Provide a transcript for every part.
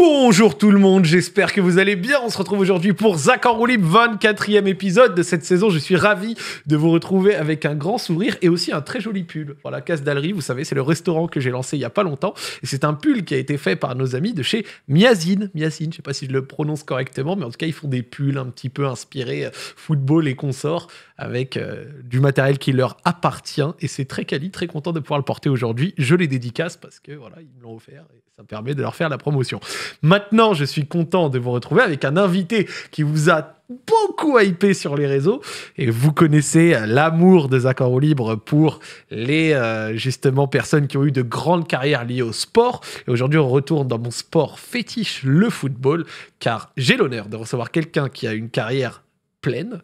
Bonjour tout le monde, j'espère que vous allez bien. On se retrouve aujourd'hui pour Zach en roue 24e épisode de cette saison. Je suis ravi de vous retrouver avec un grand sourire et aussi un très joli pull. Voilà, Casse d'Allery, vous savez, c'est le restaurant que j'ai lancé il y a pas longtemps et c'est un pull qui a été fait par nos amis de chez Miazine. Miazine, je ne sais pas si je le prononce correctement, mais en tout cas, ils font des pulls un petit peu inspirés euh, football et consorts avec euh, du matériel qui leur appartient et c'est très quali, très content de pouvoir le porter aujourd'hui. Je les dédicace parce que voilà, ils me l'ont offert et ça me permet de leur faire la promotion. Maintenant, je suis content de vous retrouver avec un invité qui vous a beaucoup hypé sur les réseaux et vous connaissez l'amour des accords au libre pour les euh, justement personnes qui ont eu de grandes carrières liées au sport et aujourd'hui on retourne dans mon sport fétiche le football car j'ai l'honneur de recevoir quelqu'un qui a une carrière pleine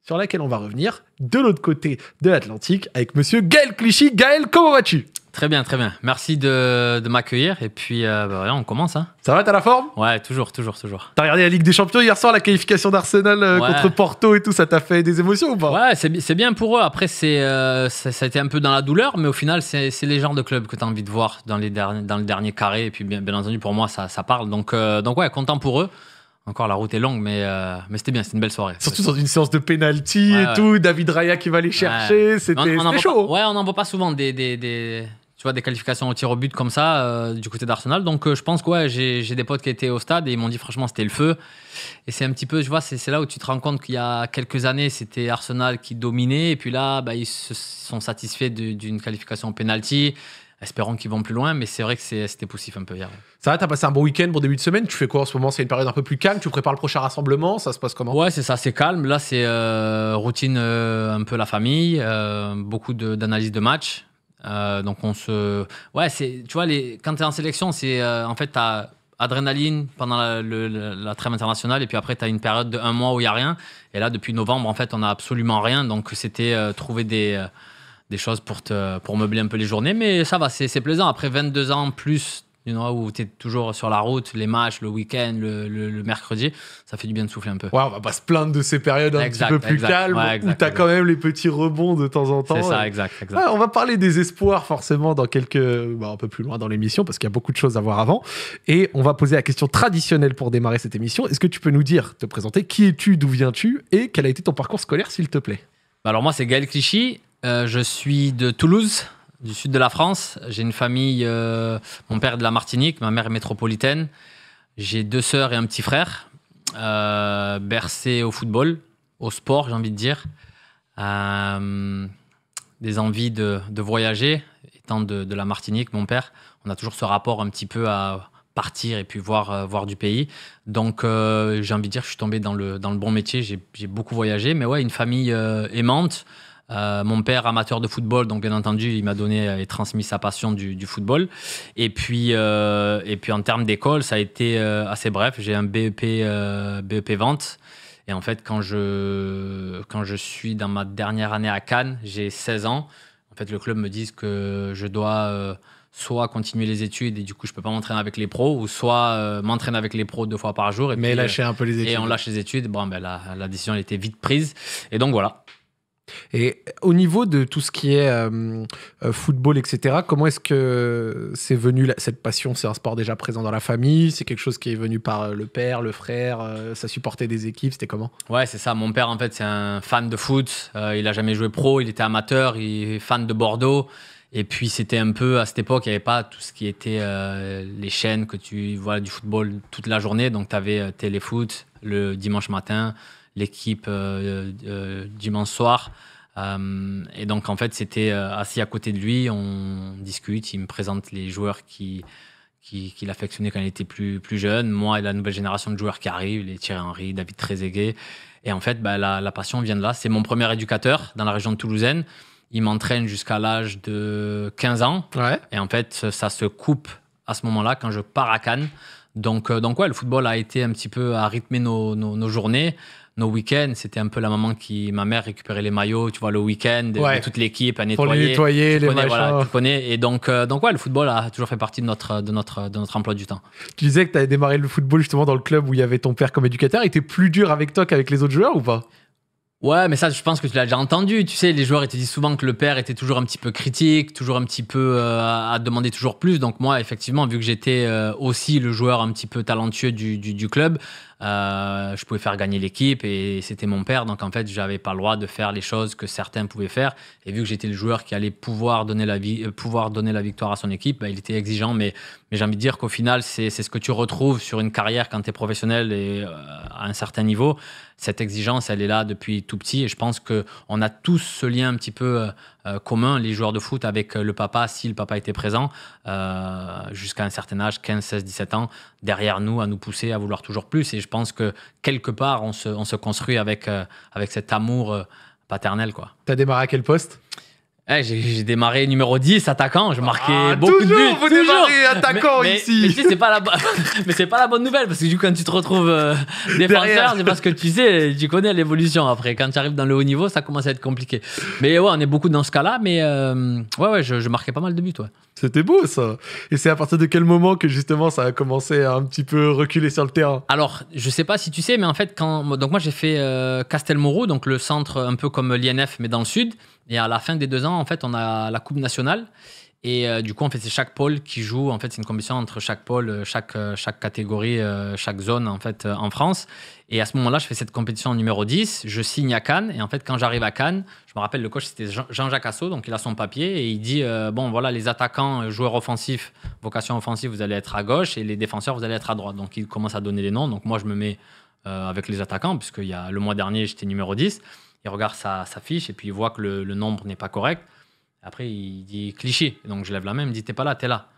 sur laquelle on va revenir de l'autre côté de l'Atlantique avec monsieur Gaël Clichy Gaël comment vas-tu Très bien, très bien. Merci de, m'accueillir. Et puis, euh, bah, on commence. Hein. Ça va, t'as la forme Ouais, toujours, toujours, toujours. T'as regardé la Ligue des Champions hier soir, la qualification d'Arsenal euh, contre Porto et tout, ça t'a fait des émotions ou pas Ouais, c'est bien pour eux. Après, c'est euh, ça, a été un peu dans la douleur, mais au final, c'est les genres de clubs que t'as envie de voir dans, les dans le dernier carré. Et puis, bien, entendu, pour moi, ça, parle. Donc, donc ouais, content pour eux. Encore, la route est longue, mais, euh, mais c'était bien, c'était une belle soirée. Surtout dans une séance de penalty et tout, David Raya qui va les chercher, c'était chaud. ouais, on n'en voit pas souvent des, des, tu vois, des qualifications au tir au but comme ça euh, du côté d'Arsenal. Donc euh, je pense que j'ai des potes qui étaient au stade et ils m'ont dit franchement c'était le feu. Et c'est un petit peu, je vois, c'est là où tu te rends compte qu'il y a quelques années c'était Arsenal qui dominait et puis là, bah, ils se sont satisfaits d'une qualification au pénalty espérant qu'ils vont plus loin. Mais c'est vrai que c'était poussif un peu hier. Ça va, t'as passé un bon week-end, bon début de semaine. Tu fais quoi en ce moment C'est une période un peu plus calme. Tu prépares le prochain rassemblement. Ça se passe comment Ouais, c'est ça, c'est calme. Là, c'est euh, routine euh, un peu la famille, euh, beaucoup d'analyse de, match. donc on se, ouais, c'est, tu vois, les, quand t'es en sélection, c'est en fait t'as adrénaline pendant la, le, trêve internationale et puis après tu as une période de un mois où il y a rien et là depuis novembre en fait on a absolument rien donc c'était trouver des des choses pour, te, pour meubler un peu les journées. Mais ça va, c'est plaisant. Après 22 ans plus, où tu es toujours sur la route, les matchs, le week-end, le, mercredi, ça fait du bien de souffler un peu. Ouais, on va pas se plaindre de ces périodes un petit peu plus calmes où tu as quand même les petits rebonds de temps en temps. C'est ça, exact. on va parler des espoirs forcément dans quelques. Bah, un peu plus loin dans l'émission parce qu'il y a beaucoup de choses à voir avant. Et on va poser la question traditionnelle pour démarrer cette émission. Est-ce que tu peux nous dire, te présenter, qui es-tu, d'où viens-tu et quel a été ton parcours scolaire, s'il te plaît bah, alors moi c'est Gaël Clichy, euh, je suis de Toulouse, du sud de la France. J'ai une famille. Euh, mon père de la Martinique, ma mère est métropolitaine. J'ai deux sœurs et un petit frère. Euh, bercé au football, au sport, j'ai envie de dire. Euh, des envies de, de voyager, étant de, de, la Martinique, mon père. On a toujours ce rapport un petit peu à partir et puis voir, voir du pays. Donc, j'ai envie de dire, je suis tombé dans le, dans le bon métier. J'ai beaucoup voyagé, mais ouais, une famille aimante. Euh, mon père, amateur de football, donc bien entendu, il m'a donné et transmis sa passion du, football. Et puis, euh, et puis en termes d'école, ça a été euh, assez bref. J'ai un BEP, BEP vente. Et en fait, quand je, quand je suis dans ma dernière année à Cannes, j'ai 16 ans. En fait, le club me dit que je dois soit continuer les études et du coup je peux pas m'entraîner avec les pros ou soit m'entraîner avec les pros deux fois par jour et mais lâcher un peu les études et on lâche les études bon ben la, la décision elle était vite prise et donc voilà et au niveau de tout ce qui est euh, euh, football, etc., comment est-ce que c'est venu cette passion C'est un sport déjà présent dans la famille C'est quelque chose qui est venu par euh, le père, le frère Ça supportait des équipes C'était comment Ouais, c'est ça. Mon père, en fait, c'est un fan de foot. il n'a jamais joué pro. Il était amateur. Il est fan de Bordeaux. Et puis c'était un peu à cette époque, il n'y avait pas tout ce qui était les chaînes que tu vois du football toute la journée. Donc tu avais Téléfoot le dimanche matin, l'équipe euh, euh, dimanche soir. Euh, et donc, en fait, c'était assis à côté de lui, on discute, il me présente les joueurs qui qu'il qui affectionnait quand il était plus, plus jeune. Moi et la nouvelle génération de joueurs qui arrivent, les Thierry Henry, David Trezeguet. Et en fait, bah, la, passion vient de là. C'est mon premier éducateur dans la région de Toulousaine. Il m'entraîne jusqu'à l'âge de 15 ans. Et en fait, ça se coupe à ce moment-là quand je pars à Cannes. Donc, donc ouais, le football a été un petit peu à rythmer nos, nos, nos journées nos week-ends, c'était un peu la maman qui, ma mère récupérait les maillots, tu vois, le week-end, toute l'équipe à nettoyer. les nettoyer, les connais, voilà, tu connais. Et donc, euh, donc, ouais, le football a toujours fait partie de notre, de notre, de notre emploi du temps. Tu disais que tu avais démarré le football justement dans le club où il y avait ton père comme éducateur. Il était plus dur avec toi qu'avec les autres joueurs ou pas Ouais, mais ça, je pense que tu l'as déjà entendu. Tu sais, les joueurs étaient dit souvent que le père était toujours un petit peu critique, toujours un petit peu euh, à demander toujours plus. Donc moi, effectivement, vu que j'étais euh, aussi le joueur un petit peu talentueux du, du club, euh, je pouvais faire gagner l'équipe et c'était mon père. Donc en fait, j'avais pas le droit de faire les choses que certains pouvaient faire. Et vu que j'étais le joueur qui allait pouvoir donner la, euh, victoire à son équipe, bah, il était exigeant. Mais, mais j'ai envie de dire qu'au final, c'est ce que tu retrouves sur une carrière quand tu es professionnel et euh, à un certain niveau. Cette exigence, elle est là depuis tout petit. Et je pense qu'on a tous ce lien un petit peu euh, commun, les joueurs de foot, avec euh, le papa, si le papa était présent, euh, jusqu'à un certain âge, 15, 16, 17 ans, derrière nous, à nous pousser à vouloir toujours plus. Et je pense que quelque part, on se, construit avec, avec cet amour paternel. Tu as démarré à quel poste eh, j'ai démarré numéro 10, attaquant. Je marquais ah, beaucoup de buts. Vous toujours, démarrez attaquant ici. Mais, ce c'est pas, la... bonne nouvelle parce que du coup, quand tu te retrouves euh, défenseur, c'est parce que tu sais, tu connais l'évolution après. Quand tu arrives dans le haut niveau, ça commence à être compliqué. Mais ouais, on est beaucoup dans ce cas-là. Mais euh, ouais, ouais, je, marquais pas mal de buts. C'était beau ça. Et c'est à partir de quel moment que justement ça a commencé à un petit peu reculer sur le terrain Alors, je sais pas si tu sais, mais en fait, quand. Donc moi, j'ai fait euh, donc le centre un peu comme l'INF, mais dans le sud. Et à la fin des deux ans, en fait, on a la Coupe nationale. Et euh, du coup, en fait, c'est chaque pôle qui joue. En fait, c'est une compétition entre chaque pôle, euh, chaque, euh, chaque catégorie, chaque zone, en fait, en France. Et à ce moment-là, je fais cette compétition numéro 10. Je signe à Cannes. Et en fait, quand j'arrive à Cannes, je me rappelle, le coach, c'était Jean-Jacques Assot. Donc, il a son papier et il dit Bon, voilà, les attaquants, joueurs offensifs, vocation offensive, vous allez être à gauche. Et les défenseurs, vous allez être à droite. Donc, il commence à donner les noms. Donc, moi, je me mets avec les attaquants, puisque y le mois dernier, j'étais numéro 10 il regarde sa, fiche et puis il voit que le, nombre n'est pas correct. Après, il dit cliché. Donc je lève la main, il me dit T'es pas là, t'es là.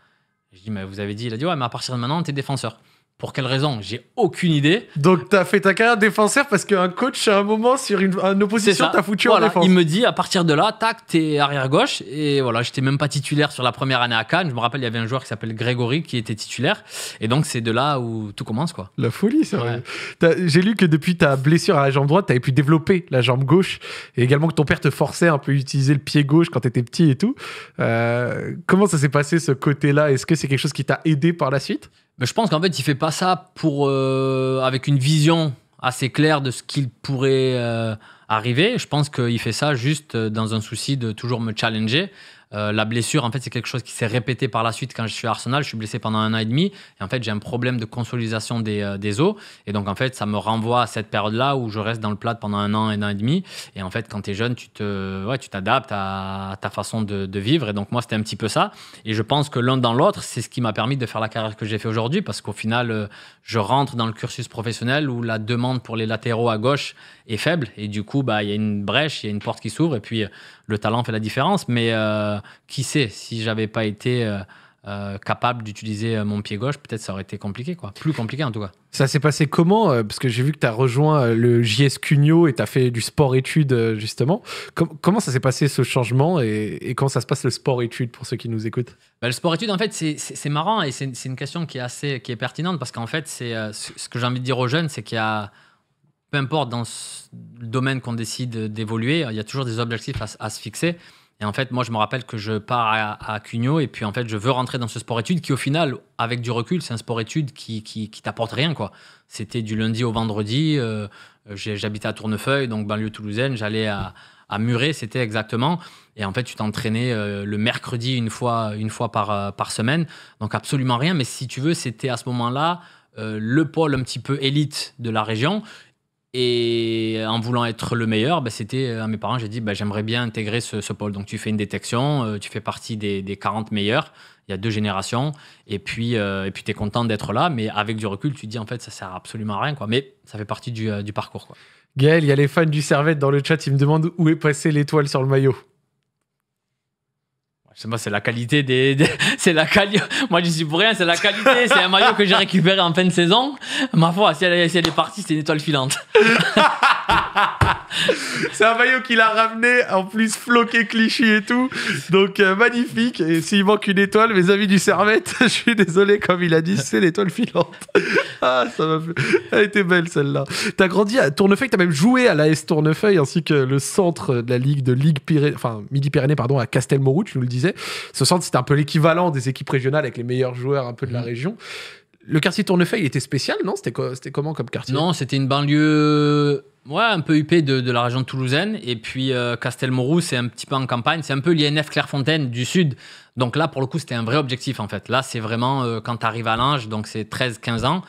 Je dis Mais vous avez dit, il a dit Ouais, mais à partir de maintenant, t'es défenseur. Pour quelle raison J'ai aucune idée. Donc, tu as fait ta carrière défenseur parce qu'un coach, à un moment, sur une, opposition, t'a foutu en défense. Il me dit, à partir de là, tac, t'es arrière-gauche. Et voilà, j'étais même pas titulaire sur la première année à Cannes. Je me rappelle, il y avait un joueur qui s'appelle Grégory qui était titulaire. Et donc, c'est de là où tout commence, quoi. La folie, c'est vrai. J'ai lu que depuis ta blessure à la jambe droite, t'avais pu développer la jambe gauche. Et également que ton père te forçait un peu à utiliser le pied gauche quand t'étais petit et tout. Euh, comment ça s'est passé, ce côté-là Est-ce que c'est quelque chose qui t'a aidé par la suite mais je pense qu'en fait, il fait pas ça pour euh, avec une vision assez claire de ce qu'il pourrait euh, arriver. Je pense qu'il fait ça juste euh, dans un souci de toujours me challenger. Euh, la blessure, en fait, c'est quelque chose qui s'est répété par la suite quand je suis à Arsenal. Je suis blessé pendant un an et demi. Et en fait, j'ai un problème de consolidation des, euh, os. Et donc, en fait, ça me renvoie à cette période-là où je reste dans le plat pendant un an, et un an et demi. Et en fait, quand tu es jeune, tu te, ouais, tu t'adaptes à ta façon de, vivre. Et donc, moi, c'était un petit peu ça. Et je pense que l'un dans l'autre, c'est ce qui m'a permis de faire la carrière que j'ai fait aujourd'hui. Parce qu'au final, euh, je rentre dans le cursus professionnel où la demande pour les latéraux à gauche est faible. Et du coup, bah, il y a une brèche, il y a une porte qui s'ouvre. Et puis, le talent fait la différence, mais euh, qui sait, si j'avais pas été euh, euh, capable d'utiliser mon pied gauche, peut-être ça aurait été compliqué, quoi. Plus compliqué en tout cas. Ça s'est passé comment Parce que j'ai vu que tu as rejoint le JS Cugno et tu as fait du sport-études, justement. comment ça s'est passé ce changement et, et, comment ça se passe le sport-études pour ceux qui nous écoutent bah, Le sport-études, en fait, c'est marrant et c'est une question qui est assez qui est pertinente parce qu'en fait, c'est ce que j'ai envie de dire aux jeunes, c'est qu'il y a peu importe dans le domaine qu'on décide d'évoluer, il y a toujours des objectifs à, se fixer. Et en fait, moi, je me rappelle que je pars à, à, Cugno et puis en fait, je veux rentrer dans ce sport études qui, au final, avec du recul, c'est un sport étude qui, qui, t'apporte rien. quoi. C'était du lundi au vendredi. Euh, j'habitais à Tournefeuille, donc banlieue toulousaine. J'allais à, à Muret, c'était exactement. Et en fait, tu t'entraînais euh, le mercredi une fois, une fois par, euh, par semaine. Donc, absolument rien. Mais si tu veux, c'était à ce moment-là. le pôle un petit peu élite de la région. Et en voulant être le meilleur, bah, c'était euh, à mes parents, j'ai dit bah, j'aimerais bien intégrer ce, ce, pôle. Donc tu fais une détection, euh, tu fais partie des, des, 40 meilleurs, il y a deux générations, et puis euh, puis tu es content d'être là, mais avec du recul, tu dis en fait ça sert absolument à rien, quoi. mais ça fait partie du, parcours. Quoi. Gaël, il y a les fans du Servette dans le chat, ils me demandent où est passée l'étoile sur le maillot. Moi, c'est la qualité des. c'est la qualité Moi, je suis pour rien, c'est la qualité. c'est un maillot que j'ai récupéré en fin de saison. Ma foi, si elle, si elle est partie, c'est une étoile filante. c'est un maillot qu'il a ramené, en plus floqué cliché et tout. Donc euh, magnifique. Et s'il manque une étoile, mes amis du Servette, je suis désolé, comme il a dit, c'est l'étoile filante. ah, ça m'a Elle était belle celle-là. T'as grandi à Tournefeuille, t'as même joué à l'AS Tournefeuille ainsi que le centre de la Ligue de Ligue enfin Midi-Pyrénées, pardon, à Castelmourou, tu nous le disais. Ce centre, c'était un peu l'équivalent des équipes régionales avec les meilleurs joueurs un peu de la mmh. région. Le quartier Tournefeuille, était spécial, non C'était comment comme quartier Non, c'était une banlieue Ouais, un peu huppé de, de la région de toulousaine. Et puis euh, Castelmourou, c'est un petit peu en campagne. C'est un peu l'INF Clairefontaine du sud. Donc là, pour le coup, c'était un vrai objectif en fait. Là, c'est vraiment euh, quand tu arrives à l'ange, donc c'est 13-15 ans.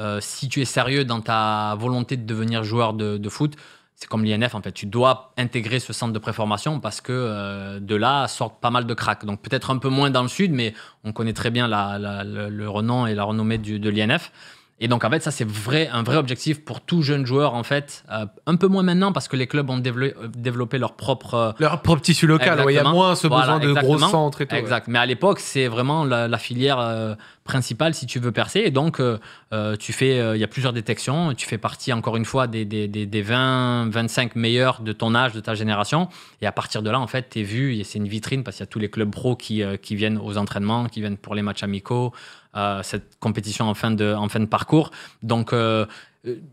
Euh, si tu es sérieux dans ta volonté de devenir joueur de, de foot, c'est comme l'INF en fait. Tu dois intégrer ce centre de préformation parce que euh, de là sortent pas mal de cracks. Donc peut-être un peu moins dans le sud, mais on connaît très bien le, le renom et la renommée du, de l'INF. Et donc en fait ça c'est vrai, un vrai objectif pour tout jeune joueur en fait, euh, un peu moins maintenant parce que les clubs ont développé euh, leur propre euh, leur propre tissu local, il y a moins ce besoin de gros centres et tout. Exact, mais à l'époque c'est vraiment la, filière principale si tu veux percer et donc tu fais il y a plusieurs détections, tu fais partie encore une fois des, des, des, 20 25 meilleurs de ton âge, de ta génération et à partir de là en fait tu es vu c'est une vitrine parce qu'il y a tous les clubs pro qui, qui viennent aux entraînements, qui viennent pour les matchs amicaux euh, cette compétition en fin de, parcours. Donc, euh,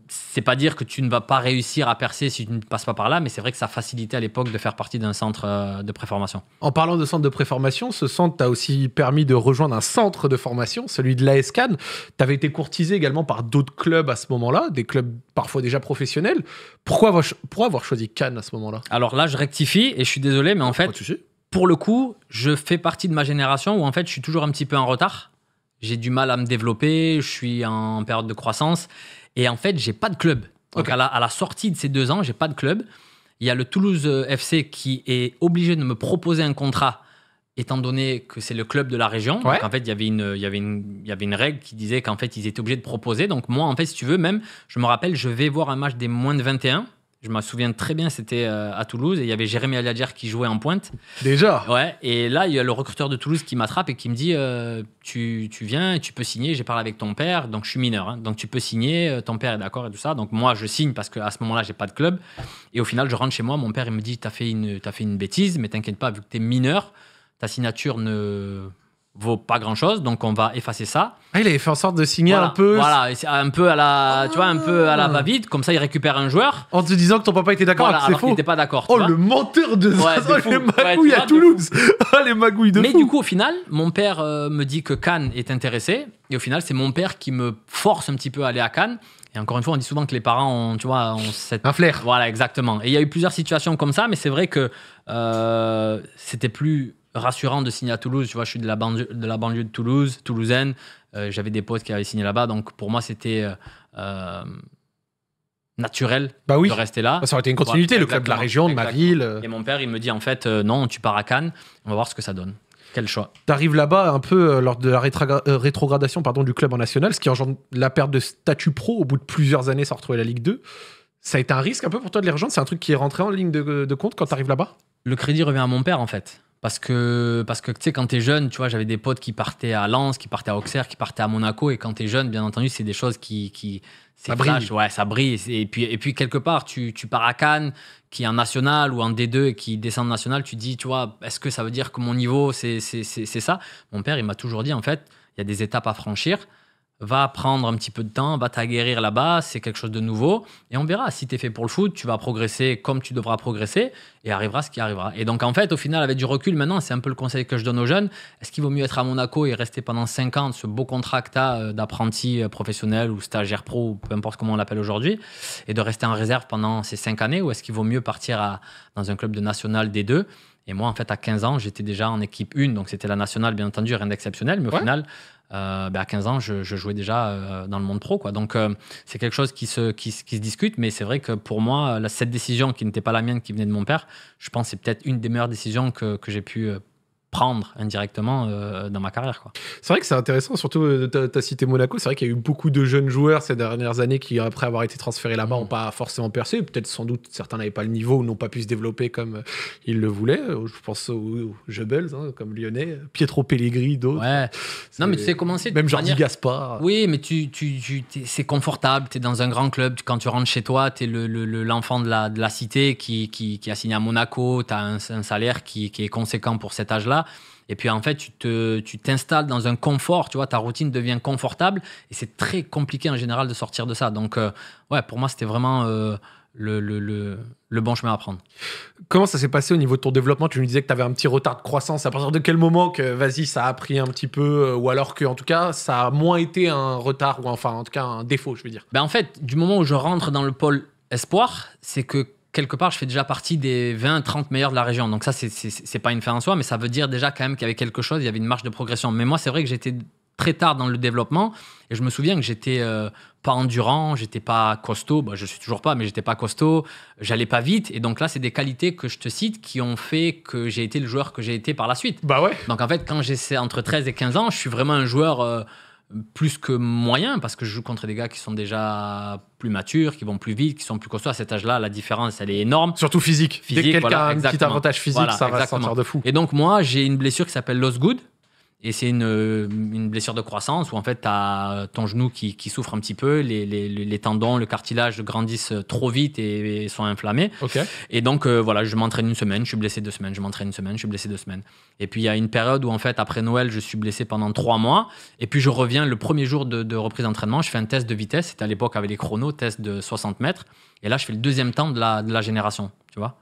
c'est pas dire que tu ne vas pas réussir à percer si tu ne passes pas par là, mais c'est vrai que ça facilitait à l'époque de faire partie d'un centre euh, de préformation. En parlant de centre de préformation, ce centre t'a aussi permis de rejoindre un centre de formation, celui de l'AS Cannes. avais été courtisé également par d'autres clubs à ce moment-là, des clubs parfois déjà professionnels. Pourquoi pourquoi avoir choisi Cannes à ce moment-là Alors là, je rectifie et je suis désolé, mais en fait, pour le coup, je fais partie de ma génération où en fait, je suis toujours un petit peu en retard j'ai du mal à me développer, je suis en période de croissance. Et en fait, j'ai pas de club. Donc, à, la, sortie de ces deux ans, j'ai pas de club. Il y a le Toulouse euh, FC qui est obligé de me proposer un contrat, étant donné que c'est le club de la région. Donc, en fait, il y, avait une, il, y avait une, il y avait une règle qui disait qu'en fait, ils étaient obligés de proposer. Donc, moi, en fait, si tu veux, même, je me rappelle, je vais voir un match des moins de 21. Je me souviens très bien, c'était euh, à Toulouse et il y avait Jérémy Aliadjer qui jouait en pointe. Déjà Ouais, et là, il y a le recruteur de Toulouse qui m'attrape et qui me dit euh, tu, viens, tu peux signer, j'ai parlé avec ton père, donc je suis mineur, hein. donc tu peux signer, euh, ton père est d'accord et tout ça. Donc moi, je signe parce qu'à ce moment-là, j'ai pas de club. Et au final, je rentre chez moi, mon père, il me dit T'as fait, as fait une bêtise, mais t'inquiète pas, vu que tu es mineur, ta signature ne vaut pas grand chose, donc on va effacer ça. Ah, il avait fait en sorte de signer un peu. Voilà, un peu à la, tu vois, un peu à la ah. va-vite, comme ça il récupère un joueur. En te disant que ton papa était d'accord, voilà, alors qu'il n'était pas d'accord. Oh, le menteur de ça, oh, les magouilles à Toulouse Toulouse, oh, les magouilles de Mais du coup, au final, mon père euh, me dit que Cannes est intéressé, et au final, c'est mon père qui me force un petit peu à aller à Cannes. Et encore une fois, on dit souvent que les parents ont, tu vois, on cette... Un flair. Voilà, exactement. Et il y a eu plusieurs situations comme ça, mais c'est vrai que euh, c'était plus rassurant de signer à Toulouse. Tu vois, je suis de la banlieue de, la banlieue de Toulouse, toulousaine. Euh, j'avais des potes qui avaient signé là-bas. Donc, pour moi, c'était euh, euh, naturel bah de rester là. ça aurait été une continuité, le club de la région, de ma ville. Et mon père, il me dit en fait, non, tu pars à Cannes, on va voir ce que ça donne. Quel choix. Tu arrives là-bas un peu lors de la rétrogradation pardon, du club en national, ce qui engendre la perte de statut pro au bout de plusieurs années sans retrouver la Ligue 2. Ça a été un risque un peu pour toi de les rejoindre C'est un truc qui est rentré en ligne de, de compte quand tu arrives là-bas Le crédit revient à mon père en fait. Parce que, parce que tu sais, quand t'es jeune, tu vois, j'avais des potes qui partaient à Lens, qui partaient à Auxerre, qui partaient à Monaco. Et quand t'es jeune, bien entendu, c'est des choses qui. qui ça brille. Ouais, ça brille. Et puis, puis quelque part, tu, tu pars à Cannes, qui est en national ou en D2 qui descend national. Tu dis, tu vois, est-ce que ça veut dire que mon niveau, c'est ça Mon père, il m'a toujours dit, en fait, il y a des étapes à franchir va prendre un petit peu de temps, va t'aguerrir là-bas, c'est quelque chose de nouveau. Et on verra, si tu es fait pour le foot, tu vas progresser comme tu devras progresser et arrivera ce qui arrivera. Et donc en fait, au final, avec du recul maintenant, c'est un peu le conseil que je donne aux jeunes. Est-ce qu'il vaut mieux être à Monaco et rester pendant 5 ans, ce beau contrat euh, d'apprenti euh, professionnel ou stagiaire pro, peu importe comment on l'appelle aujourd'hui, et de rester en réserve pendant ces 5 années, ou est-ce qu'il vaut mieux partir à, dans un club de national des deux et moi, en fait, à 15 ans, j'étais déjà en équipe 1, donc c'était la nationale, bien entendu, rien d'exceptionnel. Mais au final, euh, ben, à 15 ans, je, jouais déjà euh, dans le monde pro. Donc, euh, c'est quelque chose qui se, discute, mais c'est vrai que pour moi, cette décision qui n'était pas la mienne, qui venait de mon père, je pense que c'est peut-être une des meilleures décisions que, que j'ai pu prendre indirectement euh, dans ma carrière. C'est vrai que c'est intéressant, surtout ta euh, ta cité Monaco, c'est vrai qu'il y a eu beaucoup de jeunes joueurs ces dernières années qui, après avoir été transférés là-bas, n'ont mm. pas forcément percé. Peut-être sans doute certains n'avaient pas le niveau ou n'ont pas pu se développer comme euh, ils le voulaient. Je pense aux, aux Jebels, hein, comme Lyonnais, Pietro Pellegrini, d'autres. Ouais. Non, mais tu sais commencer. Même jean manière... Gaspard. Oui, mais tu, tu, tu c'est confortable, tu es dans un grand club, quand tu rentres chez toi, tu es le, l'enfant de, la, de la cité qui, qui, qui, a signé à Monaco, tu as un, un, salaire qui, qui est conséquent pour cet âge-là. Et puis en fait, tu, te, tu t'installes dans un confort, tu vois, ta routine devient confortable et c'est très compliqué en général de sortir de ça. Donc, euh, ouais, pour moi, c'était vraiment euh, le, le, bon chemin à prendre. Comment ça s'est passé au niveau de ton développement Tu nous disais que tu avais un petit retard de croissance. À partir de quel moment que, vas-y, ça a pris un petit peu euh, ou alors que, en tout cas, ça a moins été un retard ou enfin, en tout cas, un défaut, je veux dire ben En fait, du moment où je rentre dans le pôle espoir, c'est que quelque part, je fais déjà partie des 20-30 meilleurs de la région. Donc ça, c'est pas une fin en soi, mais ça veut dire déjà quand même qu'il y avait quelque chose, il y avait une marge de progression. Mais moi, c'est vrai que j'étais très tard dans le développement et je me souviens que j'étais euh, pas endurant, j'étais pas costaud, bah, je suis toujours pas, mais j'étais pas costaud, j'allais pas vite et donc là c'est des qualités que je te cite qui ont fait que j'ai été le joueur que j'ai été par la suite. Bah ouais. Donc en fait quand j'ai entre 13 et 15 ans, je suis vraiment un joueur euh, plus que moyen, parce que je joue contre des gars qui sont déjà plus matures, qui vont plus vite, qui sont plus costauds. À cet âge-là, la différence, elle est énorme. Surtout physique. physique quelqu'un voilà, a un petit avantage physique, ça va de fou. Et donc, moi, j'ai une blessure qui s'appelle Losgood, Good, et c'est euh, une, blessure de croissance où en fait, tu as ton genou qui, souffre un petit peu, les, tendons, le cartilage grandissent euh, trop vite et, sont inflammés. Et donc, euh, voilà, je m'entraîne une semaine, je suis blessé deux semaines, je m'entraîne une semaine, je suis blessé deux semaines. Et puis, il y a une période où en fait, après Noël, je suis blessé pendant trois mois. Et puis, je reviens le premier jour de, reprise d'entraînement, je fais un test de vitesse. C'était à l'époque avec les chronos, test de 60 mètres. Et là, je fais le deuxième temps de la, de la génération, tu vois.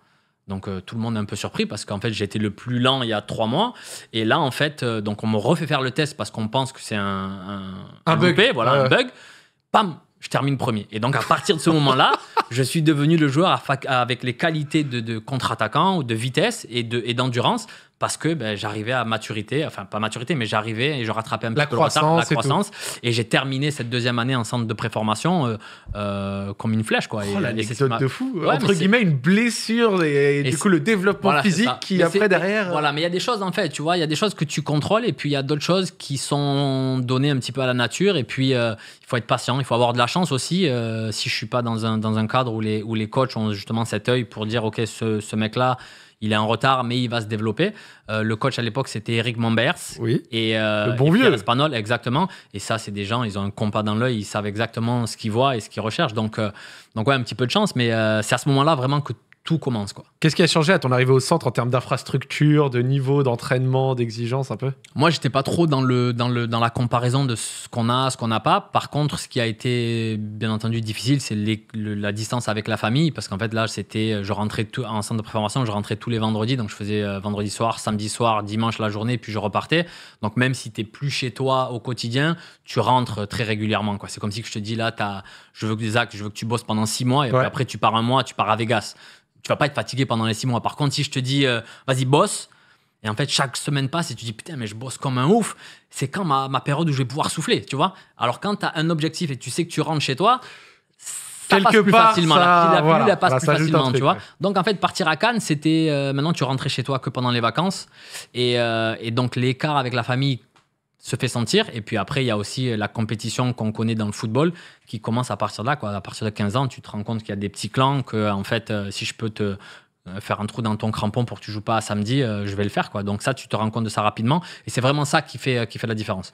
Donc euh, tout le monde est un peu surpris parce qu'en fait j'étais le plus lent il y a trois mois et là en fait euh, donc on me refait faire le test parce qu'on pense que c'est un, bug, voilà un bug. Pam, je termine premier. Et donc à partir de ce moment-là, je suis devenu le joueur avec les qualités de, contre-attaquant ou de vitesse et de et d'endurance parce que ben, j'arrivais à maturité, enfin pas maturité, mais j'arrivais et je rattrapais un peu le retard, la croissance. Et, j'ai terminé cette deuxième année en centre de préformation euh, euh, comme une flèche. Quoi. Oh, euh, de fou. Entre guillemets, une blessure et, du coup le développement physique qui a après derrière. Voilà, mais il y a des choses en fait, tu vois, il y a des choses que tu contrôles et puis il y a d'autres choses qui sont données un petit peu à la nature. Et puis il faut être patient, il faut avoir de la chance aussi. si je suis pas dans un, dans un cadre où les, où les coachs ont justement cet œil pour dire, OK, ce mec-là, il est en retard, mais il va se développer. Euh, le coach à l'époque, c'était Eric Mombers. Oui. Et, euh, le bon vieux. exactement. Et ça, c'est des gens, ils ont un compas dans l'œil, ils savent exactement ce qu'ils voient et ce qu'ils recherchent. Donc, euh, donc ouais, un petit peu de chance, mais c'est à ce moment-là vraiment que tout commence. quoi. Qu'est-ce qui a changé à ton arrivée au centre en termes d'infrastructure, de niveau, d'entraînement, d'exigence un peu Moi, j'étais pas trop dans, le, dans, le, dans la comparaison de ce qu'on a, ce qu'on n'a pas. Par contre, ce qui a été bien entendu difficile, c'est la distance avec la famille. Parce qu'en fait, là, c'était, je rentrais tout, en centre de préformation, je rentrais tous les vendredis. Donc, je faisais euh, vendredi soir, samedi soir, dimanche la journée, puis je repartais. Donc, même si tu plus chez toi au quotidien, tu rentres très régulièrement. quoi. C'est comme si je te dis, là, as, je veux que je veux que tu bosses pendant six mois, et puis après, tu pars un mois, tu pars à Vegas tu vas pas être fatigué pendant les six mois. Par contre, si je te dis, euh, vas-y, bosse, et en fait, chaque semaine passe et tu dis, putain, mais je bosse comme un ouf, c'est quand ma, période où je vais pouvoir souffler, tu vois. Alors, quand tu as un objectif et tu sais que tu rentres chez toi, ça Quelque plus part, la, passe plus facilement, tu vois. Donc, en fait, partir à Cannes, c'était euh, maintenant, tu rentrais chez toi que pendant les vacances. Et, euh, et donc, l'écart avec la famille se fait sentir. Et puis après, il y a aussi euh, la compétition qu'on connaît dans le football qui commence à partir de là. Quoi. À partir de 15 ans, tu te rends compte qu'il y a des petits clans, que en fait, euh, si je peux te euh, faire un trou dans ton crampon pour que tu joues pas samedi, je vais le faire. Quoi. Donc ça, tu te rends compte de ça rapidement. Et c'est vraiment ça qui fait, qui fait la différence.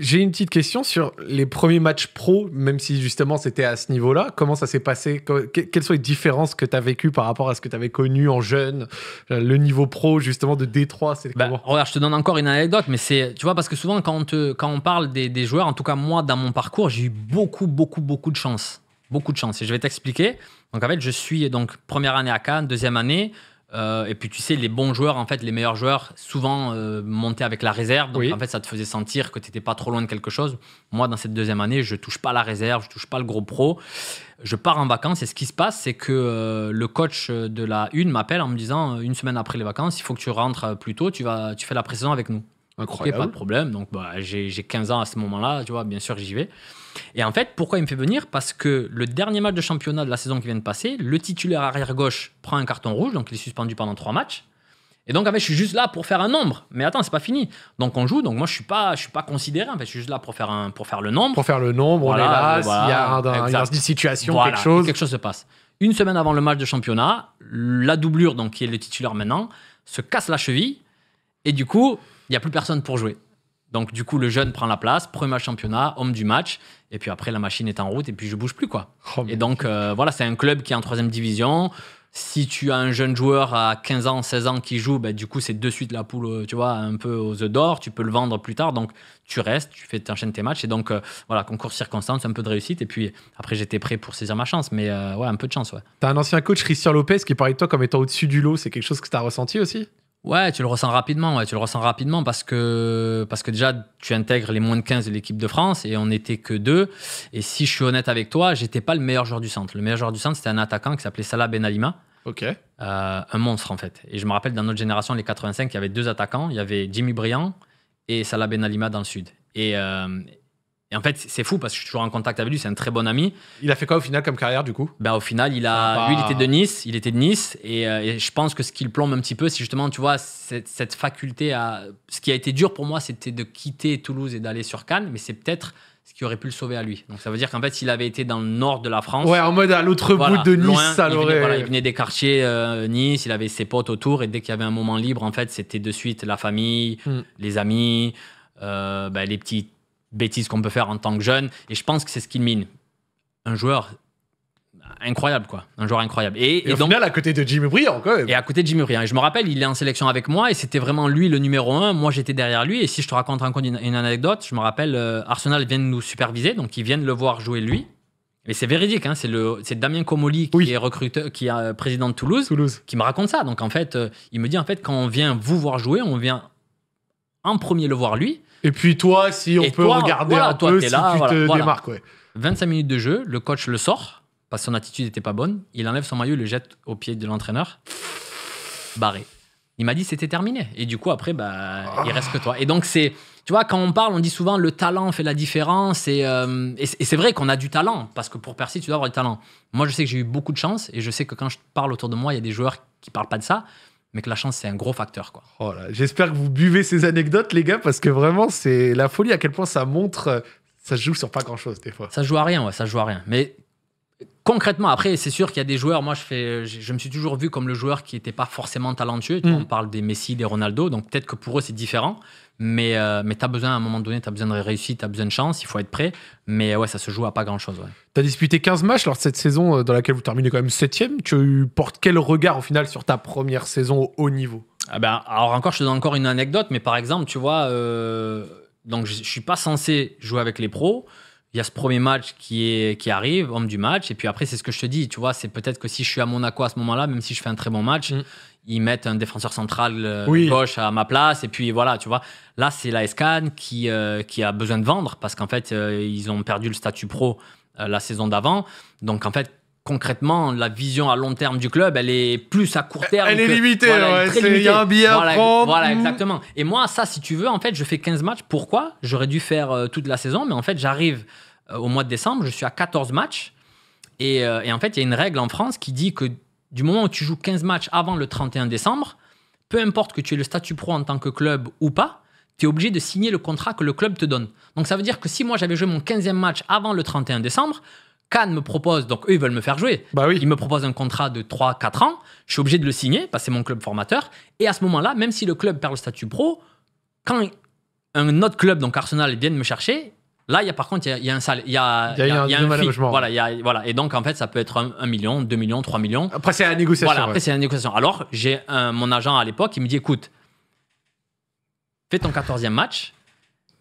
J'ai une petite question sur les premiers matchs pro, même si justement c'était à ce niveau-là. Comment ça s'est passé Quelles sont les différences que tu as vécues par rapport à ce que tu avais connu en jeune euh, Le niveau pro, justement, de Détroit, c'est bah, Regarde, je te donne encore une anecdote, mais c'est. Tu vois, parce que souvent, quand on, quand on parle des, joueurs, en tout cas moi, dans mon parcours, j'ai eu beaucoup, beaucoup, beaucoup de chance. Beaucoup de chance. Et je vais t'expliquer. Donc, en fait, je suis donc première année à Cannes, deuxième année. Euh, et puis tu sais, les bons joueurs, en fait, les meilleurs joueurs, souvent euh, montaient avec la réserve. Donc en fait, ça te faisait sentir que tu n'étais pas trop loin de quelque chose. Moi, dans cette deuxième année, je touche pas la réserve, je touche pas le gros pro. Je pars en vacances et ce qui se passe, c'est que euh, le coach de la une m'appelle en me disant une semaine après les vacances, il faut que tu rentres plus tôt, tu, vas, tu fais la pré avec nous. Incroyable. pas de problème. Donc bah, j'ai 15 ans à ce moment-là, tu vois, bien sûr, j'y vais. Et en fait, pourquoi il me fait venir Parce que le dernier match de championnat de la saison qui vient de passer, le titulaire arrière-gauche prend un carton rouge, donc il est suspendu pendant trois matchs. Et donc, en fait, je suis juste là pour faire un nombre. Mais attends, c'est pas fini. Donc, on joue. Donc, moi, je suis pas, je suis pas considéré. En fait, je suis juste là pour faire un, pour faire le nombre. Pour faire le nombre. on est là. Euh, s'il y a un, une situation, quelque chose. Quelque chose se passe. Une semaine avant le match de championnat, la doublure, donc qui est le titulaire maintenant, se casse la cheville. Et du coup, il n'y a plus personne pour jouer. Donc du coup, le jeune prend la place, premier championnat, homme du match, et puis après la machine est en route et puis je bouge plus quoi. Oh, et donc euh, voilà, c'est un club qui est en troisième division. Si tu as un jeune joueur à 15 ans, 16 ans qui joue, ben, du coup c'est de suite la poule, euh, tu vois, un peu aux œufs d'or. Tu peux le vendre plus tard, donc tu restes, tu fais, enchaînes tes matchs et donc euh, voilà, concours circonstance, un peu de réussite et puis après j'étais prêt pour saisir ma chance, mais ouais, un peu de chance ouais. T'as un ancien coach Christian Lopez qui parlait de toi comme étant au-dessus du lot, c'est quelque chose que tu as ressenti aussi Ouais, tu le ressens rapidement, ouais, tu le ressens rapidement parce que, parce que déjà, tu intègres les moins de 15 de l'équipe de France et on n'était que deux. Et si je suis honnête avec toi, j'étais pas le meilleur joueur du centre. Le meilleur joueur du centre, c'était un attaquant qui s'appelait Salah Benalima. Ok. Euh, un monstre, en fait. Et je me rappelle, dans notre génération, les 85, il y avait deux attaquants. Il y avait Jimmy Briand et Salah alima dans le sud. Et, euh, en fait, c'est fou parce que je suis toujours en contact avec lui, c'est un très bon ami. Il a fait quoi au final comme carrière du coup ben, Au final, il a, ah, bah. lui, il était de Nice, il était de Nice, euh, et, je pense que ce qui le plombe un petit peu, c'est justement, tu vois, cette, faculté à. Ce qui a été dur pour moi, c'était de quitter Toulouse et d'aller sur Cannes, mais c'est peut-être ce qui aurait pu le sauver à lui. Donc ça veut dire qu'en fait, s'il avait été dans le nord de la France. Ouais, en mode à l'autre bout de Nice, ça il il venait des quartiers euh, Nice, il avait ses potes autour, et dès qu'il y avait un moment libre, en fait, c'était de suite la famille, hmm. les amis. Euh, ben, les petits bêtises qu'on peut faire en tant que jeune. Et je pense que c'est ce qu'il mine. Un joueur incroyable, quoi. Un joueur incroyable. Et, et, à côté de Jimmy Briand, quand même. Et à côté de Jimmy Briand. Et je me rappelle, il est en sélection avec moi et c'était vraiment lui le numéro un. Moi, j'étais derrière lui. Et si je te raconte encore une, anecdote, je me rappelle, euh, Arsenal vient de nous superviser, donc ils viennent le voir jouer lui. et c'est véridique, hein. c'est, Damien Comoli qui est recruteur, qui est euh, président de Toulouse, qui me raconte ça. Donc en fait, euh, il me dit en fait quand on vient vous voir jouer, on vient en premier le voir lui. Et puis toi, si on peut regarder à toi, peu si là, tu te démarques. 25 minutes de jeu, le coach le sort, parce que son attitude n'était pas bonne, il enlève son maillot, le jette au pied de l'entraîneur, barré. Il m'a dit c'était terminé. Et du coup, après, bah, il reste que toi. Et donc, c'est. Tu vois, quand on parle, on dit souvent le talent fait la différence. Euh, et, c'est vrai qu'on a du talent, parce que pour Percy, tu dois avoir du talent. Moi, je sais que j'ai eu beaucoup de chance, et je sais que quand je parle autour de moi, il y a des joueurs qui ne parlent pas de ça mais que la chance, c'est un gros facteur. Quoi. Oh j'espère que vous buvez ces anecdotes, les gars, parce que vraiment, c'est la folie à quel point ça montre. Euh, ça joue sur pas grand chose, des fois. Ça joue à rien, ouais, ça joue à rien. Mais concrètement, après, c'est sûr qu'il y a des joueurs. Moi, je, fais, je, me suis toujours vu comme le joueur qui n'était pas forcément talentueux. Hmm. On parle des Messi, des Ronaldo, donc peut-être que pour eux, c'est différent. Mais, euh, mais tu as besoin, à un moment donné, tu as besoin de réussite, tu as besoin de chance, il faut être prêt. Mais ouais, ça se joue à pas grand-chose. Ouais. Tu as disputé 15 matchs lors de cette saison euh, dans laquelle vous terminez quand même 7 Tu portes quel regard au final sur ta première saison au haut niveau ah ben, Alors encore, je te donne encore une anecdote, mais par exemple, tu vois, euh, donc je, ne suis pas censé jouer avec les pros il y a ce premier match qui, est, qui arrive, homme du match. Et puis après, c'est ce que je te dis, tu vois, c'est peut-être que si je suis à Monaco à ce moment-là, même si je fais un très bon match, mm ils mettent un défenseur central euh, gauche à ma place et puis voilà tu vois là c'est la SCAN qui euh, qui a besoin de vendre parce qu'en fait euh, ils ont perdu le statut pro la saison d'avant donc en fait concrètement la vision à long terme du club elle est plus à court terme elle est limitée voilà, il y a un voilà, voilà mmh. exactement et moi ça si tu veux en fait je fais 15 matchs pourquoi j'aurais dû faire toute la saison mais en fait j'arrive au mois de décembre je suis à 14 matchs et, et en fait il y a une règle en France qui dit que du moment où tu joues 15 matchs avant le 31 décembre, peu importe que tu aies le statut pro en tant que club ou pas, tu es obligé de signer le contrat que le club te donne. Donc ça veut dire que si moi j'avais joué mon 15e match avant le 31 décembre, Cannes me propose, donc eux ils veulent me faire jouer, bah ils me proposent un contrat de 3-4 ans, je suis obligé de le signer, parce que c'est mon club formateur, et à ce moment-là, même si le club perd le statut pro, quand un autre club, donc Arsenal, vient de me chercher, Là, il y a par contre, il y a, un sale, Il y a, un Voilà, y a, voilà. Et donc, en fait, ça peut être un million, deux millions, trois millions. Après, c'est la négociation. Voilà, après, c'est la négociation. Alors, j'ai mon agent à l'époque, qui me dit écoute, fais ton 14e match,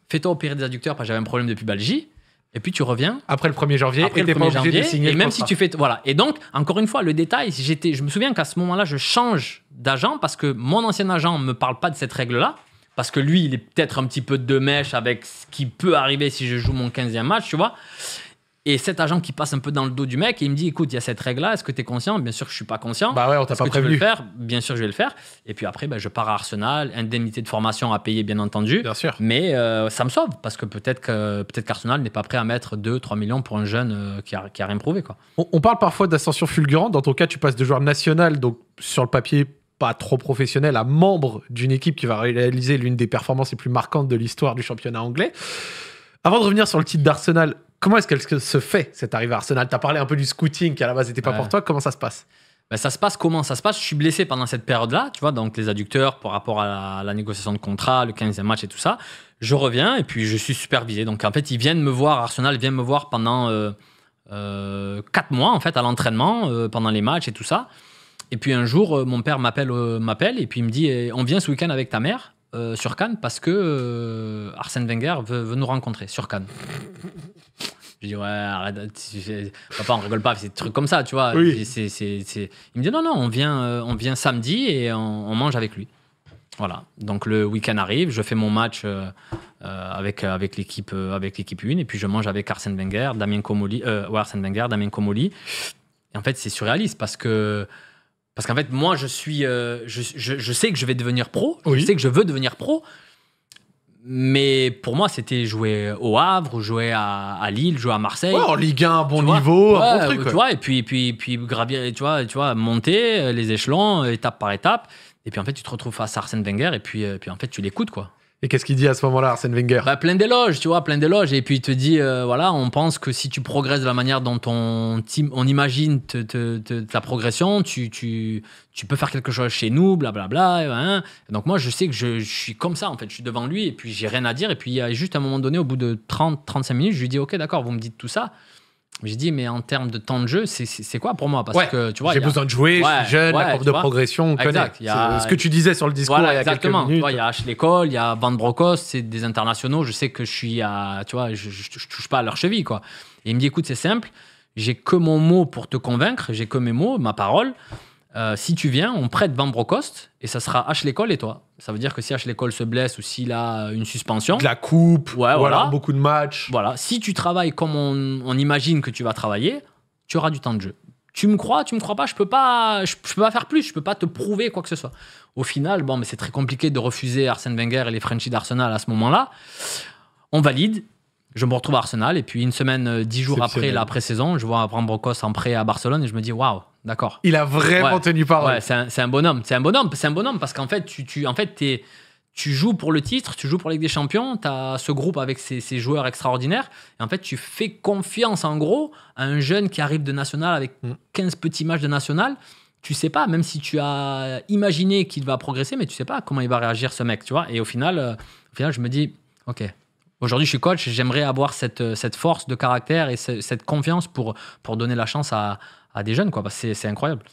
fais-toi opérer des adducteurs parce que j'avais un problème depuis Belgique. Et puis tu reviens. Après le 1er janvier, et le 1 janvier, et même si tu fais. Voilà. Et donc, encore une fois, le détail, j'étais, je me souviens qu'à ce moment-là, je change d'agent parce que mon ancien agent ne me parle pas de cette règle-là. Parce que lui, il est peut-être un petit peu de mèche avec ce qui peut arriver si je joue mon 15e match, tu vois. Et cet agent qui passe un peu dans le dos du mec, et il me dit écoute, il y a cette règle-là, est-ce que tu es conscient Bien sûr que je suis pas conscient. Bah ouais, on t'a pas que le faire Bien sûr, je vais le faire. Et puis après, bah, je pars à Arsenal, indemnité de formation à payer, bien entendu. Bien sûr. Mais euh, ça me sauve, parce que peut-être que, peut qu'Arsenal n'est pas prêt à mettre 2-3 millions pour un jeune euh, qui, a, qui a rien prouvé. Quoi. On, on parle parfois d'ascension fulgurante. Dans ton cas, tu passes de joueur national, donc sur le papier pas trop professionnel à membre d'une équipe qui va réaliser l'une des performances les plus marquantes de l'histoire du championnat anglais. Avant de revenir sur le titre d'Arsenal, comment est-ce que se fait cette arrivée à Arsenal Tu as parlé un peu du scouting qui à la base n'était pas pour toi, comment ça se passe ben, ça se passe comment Ça se passe, je suis blessé pendant cette période-là, tu vois, donc les adducteurs par rapport à la, négociation de contrat, le 15e match et tout ça. Je reviens et puis je suis supervisé. Donc en fait, ils viennent me voir, Arsenal vient me voir pendant euh, 4 euh, mois en fait à l'entraînement, euh, pendant les matchs et tout ça. Et puis un jour, euh, mon père m'appelle, euh, m'appelle et puis il me dit eh, On vient ce week-end avec ta mère euh, sur Cannes parce que Arsène Wenger veut, nous rencontrer sur Cannes. Je dis Ouais, arrête, papa, on rigole pas, c'est des trucs comme ça, tu vois. C'est, Il me dit Non, non, on vient, on vient samedi et on, mange avec lui. Voilà, donc le week-end arrive, je fais mon match avec, avec l'équipe avec l'équipe 1 et puis je mange avec Arsène Wenger, Damien Comoli, Arsène Wenger, Damien Comoli. Et en fait, c'est surréaliste parce que parce qu'en fait, moi, je suis, euh, je, sais que je vais devenir pro, je sais que je veux devenir pro, mais pour moi, c'était jouer au Havre, jouer à, à Lille, jouer à Marseille. Ouais, en Ligue 1, bon niveau, un bon truc. Tu vois, et puis, puis, puis gravir, tu vois, tu vois, monter euh, les échelons, euh, étape par étape. Et puis en fait, tu te retrouves face à Arsène Wenger, et puis, puis en fait, tu l'écoutes, quoi. Et qu'est-ce qu'il dit à ce moment-là, Arsène Wenger bah, Plein d'éloges, tu vois, plein d'éloges. Et puis il te dit, euh, voilà, on pense que si tu progresses de la manière dont on, team, on imagine ta progression, tu, tu, tu, peux faire quelque chose chez nous, blablabla. Bla, bla, ben, hein. Donc moi, je sais que je, suis comme ça, en fait. Je suis devant lui et puis j'ai rien à dire. Et puis il y a juste un moment donné, au bout de 30-35 minutes, je lui dis, ok, d'accord, vous me dites tout ça j'ai dis mais en termes de temps de jeu, c'est quoi pour moi Parce que tu vois. J'ai besoin de jouer, je suis jeune, la courbe de progression, on connaît. C'est Ce que tu disais sur le discours il y a exactement, quelques minutes. Il y a H. l'école, il y a Van Brokos, c'est des internationaux. Je sais que je suis à. Tu vois, je, touche pas à leur cheville, quoi. Et il me dit, écoute, c'est simple, j'ai que mon mot pour te convaincre, j'ai que mes mots, ma parole. Euh, si tu viens, on prête Van et ça sera H l'école et toi. Ça veut dire que si H l'école se blesse ou s'il a une suspension. De la coupe, voilà. beaucoup de matchs. Voilà. Si tu travailles comme on, imagine que tu vas travailler, tu auras du temps de jeu. Tu me crois, tu me crois pas, je peux pas, je, peux pas faire plus, je peux pas te prouver quoi que ce soit. Au final, bon, mais c'est très compliqué de refuser Arsène Wenger et les Frenchies d'Arsenal à ce moment-là. On valide je me retrouve à Arsenal et puis une semaine, euh, dix jours après la pré-saison, je vois Abraham Brokos en prêt à Barcelone et je me dis waouh, d'accord. Il a vraiment tenu parole. c'est un, bonhomme, c'est un bonhomme, c'est un bonhomme parce qu'en fait tu, en fait tu joues pour le titre, tu joues pour la des Champions, tu as ce groupe avec ces, joueurs extraordinaires et en fait tu fais confiance en gros à un jeune qui arrive de national avec 15 mm. petits matchs de national tu sais pas, même si tu as imaginé qu'il va progresser, mais tu sais pas comment il va réagir ce mec, tu vois. Et au final, euh, au final je me dis, ok, Aujourd'hui, je suis coach, j'aimerais avoir cette, euh, cette force de caractère et cette confiance pour, pour donner la chance à, des jeunes. Quoi. c'est incroyable.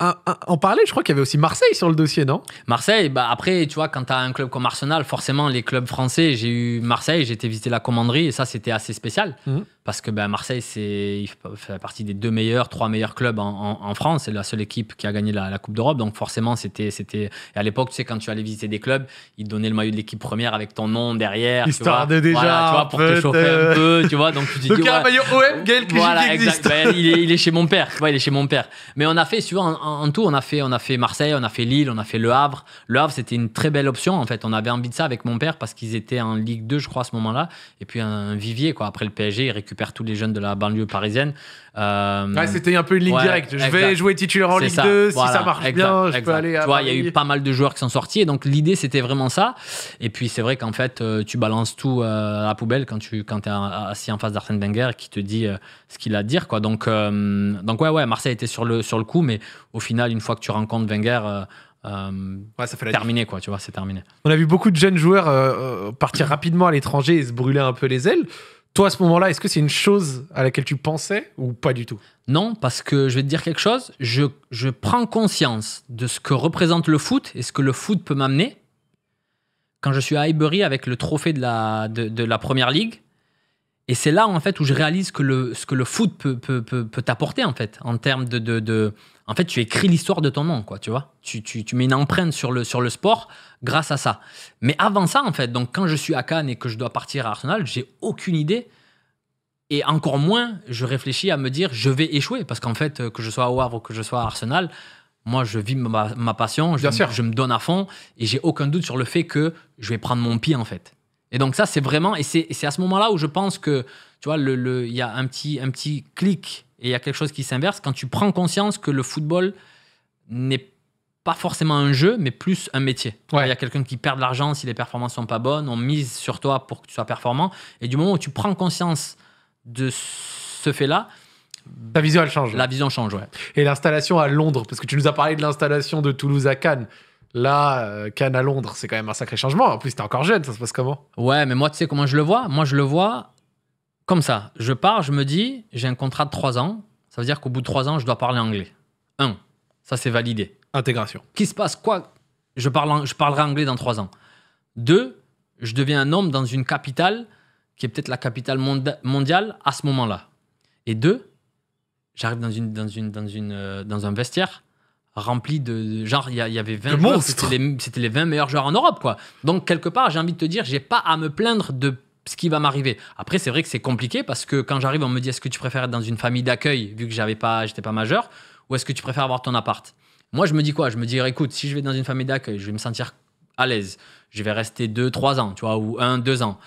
en ah, ah, parler, je crois qu'il y avait aussi Marseille sur le dossier, non Marseille, bah après, tu vois, quand tu as un club comme Arsenal, forcément, les clubs français, j'ai eu Marseille, j'ai été visiter la commanderie, et ça, c'était assez spécial. Mhm parce que ben, Marseille c'est fait partie des deux meilleurs, trois meilleurs clubs en, France. C'est la seule équipe qui a gagné la, Coupe d'Europe. Donc forcément, c'était c'était à l'époque, tu sais, quand tu allais visiter des clubs, ils donnaient le maillot de l'équipe première avec ton nom derrière. Histoire de déjà, tu vois, pour te chauffer un peu, tu vois. Donc tu dis. Donc, un maillot OM, Gaël voilà, existe. Ben, il, est, il, est, chez mon père. Tu il est chez mon père. Mais on a fait, tu vois, en, tout, on a fait on a fait Marseille, on a fait Lille, on a fait Le Havre. Le Havre, c'était une très belle option en fait. On avait envie de ça avec mon père parce qu'ils étaient en Ligue 2, je crois, à ce moment-là. Et puis un, vivier quoi. Après le PSG, ils récupère tous les jeunes de la banlieue parisienne. Euh, ouais, c'était un peu une ligne directe. Je vais jouer titulaire en Ligue 2, si ça marche bien, Tu vois, il y a eu pas mal de joueurs qui sont sortis, et donc l'idée, c'était vraiment ça. Et puis, c'est vrai qu'en fait, euh, tu balances tout euh, à la poubelle quand tu quand es assis en face d'Arsène Wenger qui te dit ce qu'il a à dire. Quoi. Donc, donc, ouais, ouais, Marseille était sur le, sur le coup, mais au final, une fois que tu rencontres Wenger... ça fait terminé quoi, tu vois, c'est terminé. On a vu beaucoup de jeunes joueurs partir rapidement à l'étranger et se brûler un peu les ailes. Toi, à ce moment-là, est-ce que c'est une chose à laquelle tu pensais ou pas du tout Non, parce que je vais te dire quelque chose. Je, prends conscience de ce que représente le foot et ce que le foot peut m'amener. Quand je suis à Highbury avec le trophée de la, de, la première ligue, et c'est là en fait où je réalise que le, ce que le foot peut, peut, peut, t'apporter en fait, en termes de, de en fait, tu écris l'histoire de ton nom, quoi, tu vois. Tu, tu, tu, mets une empreinte sur le, sur le sport grâce à ça. Mais avant ça, en fait, donc quand je suis à Cannes et que je dois partir à Arsenal, j'ai aucune idée. Et encore moins, je réfléchis à me dire, je vais échouer. Parce qu'en fait, que je sois à Havre ou que je sois à Arsenal, moi, je vis ma, ma passion, je, je, me donne à fond et j'ai aucun doute sur le fait que je vais prendre mon pied, en fait. Et donc, ça, c'est vraiment. Et c'est à ce moment-là où je pense que, tu vois, le, il y a un petit, un petit clic et il y a quelque chose qui s'inverse quand tu prends conscience que le football n'est pas forcément un jeu, mais plus un métier. Il y a quelqu'un qui perd de l'argent si les performances sont pas bonnes, on mise sur toi pour que tu sois performant. Et du moment où tu prends conscience de ce fait-là, la vision, change. La vision change, ouais. Et l'installation à Londres, parce que tu nous as parlé de l'installation de Toulouse à Cannes. Là, euh, Cannes à Londres, c'est quand même un sacré changement. En plus, es encore jeune, ça se passe comment Ouais, mais moi, tu sais comment je le vois Moi, je le vois comme ça, je pars, je me dis, j'ai un contrat de trois ans, ça veut dire qu'au bout de trois ans, je dois parler anglais. Un, Ça, c'est validé. Intégration. Qui se passe quoi je, parle, je parlerai anglais dans trois ans. Deux, Je deviens un homme dans une capitale qui est peut-être la capitale mondiale à ce moment-là. Et deux, J'arrive dans, une, dans, une, dans, une, euh, dans un vestiaire rempli de, genre il y, avait 20 c'était les, 20 meilleurs joueurs en Europe quoi. Donc quelque part, j'ai envie de te dire, j'ai pas à me plaindre de ce qui va m'arriver. Après, c'est vrai que c'est compliqué parce que quand j'arrive, on me dit est-ce que tu préfères être dans une famille d'accueil vu que j'avais pas, j'étais pas majeur, ou est-ce que tu préfères avoir ton appart Moi, je me dis quoi Je me dis écoute, si je vais dans une famille d'accueil, je vais me sentir à l'aise. Je vais rester 2-3 ans, tu vois, ou 1-2 ans.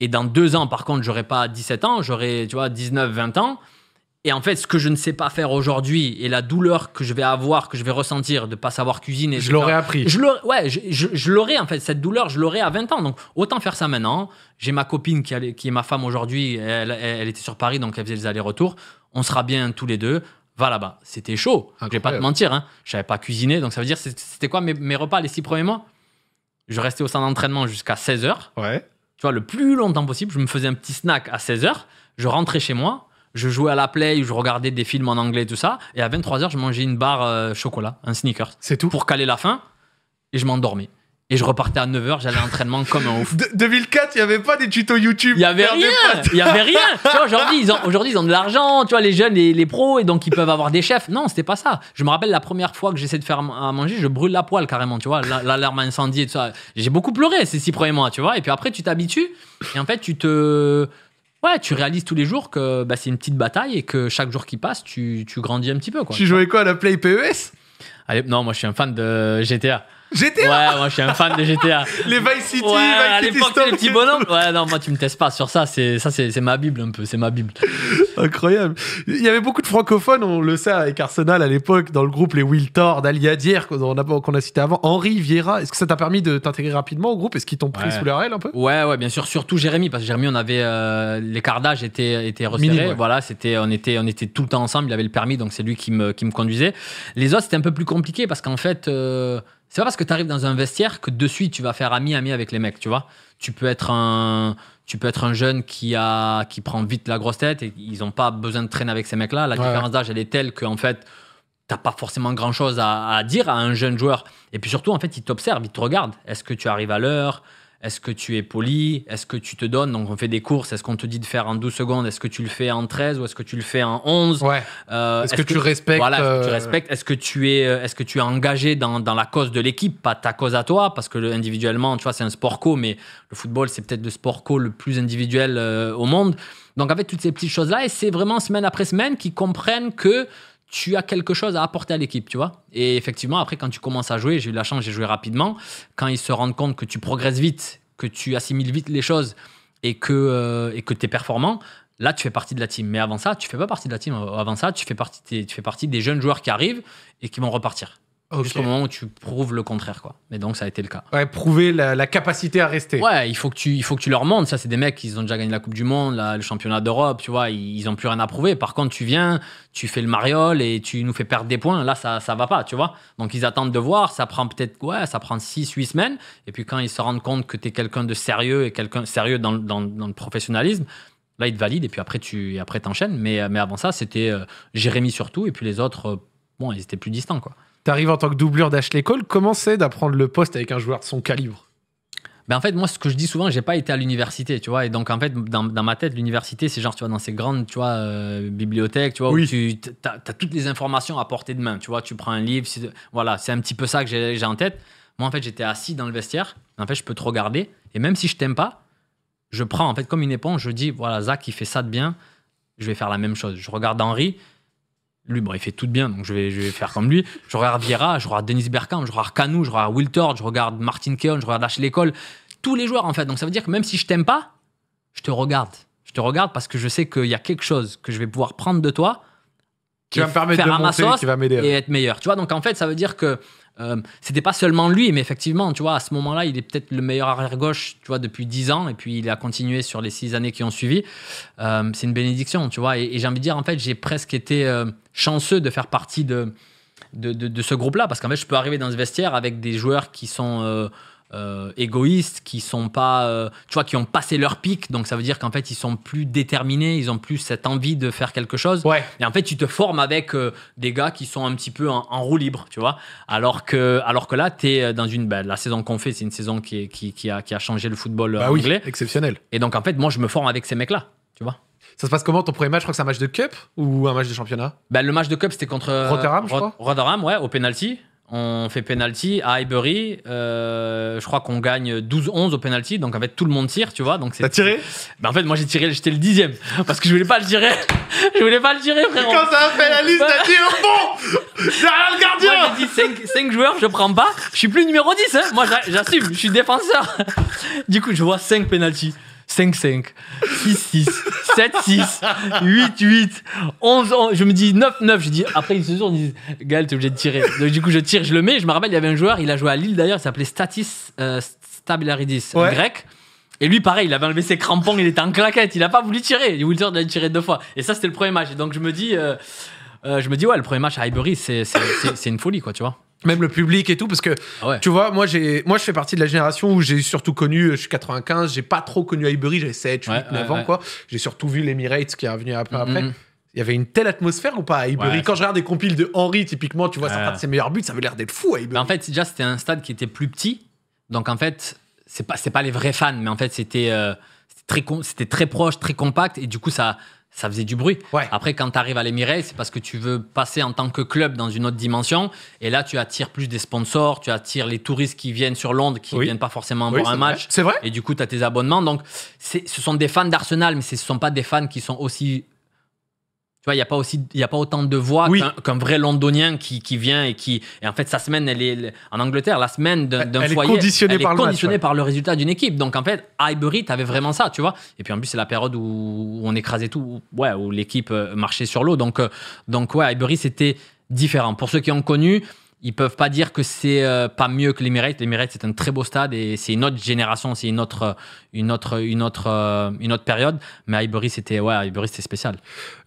Et dans 2 ans, par contre, j'aurai pas 17 ans, j'aurai, tu vois, 19-20 ans. Et en fait, ce que je ne sais pas faire aujourd'hui et la douleur que je vais avoir, que je vais ressentir de pas savoir cuisiner. Je l'aurais appris. Je ouais, je, l'aurais en fait, cette douleur, je l'aurais à 20 ans. Donc autant faire ça maintenant. J'ai ma copine qui, est ma femme aujourd'hui, elle, était sur Paris, donc elle faisait les allers-retours. On sera bien tous les deux. Va là-bas. C'était chaud. Je Je vais pas te mentir. Hein. Je savais pas cuisiner. Donc ça veut dire, c'était quoi mes, repas les six premiers mois Je restais au centre d'entraînement jusqu'à 16h. Ouais. Tu vois, le plus longtemps possible, je me faisais un petit snack à 16h. Je rentrais chez moi je jouais à la play, je regardais des films en anglais, tout ça. Et à 23h, je mangeais une barre euh, chocolat, un sneaker. C'est tout. Pour caler la faim. Et je m'endormais. Et je repartais à 9h, j'allais à l'entraînement comme un ouf. 2004, il n'y avait pas des tutos YouTube. Il n'y avait rien. Il y avait rien. aujourd'hui, ils, aujourd'hui ils ont, de l'argent, tu vois, les jeunes, les, les pros, et donc ils peuvent avoir des chefs. Non, c'était pas ça. Je me rappelle la première fois que j'essaie de faire à manger, je brûle la poêle carrément, tu vois, l'alarme incendie et tout ça. J'ai beaucoup pleuré ces six premiers mois, tu vois. Et puis après, tu t'habitues. Et en fait, tu te Ouais, tu réalises tous les jours que bah, c'est une petite bataille et que chaque jour qui passe, tu, tu grandis un petit peu. Quoi. Tu jouais quoi à la Play PES Non, moi je suis un fan de GTA. GTA Ouais, moi je suis un fan de GTA. les Vice City, Vice City les petits bonhommes. Ouais, non, moi tu me testes pas sur ça. C'est ça, c'est ma bible un peu. C'est ma bible. Incroyable. Il y avait beaucoup de francophones, on le sait avec Arsenal à l'époque, dans le groupe les Will Thor, Aliadier qu'on a, qu'on a cité avant, Henri Vieira. Est-ce que ça t'a permis de t'intégrer rapidement au groupe Est-ce qu'ils t'ont pris sous leur aile un peu Ouais, ouais, bien sûr. Surtout Jérémy, parce que Jérémy, on avait euh, Les cardages étaient étaient, été Voilà, c'était on était on était tout le temps ensemble. Il avait le permis, donc c'est lui qui me qui me conduisait. Les autres c'était un peu plus compliqué parce qu'en fait. Euh, c'est pas parce que tu arrives dans un vestiaire que de suite tu vas faire ami ami avec les mecs, tu vois. Tu peux être un tu peux être un jeune qui a qui prend vite la grosse tête et ils ont pas besoin de traîner avec ces mecs-là. La différence d'âge elle est telle qu'en fait t'as pas forcément grand chose à, à, dire à un jeune joueur. Et puis surtout en fait ils t'observent, ils te regardent. Est-ce que tu arrives à l'heure est-ce que tu es poli Est-ce que tu te donnes Donc, on fait des courses. Est-ce qu'on te dit de faire en 12 secondes Est-ce que tu le fais en 13 ou est-ce que tu le fais en 11 ouais. Euh, est-ce que, tu respectes est-ce que tu euh, respectes Est-ce que tu es, euh, est-ce que tu es engagé dans, la cause de l'équipe, pas ta cause à toi Parce que individuellement, tu vois, c'est un sport co, mais le football, c'est peut-être le sport co le plus individuel au monde. Donc, avec toutes ces petites choses-là, et c'est vraiment semaine après semaine qu'ils comprennent que tu as quelque chose à apporter à l'équipe, tu vois. Et effectivement, après, quand tu commences à jouer, j'ai eu la chance, j'ai joué rapidement. Quand ils se rendent compte que tu progresses vite, que tu assimiles vite les choses et que euh, et que tu es performant, là, tu fais partie de la team. Mais avant ça, tu fais pas partie de la team. Avant ça, tu fais partie, tu fais partie des jeunes joueurs qui arrivent et qui vont repartir. Okay. Jusqu'au moment où tu prouves le contraire, quoi. Mais donc, ça a été le cas. Ouais, prouver la, capacité à rester. Ouais, il faut que tu, il faut que tu leur montres. Ça, c'est des mecs, ils ont déjà gagné la Coupe du Monde, le championnat d'Europe, tu vois, ils, n'ont ont plus rien à prouver. Par contre, tu viens, tu fais le mariole et tu nous fais perdre des points. Là, ça, ne va pas, tu vois. Donc, ils attendent de voir. Ça prend peut-être, ouais, ça prend 6, 8 semaines. Et puis, quand ils se rendent compte que tu es quelqu'un de sérieux et quelqu'un sérieux dans, dans, le professionnalisme, là ils te valident et puis après tu enchaînes après t'enchaînes mais mais avant ça c'était euh, Jérémy surtout et puis les autres euh, bon ils étaient plus distants quoi T'arrives en tant que doublure d'Ashley Cole. Comment c'est d'apprendre le poste avec un joueur de son calibre ben en fait, moi, ce que je dis souvent, j'ai pas été à l'université, tu vois. Et donc, en fait, dans, ma tête, l'université, c'est genre, tu vois, dans ces grandes, tu vois, euh, bibliothèques, tu vois, où tu as, toutes les informations à portée de main, tu vois. Tu prends un livre, voilà, c'est un petit peu ça que j'ai en tête. Moi, en fait, j'étais assis dans le vestiaire. En fait, je peux te regarder. Et même si je t'aime pas, je prends, en fait, comme une éponge, je dis, voilà, Zach, il fait ça de bien, je vais faire la même chose. Je regarde Henri, lui, bon, il fait tout bien, donc je vais, faire comme lui. Je regarde Vieira, je regarde Denis Bergkamp, je regarde Canou, je regarde Wiltord, je regarde Martin Keon je regarde Ashley Cole. Tous les joueurs, en fait. Donc ça veut dire que même si je t'aime pas, je te regarde. Je te regarde parce que je sais qu'il y a quelque chose que je vais pouvoir prendre de toi. Qui va me permettre de monter, qui va m'aider. Et être meilleur. Tu vois, donc en fait, ça veut dire que euh, c'était pas seulement lui, mais effectivement, tu vois, à ce moment-là, il est peut-être le meilleur arrière-gauche, tu vois, depuis 10 ans, et puis il a continué sur les 6 années qui ont suivi. Euh, c'est une bénédiction, tu vois, et, j'ai envie de dire, en fait, j'ai presque été euh, chanceux de faire partie de, de, de ce groupe-là, parce qu'en fait, je peux arriver dans ce vestiaire avec des joueurs qui sont euh, égoïstes, qui sont pas, euh, tu vois, qui ont passé leur pic. Donc ça veut dire qu'en fait ils sont plus déterminés, ils ont plus cette envie de faire quelque chose. Et en fait tu te formes avec euh, des gars qui sont un petit peu en, roue libre, tu vois. Alors que alors que là t'es dans une, bah, la saison qu'on fait, c'est une saison qui, qui, a, changé le football bah exceptionnel. Et donc en fait moi je me forme avec ces mecs là, tu vois. Ça se passe comment ton premier match Je crois que c'est un match de cup ou un match de championnat bah, Le match de cup, c'était contre Rotterdam, je crois. Rotterdam, ouais, au penalty on fait penalty à Highbury. Euh, je crois qu'on gagne 12-11 au penalty. Donc en fait, tout le monde tire, tu vois. Donc T'as tiré bah En fait, moi j'ai tiré, j'étais le dixième. Parce que je voulais pas le tirer. je voulais pas le tirer, frère. Quand ça a fait la liste, t'as dit oh, bon Derrière le gardien j'ai dit 5, joueurs, je prends pas. Je suis plus numéro 10. Hein. Moi j'assume, je suis défenseur. du coup, je vois 5 pénalty 5-5, 6-6, 7-6, 8-8, 11, 11, je me dis 9-9. Je dis, après, ils se sont dit, Gal, t'es obligé de tirer. Donc, du coup, je tire, je le mets. Je me rappelle, il y avait un joueur, il a joué à Lille d'ailleurs, il s'appelait Statis euh, Stabilaridis, grec. Et lui, pareil, il avait enlevé ses crampons, il était en claquette, il a pas voulu tirer. il voulait voulu tirer deux fois. Et ça, c'était le premier match. Et donc, je me dis, euh, euh, je me dis, ouais, le premier match à Highbury, c'est une folie, quoi, tu vois même le public et tout parce que ah tu vois moi j'ai moi je fais partie de la génération où j'ai surtout connu je suis 95 j'ai pas trop connu Highbury j'avais 7 8 9 ans quoi j'ai surtout vu l'Emirates qui est venu mm, mm, après mm. il y avait une telle atmosphère ou pas à quand je regarde des compiles de Henry typiquement tu vois certains de ses meilleurs buts ça avait l'air d'être fou à Ibury. en fait déjà c'était un stade qui était plus petit donc en fait c'est pas pas les vrais fans mais en fait c'était euh, très c'était très proche très compact et du coup ça ça faisait du bruit. Après, quand tu arrives à l'Emirates, c'est parce que tu veux passer en tant que club dans une autre dimension. Et là, tu attires plus des sponsors, tu attires les touristes qui viennent sur Londres, qui ne viennent pas forcément un match. C'est vrai. Et du coup, tu as tes abonnements. Donc, ce sont des fans d'Arsenal, mais ce ne sont pas des fans qui sont aussi tu vois, il n'y a, pas aussi, y a pas autant de voix qu'un, vrai londonien qui, qui vient et qui. Et en fait, sa semaine, elle est. En Angleterre, la semaine d'un, foyer. elle par est conditionnée par le résultat d'une équipe. Donc, en fait, Highbury, tu avais vraiment ça, tu vois. Et puis, en plus, c'est la période où on écrasait tout. Ouais, où l'équipe euh, marchait sur l'eau. Donc, euh, donc ouais, Highbury, c'était différent. Pour ceux qui ont connu, ils peuvent pas dire que c'est euh, pas mieux que l'Emirates. L'Emirates, c'est un très beau stade et c'est une autre génération, c'est une autre, une autre, une autre, euh, une autre période. Mais à c'était ouais, c'était spécial.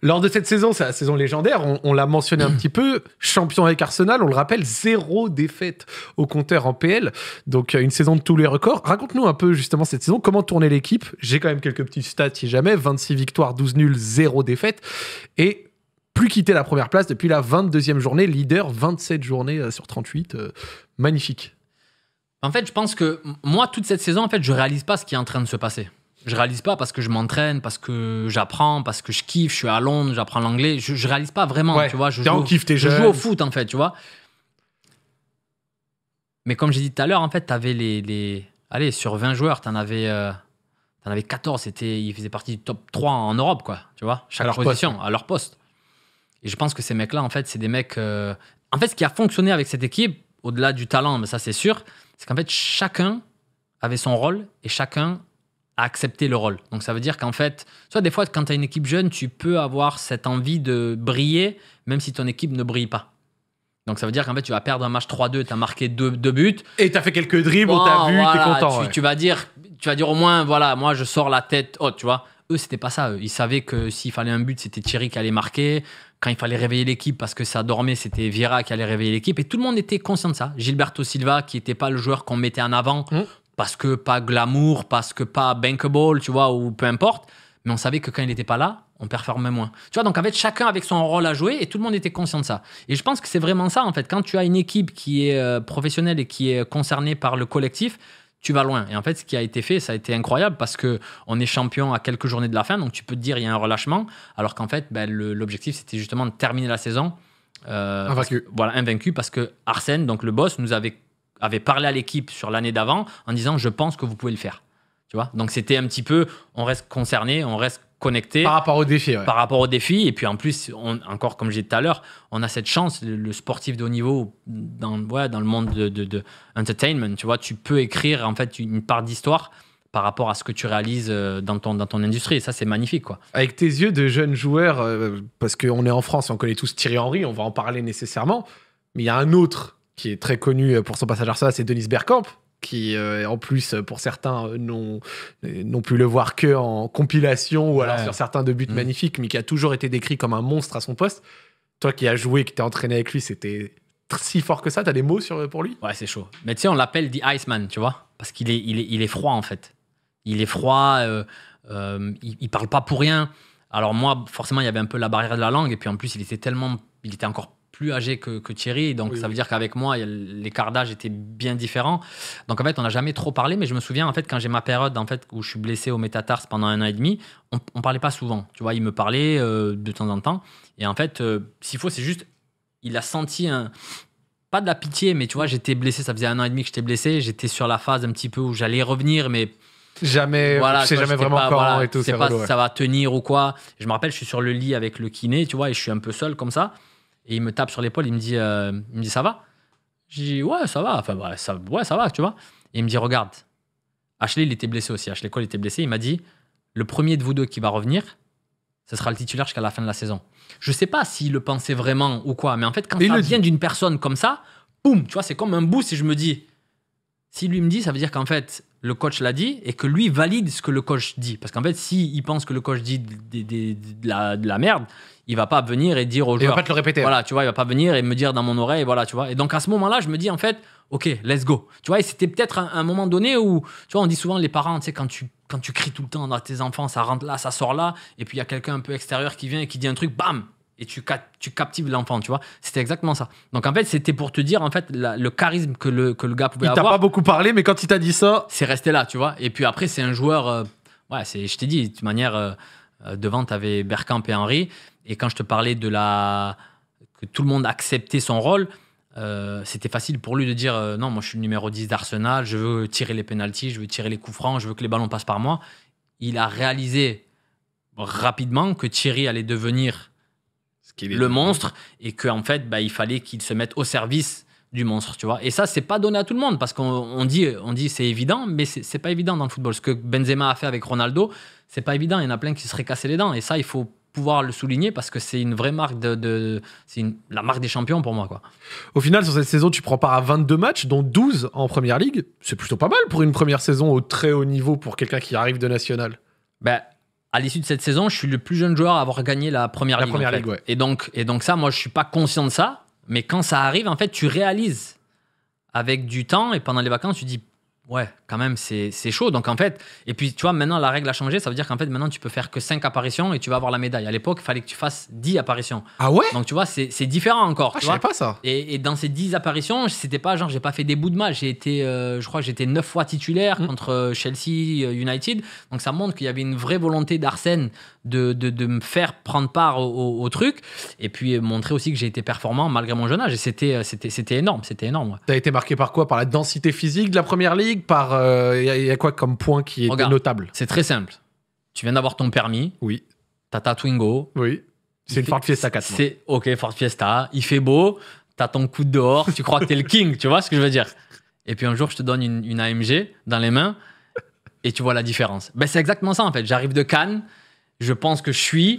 Lors de cette saison, c'est la saison légendaire. On, l'a mentionné un petit peu. Champion avec Arsenal, on le rappelle, zéro défaite au compteur en PL. Donc euh, une saison de tous les records. Raconte-nous un peu justement cette saison. Comment tournait l'équipe J'ai quand même quelques petits stats si jamais. 26 victoires, 12 nuls, zéro défaite et plus quitter la première place depuis la 22e journée, leader 27 journées euh, sur 38. Euh, magnifique. En fait, je pense que moi, toute cette saison, en fait, je réalise pas ce qui est en train de se passer. Je réalise pas parce que je m'entraîne, parce que j'apprends, parce que je kiffe, je suis à Londres, j'apprends l'anglais. Je, je, réalise pas vraiment, tu vois. Je, joue, je joue au foot, en fait, tu vois. Mais comme j'ai dit tout à l'heure, en fait, tu avais les, Allez, sur 20 joueurs, tu en avais. Euh, en avais 14, c'était, ils faisaient partie du top 3 en Europe, quoi, tu vois, chaque leur position, à leur poste. Et je pense que ces mecs-là, en fait, c'est des mecs. Euh, en fait, ce qui a fonctionné avec cette équipe, au-delà du talent, mais ça c'est sûr, c'est qu'en fait, chacun avait son rôle et chacun a accepté le rôle. Donc ça veut dire qu'en fait, soit des fois, quand tu as une équipe jeune, tu peux avoir cette envie de briller, même si ton équipe ne brille pas. Donc ça veut dire qu'en fait, tu vas perdre un match 3-2, tu as marqué deux, deux buts. Et tu as fait quelques dribbles, t'as tu oh, as vu, t'es content. Tu, vas dire, tu vas dire au moins, voilà, moi je sors la tête haute, tu vois. Eux, c'était pas ça. Eux. Ils savaient que s'il fallait un but, c'était Thierry qui allait marquer quand il fallait réveiller l'équipe parce que ça dormait, c'était Viera qui allait réveiller l'équipe. Et tout le monde était conscient de ça. Gilberto Silva, qui n'était pas le joueur qu'on mettait en avant mmh. parce que pas glamour, parce que pas bankable, tu vois, ou peu importe. Mais on savait que quand il n'était pas là, on performait moins. Tu vois, donc en fait, chacun avec son rôle à jouer et tout le monde était conscient de ça. Et je pense que c'est vraiment ça, en fait. Quand tu as une équipe qui est euh, professionnelle et qui est concernée par le collectif, tu vas loin. Et en fait, ce qui a été fait, ça a été incroyable parce que on est champion à quelques journées de la fin, donc tu peux te dire il y a un relâchement, alors qu'en fait, ben, l'objectif c'était justement de terminer la saison euh, invaincu. voilà, invaincu parce que Arsène, donc le boss, nous avait avait parlé à l'équipe sur l'année d'avant en disant je pense que vous pouvez le faire. Tu vois, donc c'était un petit peu, on reste concerné, on reste connecté. Par rapport au défi, Par rapport Et puis en plus, encore comme j'ai dit tout à l'heure, on a cette chance, le, sportif de haut niveau, dans, ouais, dans le monde de, de, entertainment, tu vois, tu peux écrire en fait une part d'histoire par rapport à ce que tu réalises euh, dans ton, dans ton industrie. Et ça, c'est magnifique. quoi. Avec tes yeux de jeune joueur, parce euh, parce qu'on est en France, on connaît tous Thierry Henry, on va en parler nécessairement, mais il y a un autre qui est très connu euh, pour son passage à Arsenal, c'est Denis Berkamp qui euh, en plus euh, pour certains euh, n'ont pu le voir que en compilation ou alors sur certains de buts mm. magnifiques, mais qui a toujours été décrit comme un monstre à son poste. Toi qui as joué, qui t'es entraîné avec lui, c'était si fort que ça T'as des mots sur, pour lui Ouais, c'est chaud. Mais tu sais, on l'appelle The Iceman, tu vois Parce qu'il est, il est, il est, froid, en fait. Il est froid, il, il, parle pas pour rien. Alors moi, forcément, il y avait un peu la barrière de la langue, et puis en plus, il était tellement... Il était encore plus âgé que, Thierry, donc ça veut dire qu'avec moi, l'écart d'âge étaient bien différent. Donc en fait, on n'a jamais trop parlé, mais je me souviens, en fait, quand j'ai ma période en fait, où je suis blessé au métatarse pendant un an et demi, on ne parlait pas souvent. Tu vois, il me parlait euh, de temps en temps. Et en fait, euh, s'il faut, c'est juste, il a senti un, pas de la pitié, mais tu vois, j'étais blessé, ça faisait un an et demi que j'étais blessé, j'étais sur la phase un petit peu où j'allais revenir, mais jamais, voilà, sais jamais vraiment pas, et tout, pas si ça va tenir ou quoi. Je me rappelle, je suis sur le lit avec le kiné, tu vois, et je suis un peu seul comme ça. Et il me tape sur l'épaule, il me dit, euh, me dit ça va J'ai dit ouais ça va, enfin ça, ouais ça va, tu vois. Et il me dit regarde, Ashley il était blessé aussi, Ashley Cole il était blessé, il m'a dit le premier de vous deux qui va revenir, ce sera le titulaire jusqu'à la fin de la saison. Je sais pas s'il le pensait vraiment ou quoi, mais en fait quand il ça vient d'une personne comme ça, boum, tu vois, c'est comme un boost et je me dis, si lui me dit, ça veut dire qu'en fait le coach l'a dit et que lui valide ce que le coach dit. Parce qu'en fait, s'il il pense que le coach dit de, la, merde, il va pas venir et dire au joueur Il va pas te le répéter. Voilà, tu vois, il va pas venir et me dire dans mon oreille, voilà, tu vois. Et donc à ce moment-là, je me dis en fait, ok, let's go. Tu vois, et c'était peut-être un, moment donné où, tu vois, on dit souvent les parents, tu sais, quand tu quand tu cries tout le temps dans tes enfants, ça rentre là, ça sort là, et puis il y a quelqu'un un peu extérieur qui vient et qui dit un truc, bam, et tu, tu captives l'enfant, tu vois. C'était exactement ça. Donc en fait, c'était pour te dire en fait le charisme que le, que le gars pouvait avoir. Il t'a pas beaucoup parlé, mais quand il t'a dit ça, c'est resté là, tu vois. Et puis après, c'est un joueur. Euh, ouais, c'est. Je t'ai dit de manière euh, euh, devant, devant, avais Bergkamp et Henry. Et quand je te parlais de la que tout le monde acceptait son rôle. c'était facile pour lui de dire non moi je suis le numéro 10 d'Arsenal je veux tirer les pénalties je veux tirer les coups francs je veux que les ballons passent par moi il a réalisé rapidement que Thierry allait devenir le monstre et que en fait, bah, il fallait qu'il se mette au service du monstre, tu vois. Et ça, c'est pas donné à tout le monde parce qu'on dit, on dit c'est évident, mais c'est pas évident dans le football. Ce que Benzema a fait avec Ronaldo, c'est pas évident. Il y en a plein qui se seraient cassés les dents et ça, il faut pouvoir le souligner parce que c'est une vraie marque de, c'est la marque des champions pour moi quoi. Au final sur cette saison tu prends part à 22 matchs dont 12 en première ligue, c'est plutôt pas mal pour une première saison au très haut niveau pour quelqu'un qui arrive de national. Ben, à l'issue de cette saison, je suis le plus jeune joueur à avoir gagné la première ligue. Et donc, et donc ça, moi, je suis pas conscient de ça. Mais quand ça arrive, en fait, tu réalises avec du temps et pendant les vacances, tu dis ouais, quand même, c'est chaud. Donc en fait, et puis tu vois, maintenant la règle a changé, ça veut dire qu'en fait, maintenant tu peux faire que 5 apparitions et tu vas avoir la médaille. À l'époque, il fallait que tu fasses 10 apparitions. Ah ouais Donc tu vois, c'est différent encore. Ah, je vois pas ça. Et, et, dans ces 10 apparitions, c'était pas genre, j'ai pas fait des bouts de match. J'ai été, euh, je crois que j'étais 9 fois titulaire hmm. contre euh, Chelsea euh, United. Donc ça montre qu'il y avait une vraie volonté d'Arsène de, de, me faire prendre part au, truc et puis montrer aussi que j'ai été performant malgré mon jeune âge. Et c'était énorme, c'était énorme. T'as été marqué par quoi Par la densité physique de la première ligue Par. Il euh, y, a quoi comme point qui est notable C'est très simple. Tu viens d'avoir ton permis. Oui. T'as ta Twingo. Oui. C'est une fait, Ford Fiesta 4. C'est ok, Ford Fiesta. Il fait beau. T'as ton coup de dehors. tu crois que t'es le king. Tu vois ce que je veux dire Et puis un jour, je te donne une, AMG dans les mains et tu vois la différence. Ben, c'est exactement ça en fait. J'arrive de Cannes, je pense que je suis,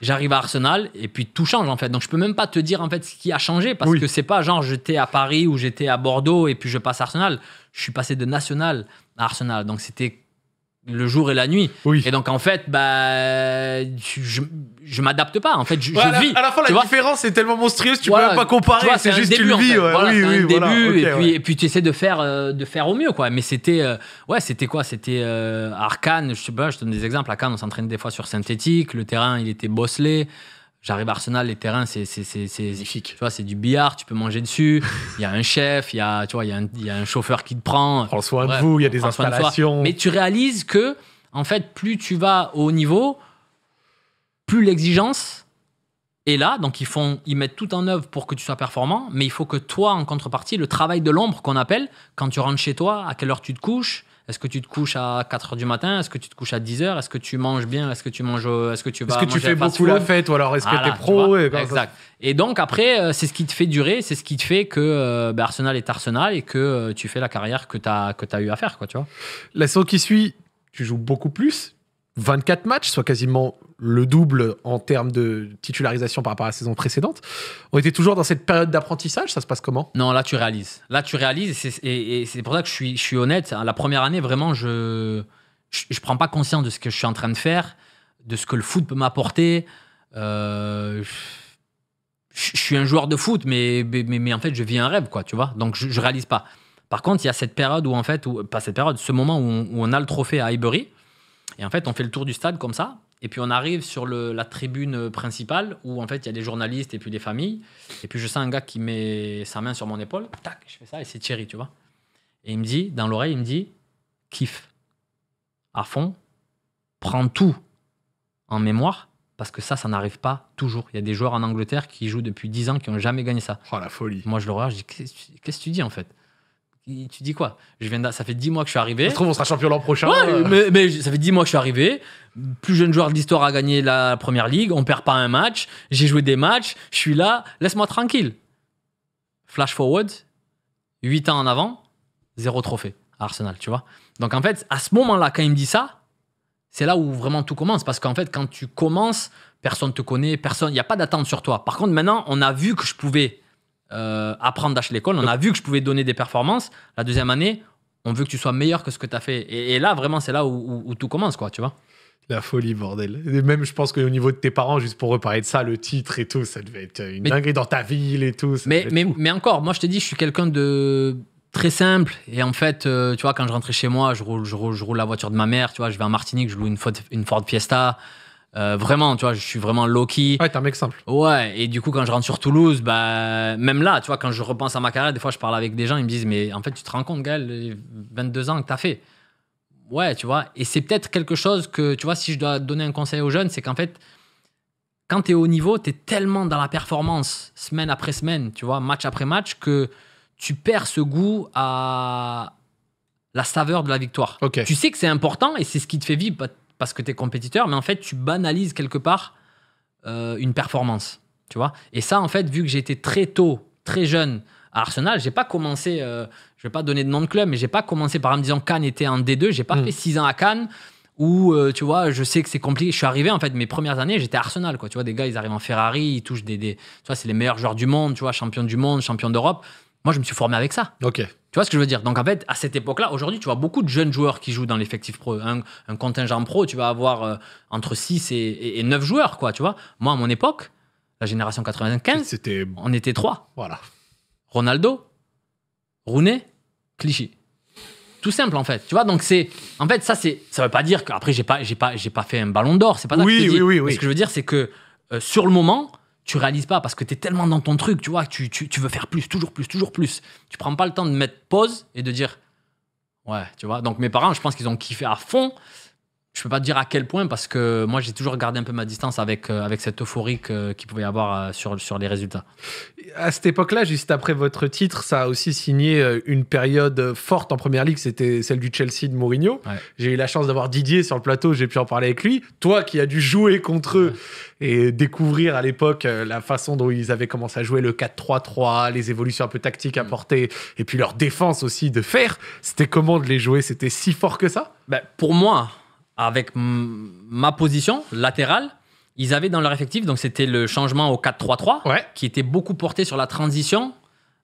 j'arrive à Arsenal et puis tout change en fait. Donc je peux même pas te dire en fait ce qui a changé parce que c'est pas genre j'étais à Paris ou j'étais à Bordeaux et puis je passe à Arsenal je suis passé de National à Arsenal. Donc, c'était le jour et la nuit. Et donc, en fait, bah, je, je m'adapte pas. En fait, je, la, vis. À la fin, la différence est tellement monstrueuse, tu ne peux même pas comparer. C'est juste une vie. début. et, puis, tu essaies de faire, euh, de faire au mieux, quoi. Mais c'était, euh, ouais, c'était quoi C'était euh, Je sais pas. Je te donne des exemples. À Cannes, on s'entraîne des fois sur synthétique. Le terrain, il était bosselé. J'arrive à Arsenal, les terrains, c'est magnifique. Tu vois, c'est du billard, tu peux manger dessus. Il y a un chef, il y a, tu vois, il y a un, chauffeur qui te prend. Prends soin de vous, il y a des installations. Mais tu réalises que, en fait, plus tu vas au niveau, plus l'exigence est là. Donc ils font, ils mettent tout en œuvre pour que tu sois performant. Mais il faut que toi, en contrepartie, le travail de l'ombre qu'on appelle, quand tu rentres chez toi, à quelle heure tu te couches, est-ce que tu te couches à 4h du matin Est-ce que tu te couches à 10h Est-ce que tu manges bien Est-ce que tu manges Est-ce que tu vas Est-ce que tu fais beaucoup la fête ou alors est-ce que t'es pro et Exact. Et donc après euh, c'est ce qui te fait durer, c'est ce qui te fait que euh, bah, Arsenal est Arsenal et que euh, tu fais la carrière que tu as que tu eu à faire quoi, tu vois. La saison qui suit, tu joues beaucoup plus, 24 matchs, soit quasiment le double en termes de titularisation par rapport à la saison précédente. On était toujours dans cette période d'apprentissage, ça se passe comment Non, là tu réalises. Là tu réalises et c'est pour ça que je suis, honnête. La première année, vraiment, je ne prends pas conscience de ce que je suis en train de faire, de ce que le foot peut m'apporter. Euh, je, suis un joueur de foot, mais, mais, en fait je vis un rêve, quoi, tu vois. Donc je ne réalise pas. Par contre, il y a cette période où, en fait, pas cette période, ce moment où on, a le trophée à Highbury. Et en fait, on fait le tour du stade comme ça. Et puis on arrive sur le, la tribune principale où en fait il y a des journalistes et puis des familles. Et puis je sens un gars qui met sa main sur mon épaule. Tac, je fais ça et c'est Thierry, tu vois. Et il me dit, dans l'oreille, il me dit kiffe à fond, prends tout en mémoire parce que ça, ça n'arrive pas toujours. Il y a des joueurs en Angleterre qui jouent depuis 10 ans qui n'ont jamais gagné ça. Oh la folie. Moi je le regarde, je dis qu'est-ce que tu dis en fait tu dis quoi je viens Ça fait 10 mois que je suis arrivé. Ça se trouve, on sera champion l'an prochain. Ouais, euh. mais, mais, ça fait 10 mois que je suis arrivé plus jeune joueur de l'histoire à gagner la première ligue, on perd pas un match, j'ai joué des matchs, je suis là, laisse-moi tranquille. Flash forward, 8 ans en avant, zéro trophée à Arsenal, tu vois. Donc en fait, à ce moment-là, quand il me dit ça, c'est là où vraiment tout commence. Parce qu'en fait, quand tu commences, personne ne te connaît, personne, il n'y a pas d'attente sur toi. Par contre, maintenant, on a vu que je pouvais euh, apprendre à l'école, on a vu que je pouvais donner des performances. La deuxième année, on veut que tu sois meilleur que ce que tu as fait. Et, là, vraiment, c'est là où, où tout commence, quoi, tu vois. La folie, bordel. Et même, je pense qu'au niveau de tes parents, juste pour reparler de ça, le titre et tout, ça devait être une dinguerie dans ta ville et tout. Mais, mais, encore, moi, je te dis, je suis quelqu'un de très simple. Et en fait, euh, tu vois, quand je rentrais chez moi, je roule, la voiture de ma mère, tu vois, je vais en Martinique, je loue une Ford, une Ford Fiesta. Euh, vraiment, tu vois, je suis vraiment low-key. Ouais, t'es un mec simple. Ouais, et du coup, quand je rentre sur Toulouse, bah, même là, tu vois, quand je repense à ma carrière, des fois, je parle avec des gens, ils me disent, mais en fait, tu te rends compte, Gaël, 22 ans que t'as fait ouais, tu vois. Et c'est peut-être quelque chose que, tu vois, si je dois donner un conseil aux jeunes, c'est qu'en fait, quand tu es au niveau, tu es tellement dans la performance, semaine après semaine, tu vois, match après match, que tu perds ce goût à la saveur de la victoire. Tu sais que c'est important et c'est ce qui te fait vivre parce que tu es compétiteur, mais en fait, tu banalises quelque part euh, une performance, tu vois. Et ça, en fait, vu que j'étais très tôt, très jeune, Arsenal, j'ai pas commencé, euh, je vais pas donner de nom de club, mais j'ai pas commencé par en me disant Cannes était en D2, j'ai pas hmm. fait 6 ans à Cannes où euh, tu vois, je sais que c'est compliqué. Je suis arrivé en fait mes premières années, j'étais Arsenal quoi. Tu vois, des gars ils arrivent en Ferrari, ils touchent des, des tu vois, c'est les meilleurs joueurs du monde, tu vois, champion du monde, champion d'Europe. Moi, je me suis formé avec ça. Ok. Tu vois ce que je veux dire Donc en fait, à cette époque-là, aujourd'hui, tu vois beaucoup de jeunes joueurs qui jouent dans l'effectif pro. Un, contingent pro, tu vas avoir euh, entre 6 et, et, 9 joueurs quoi, tu vois. Moi à mon époque, la génération 95, on était 3. Voilà. Ronaldo, Rooney, Clichy. Tout simple en fait, tu vois. Donc c'est, en fait, ça c'est, ça veut pas dire qu'après j'ai pas, j'ai pas, j'ai pas fait un Ballon d'Or. C'est pas ça oui, que je oui, dis. Oui, Ce que je veux dire, c'est que euh, sur le moment, tu réalises pas parce que tu es tellement dans ton truc, tu vois, tu, tu, tu, veux faire plus, toujours plus, toujours plus. Tu prends pas le temps de mettre pause et de dire ouais, tu vois. Donc mes parents, je pense qu'ils ont kiffé à fond je peux pas dire à quel point parce que moi j'ai toujours gardé un peu ma distance avec, euh, avec cette euphorie qu'il pouvait y avoir euh, sur, sur les résultats. À cette époque-là, juste après votre titre, ça a aussi signé euh, une période forte en première ligue, c'était celle du Chelsea de Mourinho. J'ai eu la chance d'avoir Didier sur le plateau, j'ai pu en parler avec lui. Toi qui as dû jouer contre eux et découvrir à l'époque la façon dont ils avaient commencé à jouer le 4-3-3, les évolutions un peu tactiques mm. apportées et puis leur défense aussi de faire, c'était comment de les jouer C'était si fort que ça ben, Pour moi, avec ma position latérale, ils avaient dans leur effectif, donc c'était le changement au 4-3-3, qui était beaucoup porté sur la transition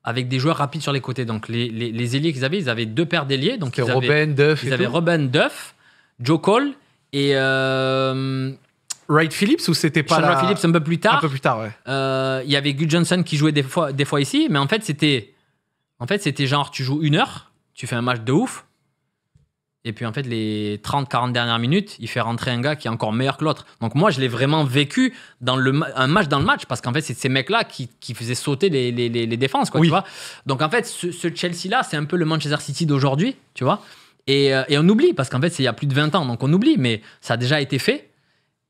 avec des joueurs rapides sur les côtés. Donc les, les, ailiers qu'ils avaient, ils avaient deux paires d'ailiers. Donc ils Robin, Duff. Ils avaient Robben, Robin, Duff, Joe Cole et. Euh, Wright Phillips ou c'était pas Wright Phillips un peu plus tard. Un peu plus tard, ouais. Euh, il y avait Gus Johnson qui jouait des fois, des fois ici, mais en fait c'était, en fait c'était genre tu joues une heure, tu fais un match de ouf, et puis en fait, les 30-40 dernières minutes, il fait rentrer un gars qui est encore meilleur que l'autre. Donc moi, je l'ai vraiment vécu dans le un match dans le match, parce qu'en fait, c'est ces mecs-là qui, qui, faisaient sauter les, les, défenses, quoi, Donc en fait, ce, Chelsea-là, c'est un peu le Manchester City d'aujourd'hui, tu vois. Et, euh, et, on oublie, parce qu'en fait, c'est il y a plus de 20 ans, donc on oublie, mais ça a déjà été fait.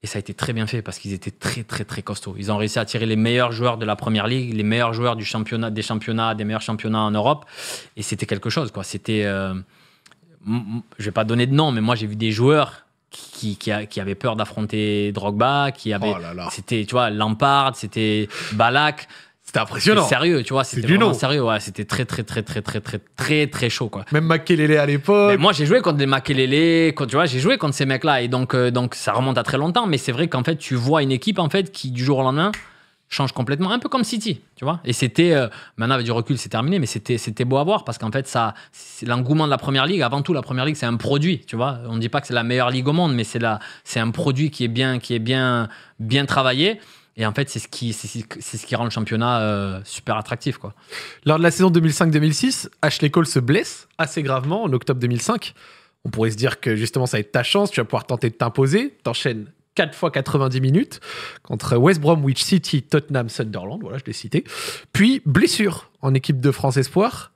Et ça a été très bien fait parce qu'ils étaient très très très costauds. Ils ont réussi à tirer les meilleurs joueurs de la première ligue, les meilleurs joueurs du championnat, des championnats, des meilleurs championnats en Europe. Et c'était quelque chose quoi. C'était euh, je vais pas donner de nom, mais moi j'ai vu des joueurs qui, qui, avaient peur d'affronter Drogba, qui oh avaient, c'était, tu vois, Lampard, c'était Balak. C'était impressionnant. Sérieux, tu vois, c'était vraiment sérieux. Ouais, c'était très très très très très très très très chaud quoi. Même Makelele à l'époque. moi j'ai joué contre les Makelele, tu vois, j'ai joué contre ces mecs-là et donc euh, donc ça remonte à très longtemps. Mais c'est vrai qu'en fait tu vois une équipe en fait qui du jour au lendemain change complètement, un peu comme City, tu vois. Et c'était, euh, maintenant avec du recul, c'est terminé, mais c'était, beau à voir parce qu'en fait, ça, l'engouement de la première ligue, avant tout, la première ligue, c'est un produit, tu vois. On ne dit pas que c'est la meilleure ligue au monde, mais c'est, c'est un produit qui est bien, qui est bien, bien travaillé. Et en fait, c'est ce qui, ce qui rend le championnat euh, super attractif, quoi. Lors de la saison 2005-2006, Ashley Cole se blesse assez gravement en octobre 2005. On pourrait se dire que justement, ça va être ta chance, tu vas pouvoir tenter de t'imposer. T'enchaînes 4 fois 90 minutes contre West Bromwich City, Tottenham, Sunderland, voilà, je l'ai cité. Puis blessure en équipe de France Espoir.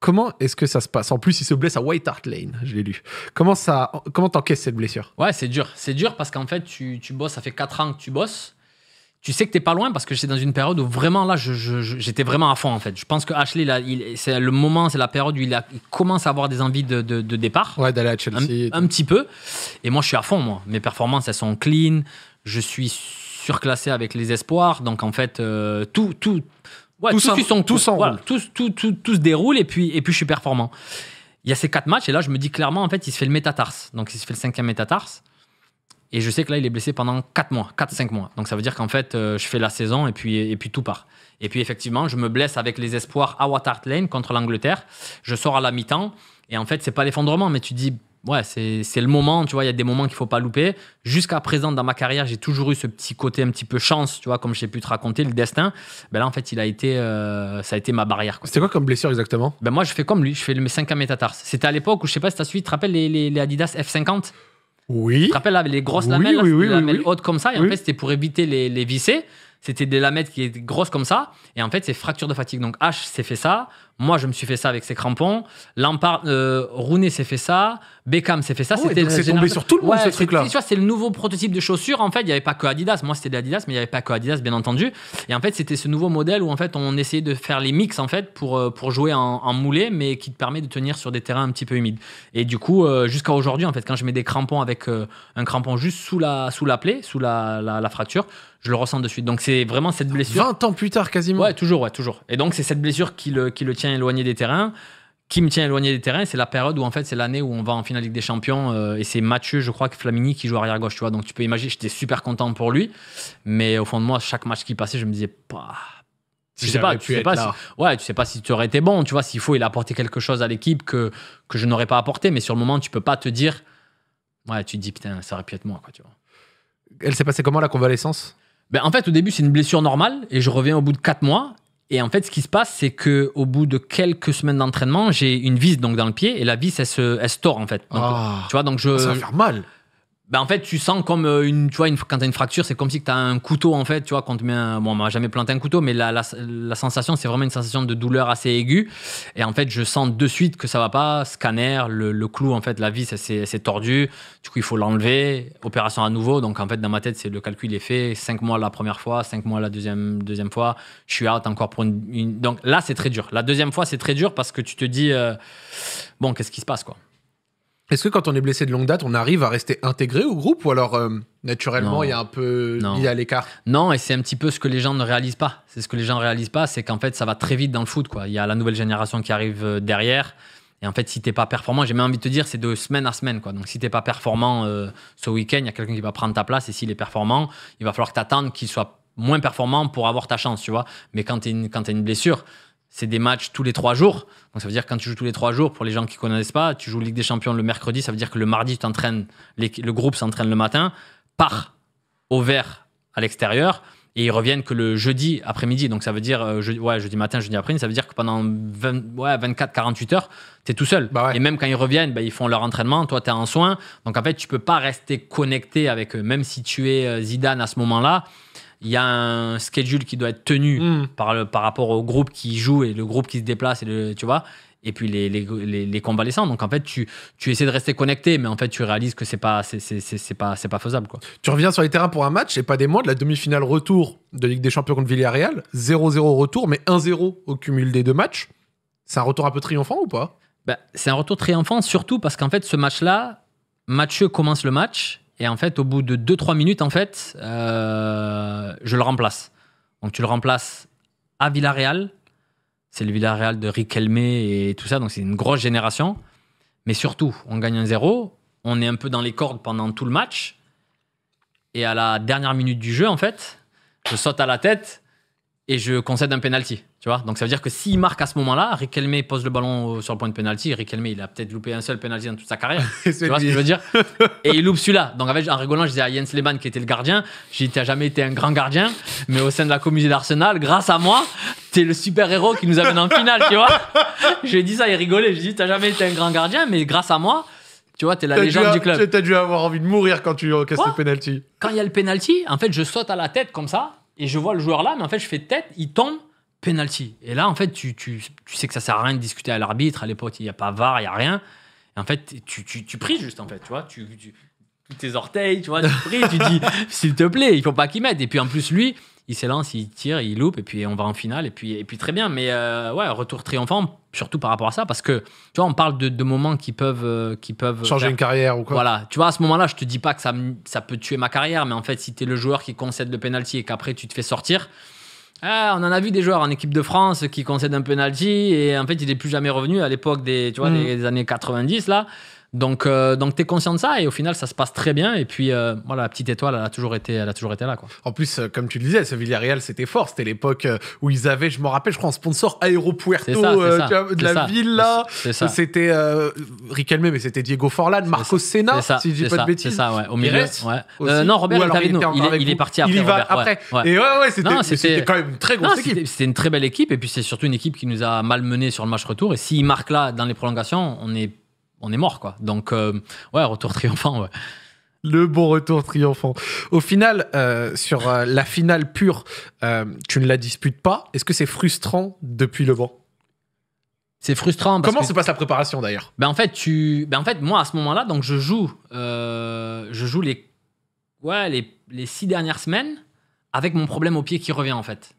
Comment est-ce que ça se passe En plus, il se blesse à White Hart Lane, je l'ai lu. Comment ça, comment t'encaisses cette blessure Ouais, c'est dur. C'est dur parce qu'en fait, tu, tu bosses, ça fait 4 ans que tu bosses tu sais que t'es pas loin parce que j'étais dans une période où vraiment là, j'étais vraiment à fond en fait. Je pense que Ashley, c'est le moment, c'est la période où il, a, commence à avoir des envies de, départ. Ouais, d'aller à Chelsea. Un, petit peu. Et moi, je suis à fond, moi. Mes performances, elles sont clean. Je suis surclassé avec les espoirs. Donc en fait, euh, tout, tout, ouais, tout, tout, tout, tout, tout, se déroule et puis, et puis je suis performant. Il y a ces quatre matchs et là, je me dis clairement, en fait, il se fait le métatarse. Donc il se fait le cinquième métatarse. Et je sais que là, il est blessé pendant 4 mois, 4-5 mois. Donc ça veut dire qu'en fait, euh, je fais la saison et puis, et puis tout part. Et puis effectivement, je me blesse avec les espoirs à Wat Lane contre l'Angleterre. Je sors à la mi-temps. Et en fait, c'est pas l'effondrement, mais tu dis, ouais, c'est le moment, tu vois, il y a des moments qu'il faut pas louper. Jusqu'à présent, dans ma carrière, j'ai toujours eu ce petit côté un petit peu chance, tu vois, comme j'ai pu te raconter, le destin. Ben là, en fait, il a été, euh, ça a été ma barrière. C'était quoi comme blessure exactement Ben moi, je fais comme lui, je fais mes 5 Métatars. C'était à l'époque où, je sais pas si tu as suivi, tu te rappelles les, les Adidas F50 oui. Tu te rappelles, les grosses lamelles, oui, hautes comme ça, et en fait, c'était pour éviter les, les visser. C'était des lamelles qui étaient grosses comme ça, et en fait, c'est fracture de fatigue. Donc, H c'est fait ça, moi, je me suis fait ça avec ces crampons. Lampard, euh, Rooney s'est fait ça. Beckham s'est fait ça. Oh, c'était c'est tombé sur tout le monde ce truc-là. Tu vois, c'est le nouveau prototype de chaussures. En fait, il n'y avait pas que Adidas. Moi, c'était des Adidas, mais il n'y avait pas que Adidas, bien entendu. Et en fait, c'était ce nouveau modèle où en fait, on essayait de faire les mix en fait pour euh, pour jouer en, en moulet, mais qui te permet de tenir sur des terrains un petit peu humides. Et du coup, euh, jusqu'à aujourd'hui, en fait, quand je mets des crampons avec un crampon juste sous la sous la plaie, sous la, la, fracture, je le ressens de suite. Donc c'est vraiment cette blessure. 20 ans plus tard, quasiment. Ouais, toujours, ouais, toujours. Et donc c'est cette blessure qui le qui le tient éloigné des terrains. Qui me tient éloigné des terrains, c'est la période où en fait c'est l'année où on va en finale Ligue des Champions euh, et c'est Mathieu, je crois, que Flamini qui joue arrière gauche, tu vois. Donc tu peux imaginer, j'étais super content pour lui, mais au fond de moi, chaque match qui passait, je me disais pas. Bah, je sais pas, tu sais pas, si, ouais, tu sais pas si tu aurais été bon, tu vois, s'il faut, il a apporté quelque chose à l'équipe que, que je n'aurais pas apporté, mais sur le moment, tu peux pas te dire, ouais, tu te dis, putain, ça aurait pu être moi, quoi, tu vois. Elle s'est passée comment la convalescence ben, En fait, au début, c'est une blessure normale, et je reviens au bout de 4 mois, et en fait, ce qui se passe, c'est que au bout de quelques semaines d'entraînement, j'ai une vis donc dans le pied et la vis, elle se, elle tord en fait. Ah. tu vois, donc ah, je. Ça va faire mal. Bah, en fait, tu sens comme euh, une, tu vois, une, quand t'as une fracture, c'est comme si as un couteau, en fait, tu vois, quand tu mets un, bon, on m'a jamais planté un couteau, mais la, la, sensation, c'est vraiment une sensation de douleur assez aiguë. Et en fait, je sens de suite que ça va pas, scanner, le, clou, en fait, la vis, c'est tordu, du coup, il faut l'enlever, opération à nouveau. Donc, en fait, dans ma tête, c'est le calcul est fait, Cinq mois la première fois, cinq mois la deuxième, deuxième fois, je suis out encore pour une, donc là, c'est très dur. La deuxième fois, c'est très dur parce que tu te dis, euh, bon, qu'est-ce qui se passe, quoi? Est-ce que quand on est blessé de longue date, on arrive à rester intégré au groupe ou alors euh, naturellement il y a un peu mis à l'écart Non, et c'est un petit peu ce que les gens ne réalisent pas. C'est ce que les gens ne réalisent pas, c'est qu'en fait ça va très vite dans le foot. Quoi. Il y a la nouvelle génération qui arrive euh, derrière. Et en fait, si t'es pas performant, j'ai même envie de te dire, c'est de semaine à semaine. Quoi. Donc, si t'es pas performant euh, ce week-end, il y a quelqu'un qui va prendre ta place. Et s'il est performant, il va falloir que attends qu'il soit moins performant pour avoir ta chance, tu vois. Mais quand tu as une blessure, c'est des matchs tous les trois jours. Donc ça veut dire quand tu joues tous les trois jours, pour les gens qui connaissent pas, tu joues Ligue des Champions le mercredi, ça veut dire que le mardi, tu t'entraînes, le groupe s'entraîne le matin, part au vert à l'extérieur, et ils reviennent que le jeudi après-midi. Donc ça veut dire, euh, jeudi matin, jeudi après-midi, ça veut dire que pendant 24-48 heures, tu es tout seul. Bah et même quand ils reviennent, bah, ils font leur entraînement, toi, tu es en soin. Donc en fait, tu peux pas rester connecté avec eux, même si tu es euh, Zidane à ce moment-là il y a un schedule qui doit être tenu mm. par, le, par rapport au groupe qui joue et le groupe qui se déplace, et tu vois et puis les, les, les, convalescents. Donc en fait, tu, tu essaies de rester connecté, mais en fait, tu réalises que c'est pas c'est, pas c'est pas faisable quoi. Tu reviens sur les terrains pour un match et pas des mois, de La demi-finale retour de Ligue des Champions contre Villarreal, 0-0 retour, mais 1-0 au cumul des deux matchs. C'est un retour un peu triomphant ou pas bah, c'est un retour triomphant, surtout parce qu'en fait, ce match-là, Mathieu commence le match et en fait, au bout de 2-3 minutes, en fait, euh, je le remplace. Donc tu le remplaces à Villarreal. C'est le Villarreal de Riquelme et tout ça. Donc c'est une grosse génération. Mais surtout, on gagne un zéro. On est un peu dans les cordes pendant tout le match. Et à la dernière minute du jeu, en fait, je saute à la tête et je concède un penalty. Tu vois Donc ça veut dire que s'il marque à ce moment-là, Riquelme pose le ballon euh, sur le point de penalty. Riquelme, il a peut-être loupé un seul penalty dans toute sa carrière. tu vois ce que je veux dire Et il loupe celui-là. Donc avec, en rigolant, je disais à Jens Lehmann, qui était le gardien, j'ai dit, t'as jamais été un grand gardien, mais au sein de la communauté d'Arsenal, grâce à moi, t'es le super-héros qui nous amène en finale, tu vois ai dit ça, il rigolait. J'ai dit, t'as jamais été un grand gardien, mais grâce à moi, tu vois, t'es la légende du club. T'as dû avoir envie de mourir quand tu casses le penalty. Quand il y a le penalty, en fait, je saute à la tête comme ça, et je vois le joueur là, mais en fait, je fais tête, il tombe penalty. Et là, en fait, tu, tu, tu, sais que ça sert à rien de discuter à l'arbitre. À l'époque, il n'y a pas VAR, il n'y a rien. en fait, tu, tu, pries juste, en fait, tu vois. Tu, tes orteils, tu vois, tu pries, tu dis, s'il te plaît, il faut pas qu'il m'aide. Et puis en plus, lui, il s'élance, il tire, il loupe, et puis on va en finale, et puis, et puis très bien. Mais euh, ouais, retour triomphant, surtout par rapport à ça, parce que tu vois, on parle de, moments qui peuvent. Euh, qui peuvent Changer une carrière ou quoi. Voilà, tu vois, à ce moment-là, je te dis pas que ça, ça peut tuer ma carrière, mais en fait, si tu es le joueur qui concède le penalty et qu'après tu te fais sortir, ah, on en a vu des joueurs en équipe de France qui concèdent un penalty et en fait il n'est plus jamais revenu à l'époque des, mm. des, années 90 là. Donc, euh, donc tu es conscient de ça et au final, ça se passe très bien. Et puis, euh, voilà, la petite étoile, elle a toujours été, elle a toujours été là. Quoi. En plus, euh, comme tu le disais, ce Villarreal, c'était fort. C'était l'époque où ils avaient, je me rappelle, je crois, un sponsor Aeropuerto de la ville là. C'était Riquelme, mais c'était Diego Forlan, Marco Senna, si je dis pas de bêtises. non, Robert il, est, parti après. Il va après. Et ouais, ouais, c'était quand même une très grosse équipe. C'était une très belle équipe. Et puis, c'est surtout une équipe qui nous a malmenés sur le match retour. Et s'il marque là dans les prolongations, on est on est mort, quoi. Donc, euh, ouais, retour triomphant, Le bon retour triomphant. Au final, euh, sur euh, la finale pure, tu ne la disputes pas. Est-ce que c'est frustrant depuis le vent c'est frustrant. Comment se passe la préparation d'ailleurs ben en fait, tu... Ben, en fait, moi à ce moment-là, donc je joue, je joue les... Ouais, les... les six dernières semaines avec mon problème au pied qui revient en fait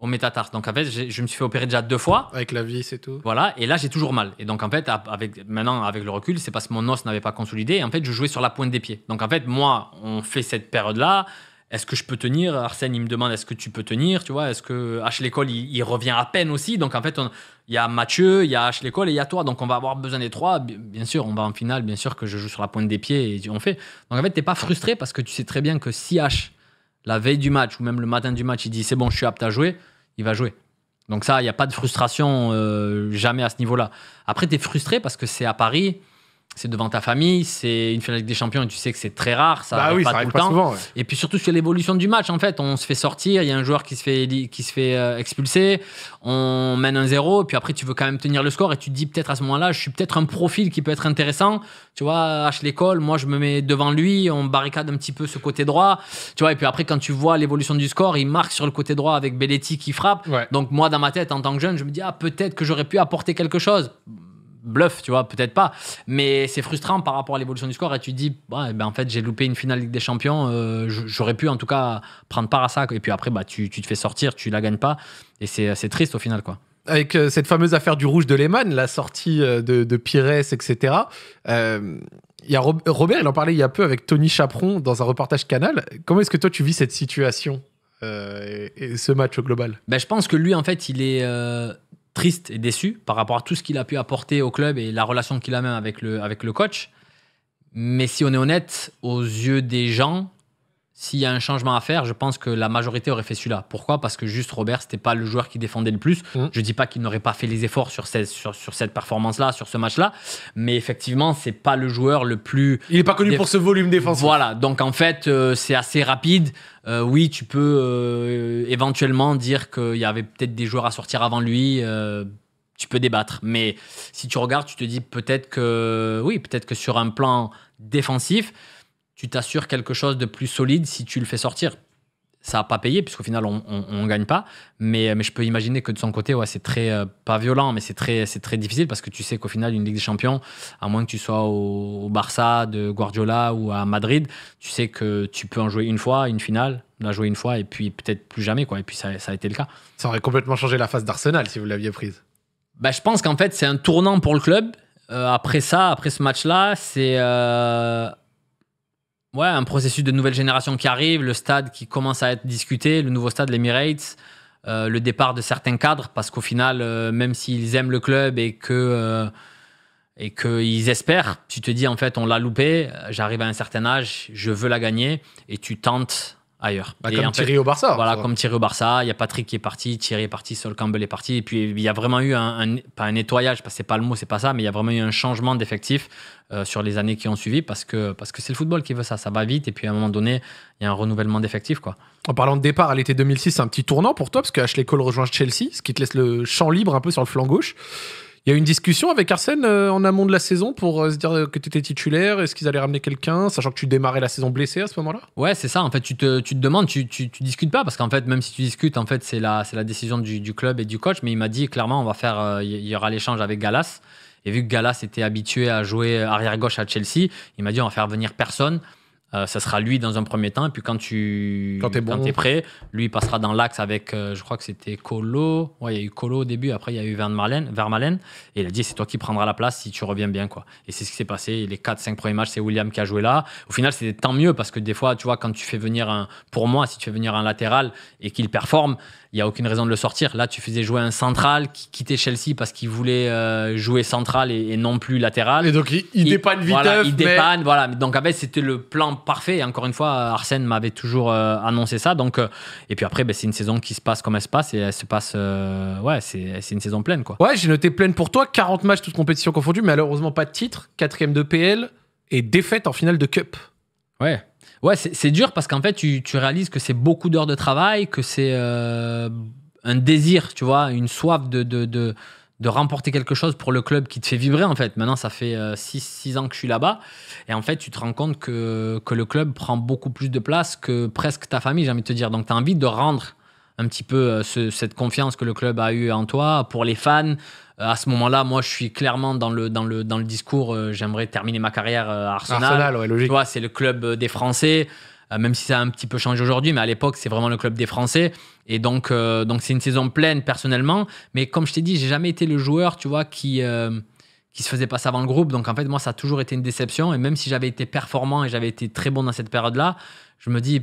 au métatars. Donc en fait, je me suis fait opérer déjà deux fois. Avec la vie, c'est tout. Voilà, et là j'ai toujours mal. Et donc en fait, avec, maintenant avec le recul, c'est parce que mon os n'avait pas consolidé. en fait, je jouais sur la pointe des pieds. Donc en fait, moi, on fait cette période-là. Est-ce que je peux tenir Arsène, il me demande est-ce que tu peux tenir, tu vois Est-ce que H, l'école, il, revient à peine aussi Donc en fait, il y a Mathieu, il y a H, l'école et il y a toi. Donc on va avoir besoin des trois. Bien sûr, on va en finale, bien sûr que je joue sur la pointe des pieds et on fait. Donc en fait, n'es pas frustré parce que tu sais très bien que si H la veille du match ou même le matin du match, il dit c'est bon, je suis apte à jouer, il va jouer. Donc ça, il n'y a pas de frustration euh, jamais à ce niveau-là. Après, tu es frustré parce que c'est à Paris, c'est devant ta famille, c'est une finale des champions et tu sais que c'est très rare, ça bah arrive pas tout le temps. Et puis surtout sur l'évolution du match en fait, on se fait sortir, il y a un joueur qui se fait qui se fait euh, expulser, on mène un zéro puis après tu veux quand même tenir le score et tu te dis peut-être à ce moment-là, je suis peut-être un profil qui peut être intéressant. Tu vois, H l'école, moi je me mets devant lui, on barricade un petit peu ce côté droit. Tu vois et puis après quand tu vois l'évolution du score, il marque sur le côté droit avec Belletti qui frappe. Donc moi dans ma tête en tant que jeune, je me dis ah peut-être que j'aurais pu apporter quelque chose bluff, tu vois, peut-être pas. Mais c'est frustrant par rapport à l'évolution du score. Et tu dis, bah, ben, en fait, j'ai loupé une finale Ligue des Champions. Euh, j'aurais pu, en tout cas, prendre part à ça. Et puis après, bah, tu, te fais sortir, tu la gagnes pas. Et c'est triste au final, quoi avec euh, cette fameuse affaire du rouge de Lehman, la sortie euh, de, Pirès, Pires, etc. y a Robert, il en parlait il y a peu avec Tony Chaperon dans un reportage Canal. Comment est-ce que toi tu vis cette situation et, ce match au global ben, Je pense que lui, en fait, il est triste et déçu par rapport à tout ce qu'il a pu apporter au club et la relation qu'il a même avec le, avec le coach. Mais si on est honnête, aux yeux des gens, s'il y a un changement à faire, je pense que la majorité aurait fait celui-là. Pourquoi Parce que juste Robert, ce n'était pas le joueur qui défendait le plus. Je mm. Je dis pas qu'il n'aurait pas fait les efforts sur, sur, cette performance-là, sur ce match-là, mais effectivement, ce n'est pas le joueur le plus. Il n'est pas connu pour ce volume défensif. Voilà, donc en fait, euh, c'est assez rapide. Euh, oui, tu peux euh, éventuellement dire qu'il y avait peut-être des joueurs à sortir avant lui tu peux débattre. Mais si tu regardes, tu te dis peut-être que oui, peut-être que sur un plan défensif, tu t'assures quelque chose de plus solide si tu le fais sortir. Ça n'a pas payé, puisqu'au final, on ne gagne pas. Mais, mais je peux imaginer que de son côté, ouais, c'est très, euh, pas violent, mais c'est très, très difficile parce que tu sais qu'au final, une Ligue des Champions, à moins que tu sois au, Barça de Guardiola ou à Madrid, tu sais que tu peux en jouer une fois, une finale, la jouer une fois et puis peut-être plus jamais. Quoi. Et puis ça, ça a été le cas. Ça aurait complètement changé la face d'Arsenal si vous l'aviez prise. Bah, je pense qu'en fait, c'est un tournant pour le club. Euh, après ça, après ce match-là, c'est. Euh, Ouais, un processus de nouvelle génération qui arrive, le stade qui commence à être discuté, le nouveau stade, l'Emirates, euh, le départ de certains cadres, parce qu'au final, euh, même s'ils aiment le club et que euh, et qu'ils espèrent, tu te dis en fait, on l'a loupé, j'arrive à un certain âge, je veux la gagner, et tu tentes ailleurs. Bah, comme Thierry au Barça. Voilà, comme Thierry au Barça, il y a Patrick qui est parti, Thierry est parti, Sol Campbell est parti, et puis il y a vraiment eu un, pas un nettoyage, parce que c'est pas le mot, c'est pas ça, mais il y a vraiment eu un changement d'effectif euh, sur les années qui ont suivi, parce que parce que c'est le football qui veut ça, ça va vite, et puis à un moment donné, il y a un renouvellement d'effectif quoi. En parlant de départ à l'été 2006, c'est un petit tournant pour toi, parce que Ashley Cole rejoint Chelsea, ce qui te laisse le champ libre un peu sur le flanc gauche. Il y a une discussion avec Arsène euh, en amont de la saison pour euh, se dire que tu étais titulaire. Est-ce qu'ils allaient ramener quelqu'un, sachant que tu démarrais la saison blessé à ce moment-là Ouais, c'est ça. En fait, tu te, demandes, tu, tu, discutes pas parce qu'en fait, même si tu discutes, en fait, c'est la, c'est la décision du, club et du coach. Mais il m'a dit clairement, on va faire, euh, il y, y aura l'échange avec Galas. Et vu que Galas était habitué à jouer arrière gauche à Chelsea, il m'a dit on va faire venir personne. Euh, ça sera lui dans un premier temps. Et puis quand tu es, prêt, lui passera dans l'axe avec, euh, je crois que c'était Colo. Ouais, il y a eu Colo au début. Après, il y a eu Vermalen. et il a dit c'est toi qui prendras la place si tu reviens bien. quoi. Et c'est ce qui s'est passé. les 4-5 premiers matchs, c'est William qui a joué là. Au final, c'était tant mieux parce que des fois, tu vois, quand tu fais venir un. Pour moi, si tu fais venir un latéral et qu'il performe, il n'y a aucune raison de le sortir. Là, tu faisais jouer un central qui quittait Chelsea parce qu'il voulait euh, jouer central et, non plus latéral. Et donc, il, dépanne vite. Voilà, il dépanne, voilà. Donc, c'était le plan parfait. Et encore une fois, Arsène m'avait toujours euh, annoncé ça. Donc, euh, et puis après, ben, c'est une saison qui se passe comme elle se passe et elle se passe. ouais, c'est, une saison pleine, quoi. Ouais, j'ai noté pleine pour toi. 40 matchs, toutes compétitions confondues, mais malheureusement pas de titre. Quatrième de PL et défaite en finale de Cup. Ouais. Ouais, c'est dur parce qu'en fait, tu, tu, réalises que c'est beaucoup d'heures de travail, que c'est euh, un désir, tu vois, une soif de de, de, remporter quelque chose pour le club qui te fait vibrer, en fait. Maintenant, ça fait 6 euh, six ans que je suis là-bas. Et en fait, tu te rends compte que, que, le club prend beaucoup plus de place que presque ta famille, j'ai envie de te dire. Donc, tu as envie de rendre un petit peu euh, cette confiance que le club a eue en toi. Pour les fans, euh, à ce moment-là, moi, je suis clairement dans le, dans le, dans le discours, euh, j'aimerais terminer ma carrière à Arsenal. Arsenal, logique. c'est le club des Français, même si ça a un petit peu changé aujourd'hui, mais à l'époque, c'est vraiment le club des Français. Et donc, donc c'est une saison pleine personnellement. Mais comme je t'ai dit, j'ai jamais été le joueur, tu vois, qui, qui se faisait passer avant le groupe. Donc, en fait, moi, ça a toujours été une déception. Et même si j'avais été performant et j'avais été très bon dans cette période-là, je me dis,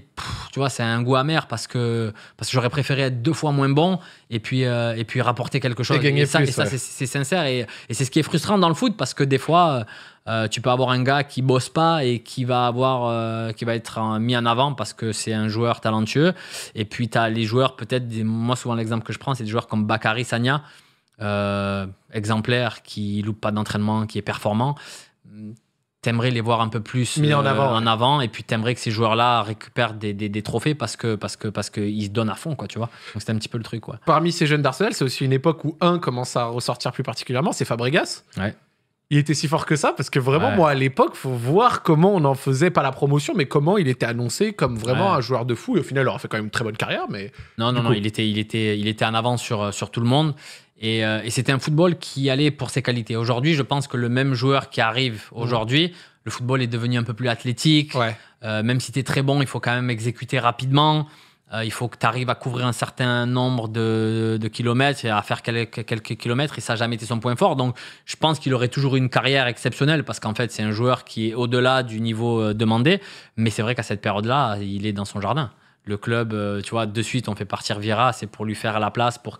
tu vois, c'est un goût amer parce que, parce que j'aurais préféré être deux fois moins bon et puis, euh, et puis rapporter quelque chose. Et, gagner ça c'est sincère et, c'est ce qui est frustrant dans le foot parce que des fois, euh, euh, tu peux avoir un gars qui bosse pas et qui va, avoir, qui va être mis en avant parce que c'est un joueur talentueux. Et puis, tu as les joueurs, peut-être, moi, souvent, l'exemple que je prends, c'est des joueurs comme Bakary Sanya exemplaire qui loupe pas d'entraînement, qui est performant, t'aimerais les voir un peu plus mis en euh, avant, et puis t'aimerais que ces joueurs-là récupèrent des, trophées parce que parce que parce que ils se donnent à fond quoi, tu vois. Donc c'est un petit peu le truc quoi. Parmi ces jeunes d'Arsenal, c'est aussi une époque où un commence à ressortir plus particulièrement, c'est Fabregas. Ouais il était si fort que ça parce que vraiment moi à l'époque faut voir comment on en faisait pas la promotion mais comment il était annoncé comme vraiment un joueur de fou et au final il aura fait quand même une très bonne carrière mais non non non il était il était il était en avance sur sur tout le monde et, euh, et c'était un football qui allait pour ses qualités aujourd'hui je pense que le même joueur qui arrive mmh. aujourd'hui le football est devenu un peu plus athlétique euh, même si tu es très bon il faut quand même exécuter rapidement euh, il faut que tu arrives à couvrir un certain nombre de, kilomètres et à faire quelques, kilomètres et ça n'a jamais été son point fort. Donc je pense qu'il aurait toujours une carrière exceptionnelle parce qu'en fait c'est un joueur qui est au-delà du niveau euh, demandé. Mais c'est vrai qu'à cette période-là, il est dans son jardin. Le club, euh, tu vois, de suite on fait partir Vira, c'est pour lui faire la place, pour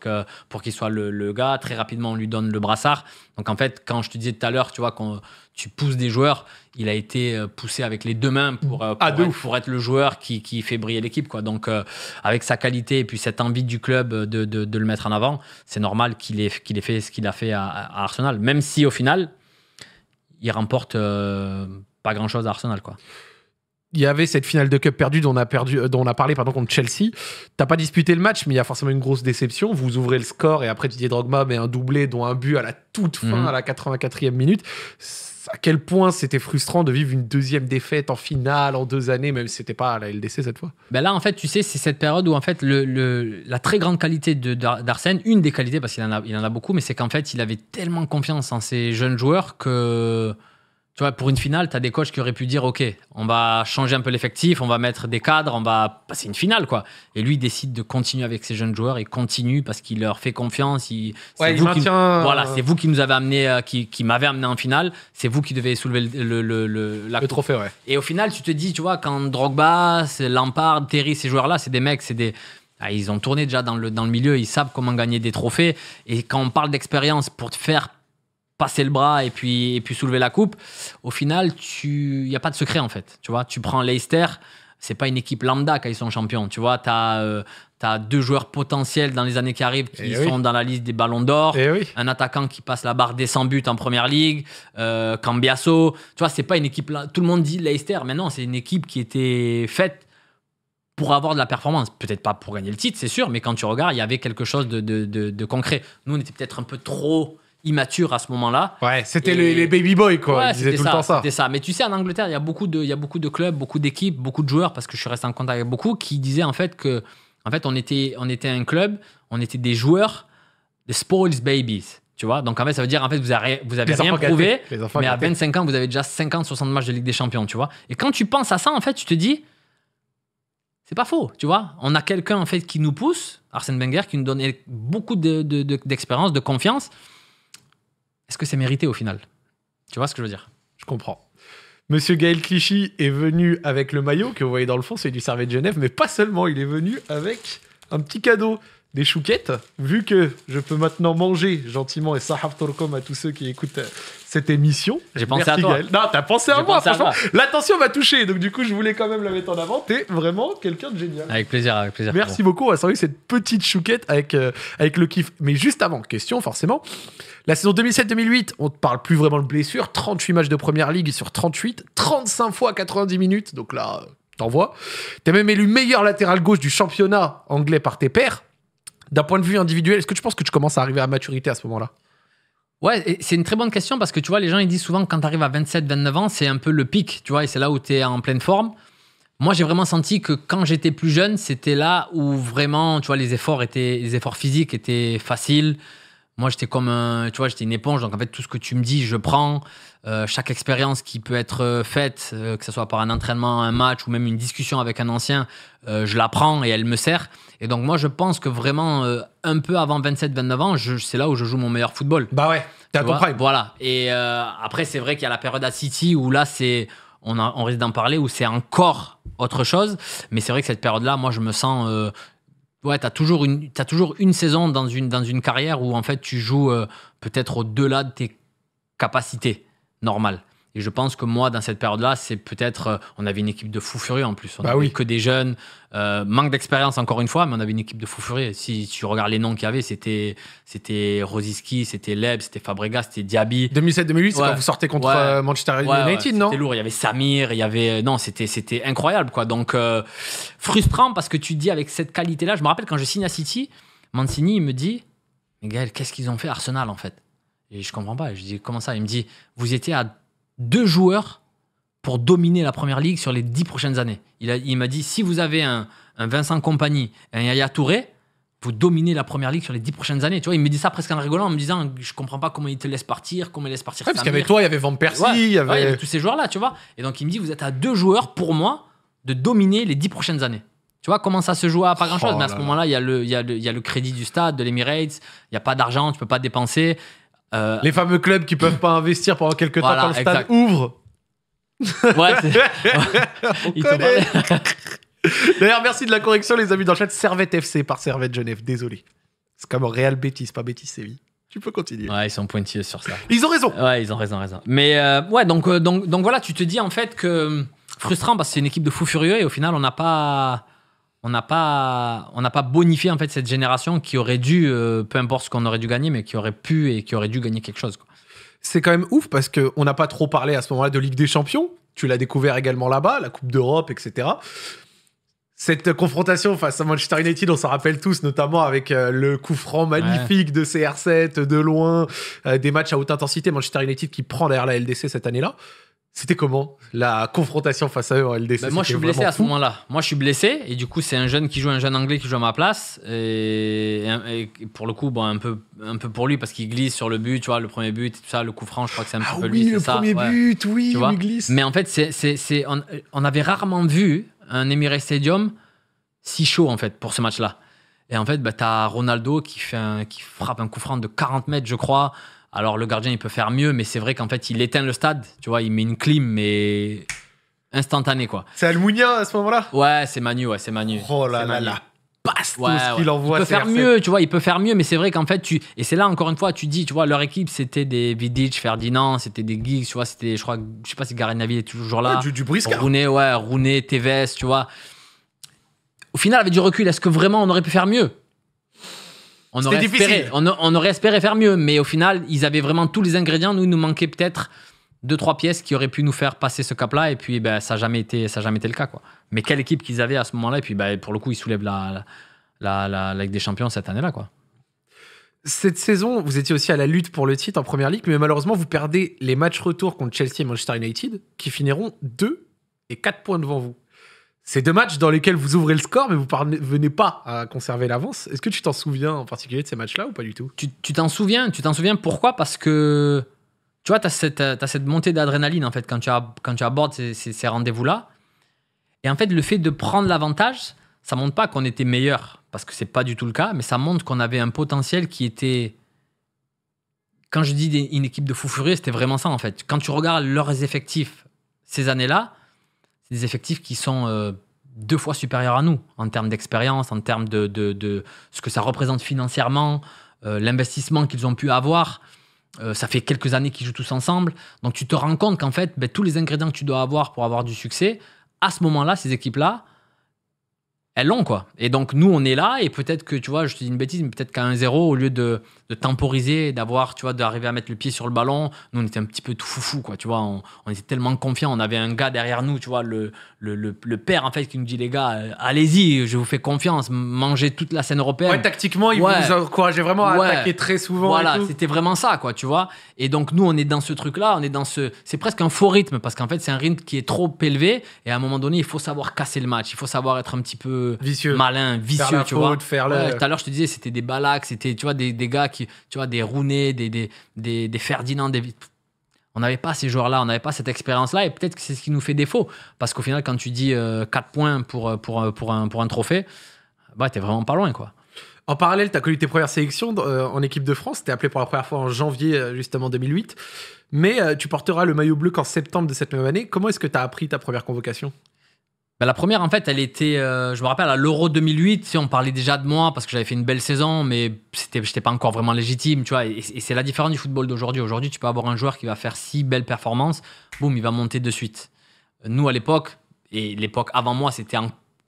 pour qu'il soit le, gars. Très rapidement on lui donne le brassard. Donc en fait, quand je te disais tout à l'heure, tu vois, quand tu pousses des joueurs, il a été euh, poussé avec les deux mains pour, euh, ah, pour, être, le joueur qui, qui fait briller l'équipe. Quoi. Donc, euh, avec sa qualité et puis cette envie du club de, le mettre en avant, c'est normal qu'il ait, qu'il ait fait ce qu'il a fait à, Arsenal. Même si, au final, il remporte pas grand-chose à Arsenal. Quoi il y avait cette finale de cup perdue dont on a perdu, dont on a parlé pardon contre Chelsea. T'as pas disputé le match, mais il y a forcément une grosse déception. Vous ouvrez le score et après Didier Drogba met un doublé dont un but à la toute fin, mhm. à la 84e minute à quel point c'était frustrant de vivre une deuxième défaite en finale en deux années, même si c'était pas à la LDC cette fois. Ben là, en fait, tu sais, c'est cette période où en fait la très grande qualité d'Arsène, une des qualités parce qu'il en a, il en a beaucoup, mais c'est qu'en fait il avait tellement confiance en ses jeunes joueurs que tu vois, pour une finale, tu as des coachs qui auraient pu dire Ok, on va changer un peu l'effectif, on va mettre des cadres, on va passer une finale, quoi. Et lui, il décide de continuer avec ses jeunes joueurs et continue parce qu'il leur fait confiance. Il, ouais, euh, Voilà, c'est vous qui nous avez amené, euh, qui, qui m'avez amené en finale, c'est vous qui devez soulever le, le, le, le trophée, ouais. Et au final, tu te dis, tu vois, quand Drogba, Lampard, Terry, ces joueurs-là, c'est des mecs, c'est des. Ah, ils ont tourné déjà dans le, dans le milieu, ils savent comment gagner des trophées. Et quand on parle d'expérience pour te faire passer le bras et puis, et puis soulever la coupe, au final, il n'y a pas de secret en fait. Tu vois, tu prends Leicester, c'est pas une équipe lambda quand ils sont champions. Tu vois, tu as, euh, deux joueurs potentiels dans les années qui arrivent qui eh sont dans la liste des ballons d'or, eh un attaquant qui passe la barre des 100 buts en première ligue, euh, Cambiasso. Tu vois, c'est pas une équipe. tout le monde dit Leicester, mais non, c'est une équipe qui était faite pour avoir de la performance. Peut-être pas pour gagner le titre, c'est sûr, mais quand tu regardes, il y avait quelque chose de concret. Nous, on était peut-être un peu trop immature à ce moment-là. Ouais, c'était les, baby boys, quoi. Ils disaient tout le temps ça. C'était ça. Mais tu sais, en Angleterre, il y a beaucoup de, il y a beaucoup de clubs, beaucoup d'équipes, beaucoup de joueurs, parce que je suis resté en contact avec beaucoup, qui disaient en fait que, en fait, on était, on était un club, on était des joueurs, des spoils babies. Tu vois Donc en fait, ça veut dire en fait vous avez, vous avez rien prouvé, mais à 25 ans, vous avez déjà 50, 60 matchs de Ligue des Champions, tu vois Et quand tu penses à ça, en fait, tu te dis, c'est pas faux, tu vois. On a quelqu'un en fait qui nous pousse, Arsène Wenger, qui nous donnait beaucoup d'expérience, de, de, de confiance. Est-ce que c'est mérité au final Tu vois ce que je veux dire Je comprends. Monsieur Gaël Clichy est venu avec le maillot que vous voyez dans le fond, c'est du Servet de Genève, mais pas seulement, il est venu avec un petit cadeau, des chouquettes. Vu que je peux maintenant manger gentiment et sahaf à tous ceux qui écoutent euh, cette émission. J'ai pensé à toi. Non, t'as pensé à moi, L'attention m'a touché, donc du coup, je voulais quand même la mettre en avant. T'es vraiment quelqu'un de génial. Avec plaisir, avec plaisir. Merci beaucoup, on va cette petite chouquette avec, euh, avec le kiff. Mais juste avant, question forcément. La saison 2007-2008, on ne parle plus vraiment de blessures. 38 matchs de première ligue sur 38, 35 fois 90 minutes. Donc là, euh, tu T'es même élu meilleur latéral gauche du championnat anglais par tes pairs. D'un point de vue individuel, est-ce que tu penses que tu commences à arriver à maturité à ce moment-là Ouais, c'est une très bonne question parce que tu vois, les gens ils disent souvent quand tu arrives à 27-29 ans, c'est un peu le pic, tu vois, et c'est là où tu es en pleine forme. Moi, j'ai vraiment senti que quand j'étais plus jeune, c'était là où vraiment, tu vois, les efforts étaient, les efforts physiques étaient faciles. Moi, j'étais comme, tu vois, j'étais une éponge. Donc, en fait, tout ce que tu me dis, je prends. Euh, chaque expérience qui peut être euh, faite, euh, que ce soit par un entraînement, un match ou même une discussion avec un ancien, je la prends et elle me sert. Et donc, moi, je pense que vraiment, un peu avant 27-29 ans, c'est là où je joue mon meilleur football. Bah ouais, t'as compris. Voilà. Et après, c'est vrai qu'il y a la période à City où là, c'est. On, on, risque d'en parler, où c'est encore autre chose. Mais c'est vrai que cette période-là, moi, je me sens, ouais, t'as toujours une, as toujours une saison dans une, dans une carrière où en fait tu joues euh, peut-être au-delà de tes capacités normales. Et je pense que moi, dans cette période-là, c'est peut-être. Euh, on avait une équipe de fou furieux en plus. On bah avait oui. que des jeunes. Euh, manque d'expérience encore une fois, mais on avait une équipe de fou furieux. Si tu regardes les noms qu'il y avait, c'était c'était Rosiski, c'était Leb, c'était Fabregas, c'était Diaby. 2007-2008, c'est quand vous sortez contre euh, Manchester United, non C'était lourd. Il y avait Samir, il y avait non, c'était c'était incroyable quoi. Donc frustrant parce que tu dis avec cette qualité-là. Je me rappelle quand je signe à City, Mancini il me dit, mais Gaël, qu'est-ce qu'ils ont fait Arsenal en fait Et je comprends pas. Je dis comment ça Il me dit, vous étiez à deux joueurs pour dominer la première ligue sur les dix prochaines années. Il, m'a dit si vous avez un, Vincent Compagnie et un Yaya Touré, vous dominez la première ligue sur les dix prochaines années. Tu vois, il me dit ça presque en rigolant, en me disant je comprends pas comment il te laisse partir, comment il laisse partir. Ouais, parce qu'il y avait toi, il y avait Van Persie, il, y avait... tous ces joueurs-là, tu vois. Et donc il me dit vous êtes à deux joueurs pour moi de dominer les dix prochaines années. Tu vois comment ça se joue à pas grand chose. Oh mais à ce moment-là, il y, y, a le crédit du stade, de l'Emirates, il n'y a pas d'argent, tu peux pas dépenser. Euh, les fameux clubs qui peuvent pas investir pendant quelques temps quand le stade ouvre. Ouais, On connaît. D'ailleurs, merci de la correction, les amis dans le chat. Servette FC par Servette Genève, désolé. C'est comme Real bêtise. pas Betis Séville. Tu peux continuer. Ouais, ils sont pointillés sur ça. Ils ont raison. Ouais, ils ont raison, raison. Mais euh, ouais, donc, euh, donc, donc voilà, tu te dis en fait que frustrant parce bah, que c'est une équipe de fous furieux et au final, on n'a pas on n'a pas, on n'a pas bonifié en fait cette génération qui aurait dû, euh, peu importe ce qu'on aurait dû gagner, mais qui aurait pu et qui aurait dû gagner quelque chose. C'est quand même ouf parce qu'on n'a pas trop parlé à ce moment-là de Ligue des Champions. Tu l'as découvert également là-bas, la Coupe d'Europe, etc. Cette confrontation face à Manchester United, on s'en rappelle tous, notamment avec euh, le coup franc magnifique de CR7, de loin, euh, des matchs à haute intensité. Manchester United qui prend derrière la LDC cette année-là. C'était comment la confrontation face à eux en LDC bah, Moi, je suis blessé à ce moment-là. Moi, je suis blessé et du coup, c'est un jeune qui joue, un jeune anglais qui joue à ma place et, pour le coup, bon, un peu, un peu pour lui parce qu'il glisse sur le but, tu vois, le premier but, tout ça, le coup franc, je crois que c'est un ah peu oui, lui, le ça, premier but, oui, il glisse. Mais en fait, c'est, on, on, avait rarement vu un Emirates Stadium si chaud en fait pour ce match-là. Et en fait, bah, tu as Ronaldo qui, fait un, qui frappe un coup franc de 40 mètres, je crois. Alors le gardien, il peut faire mieux, mais c'est vrai qu'en fait, il éteint le stade. Tu vois, il met une clim, mais instantanée, quoi. C'est Almunia à ce moment-là Ouais, c'est Manu, ouais, c'est Manu. Oh là là là passe ouais, ce Il peut faire mieux, tu vois, il peut faire mieux, mais c'est vrai qu'en fait, tu et c'est là encore une fois, tu dis, tu vois, leur équipe, c'était des Vidic, Ferdinand, c'était des Geeks, tu vois, c'était, je crois, je sais pas si Garen Navi est toujours là. du, du ouais, Rounet, Tevez, tu vois. Au final, avec du recul, est-ce que vraiment on aurait pu faire mieux on aurait, espéré, faire mieux, mais au final, ils avaient vraiment tous les ingrédients. Nous, il nous manquait peut-être deux, trois pièces qui auraient pu nous faire passer ce cap-là, et puis ben, ça n'a jamais, été, ça jamais été le cas. Quoi. Mais quelle équipe qu'ils avaient à ce moment-là, et puis ben, pour le coup, ils soulèvent la, la, la, Ligue des Champions cette année-là. quoi. Cette saison, vous étiez aussi à la lutte pour le titre en première ligue, mais malheureusement, vous perdez les matchs retour contre Chelsea et Manchester United, qui finiront 2 et 4 points devant vous. C'est deux matchs dans lesquels vous ouvrez le score, mais vous venez pas à conserver l'avance. Est-ce que tu t'en souviens en particulier de ces matchs-là ou pas du tout Tu t'en souviens Tu t'en souviens pourquoi Parce que tu vois, tu as cette, cette montée d'adrénaline en fait quand tu, as, quand tu abordes ces, rendez-vous-là. Et en fait, le fait de prendre l'avantage, ça montre pas qu'on était meilleur, parce que c'est pas du tout le cas, mais ça montre qu'on avait un potentiel qui était. Quand je dis une équipe de fou furieux, c'était vraiment ça en fait. Quand tu regardes leurs effectifs ces années-là, des effectifs qui sont euh, deux fois supérieurs à nous en termes d'expérience, en termes de, de, ce que ça représente financièrement, euh, l'investissement qu'ils ont pu avoir. Euh, ça fait quelques années qu'ils jouent tous ensemble. Donc tu te rends compte qu'en fait, ben, tous les ingrédients que tu dois avoir pour avoir du succès, à ce moment-là, ces équipes-là, elles l'ont quoi. Et donc nous, on est là et peut-être que, tu vois, je te dis une bêtise, mais peut-être qu'à 1-0, au lieu de de temporiser, d'avoir, tu vois, d'arriver à mettre le pied sur le ballon. Nous, on était un petit peu tout foufou, quoi, tu vois. On, était tellement confiants. On avait un gars derrière nous, tu vois, le, le, le, père, en fait, qui nous dit, les gars, euh, allez-y, je vous fais confiance, mangez toute la scène européenne. Ouais, tactiquement, ils vous encourageaient vraiment à attaquer très souvent. Voilà, c'était vraiment ça, quoi, tu vois. Et donc, nous, on est dans ce truc-là, on est dans ce. C'est presque un faux rythme, parce qu'en fait, c'est un rythme qui est trop élevé. Et à un moment donné, il faut savoir casser le match, il faut savoir être un petit peu vicieux. malin, vicieux, tu vois. Tout à l'heure, je te disais, c'était des balacs, c'était, tu vois, des, des gars qui tu vois, des Rounet des, des, des, Ferdinand, On n'avait pas ces joueurs-là, on n'avait pas cette expérience-là, et peut-être que c'est ce qui nous fait défaut. Parce qu'au final, quand tu dis 4 euh, points pour, euh, pour, euh, pour, un, trophée, bah, es vraiment pas loin, quoi. En parallèle, tu as connu tes premières sélections en équipe de France. Tu appelé pour la première fois en janvier, justement, 2008. Mais tu porteras le maillot bleu qu'en septembre de cette même année. Comment est-ce que tu as appris ta première convocation bah, la première, en fait, elle était. Euh, je me rappelle à l'Euro 2008, on parlait déjà de moi parce que j'avais fait une belle saison, mais c'était, j'étais pas encore vraiment légitime, tu vois. Et, c'est la différence du football d'aujourd'hui. Aujourd'hui, tu peux avoir un joueur qui va faire si belles performances, boum, il va monter de suite. Nous, à l'époque, et l'époque avant moi, c'était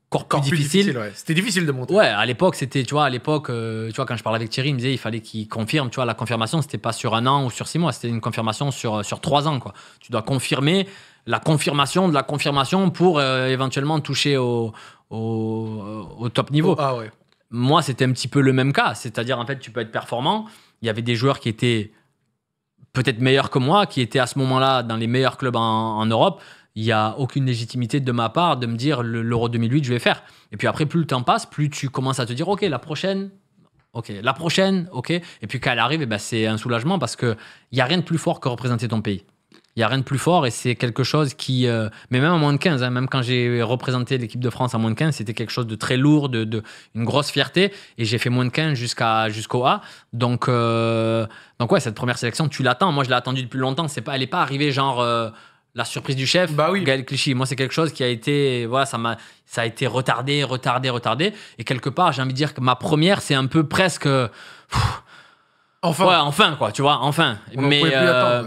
encore plus, difficile. C'était difficile de monter. Ouais, à l'époque, c'était, tu vois, à l'époque, euh, tu vois, quand je parlais avec Thierry, il me disait, il fallait qu'il confirme, tu vois, la confirmation, c'était pas sur un an ou sur six mois, c'était une confirmation sur, euh, sur trois ans, quoi. Tu dois confirmer la confirmation de la confirmation pour euh, éventuellement toucher au, top niveau. Ah, moi, c'était un petit peu le même cas. C'est-à-dire, en fait, tu peux être performant. Il y avait des joueurs qui étaient peut-être meilleurs que moi, qui étaient à ce moment-là dans les meilleurs clubs en, Europe. Il n'y a aucune légitimité de ma part de me dire l'Euro 2008, je vais faire. Et puis après, plus le temps passe, plus tu commences à te dire, OK, la prochaine, ok. La prochaine, ok. Et puis quand elle arrive, eh ben, c'est un soulagement parce qu'il n'y a rien de plus fort que représenter ton pays. Il n'y a rien de plus fort et c'est quelque chose qui. Euh, mais même en moins de 15, hein, même quand j'ai représenté l'équipe de France à moins de 15, c'était quelque chose de très lourd, de, une grosse fierté. Et j'ai fait moins de 15 jusqu'à, jusqu'au A. Donc, euh, donc, ouais, cette première sélection, tu l'attends. Moi, je l'ai attendue depuis longtemps. C'est pas, elle n'est pas arrivée genre. Euh, la surprise du chef, bah oui. Gaël Clichy. Moi, c'est quelque chose qui a été, voilà, ça m'a, ça a été retardé, retardé, retardé. Et quelque part, j'ai envie de dire que ma première, c'est un peu presque, Enfin. enfin, quoi, tu vois, enfin. Euh,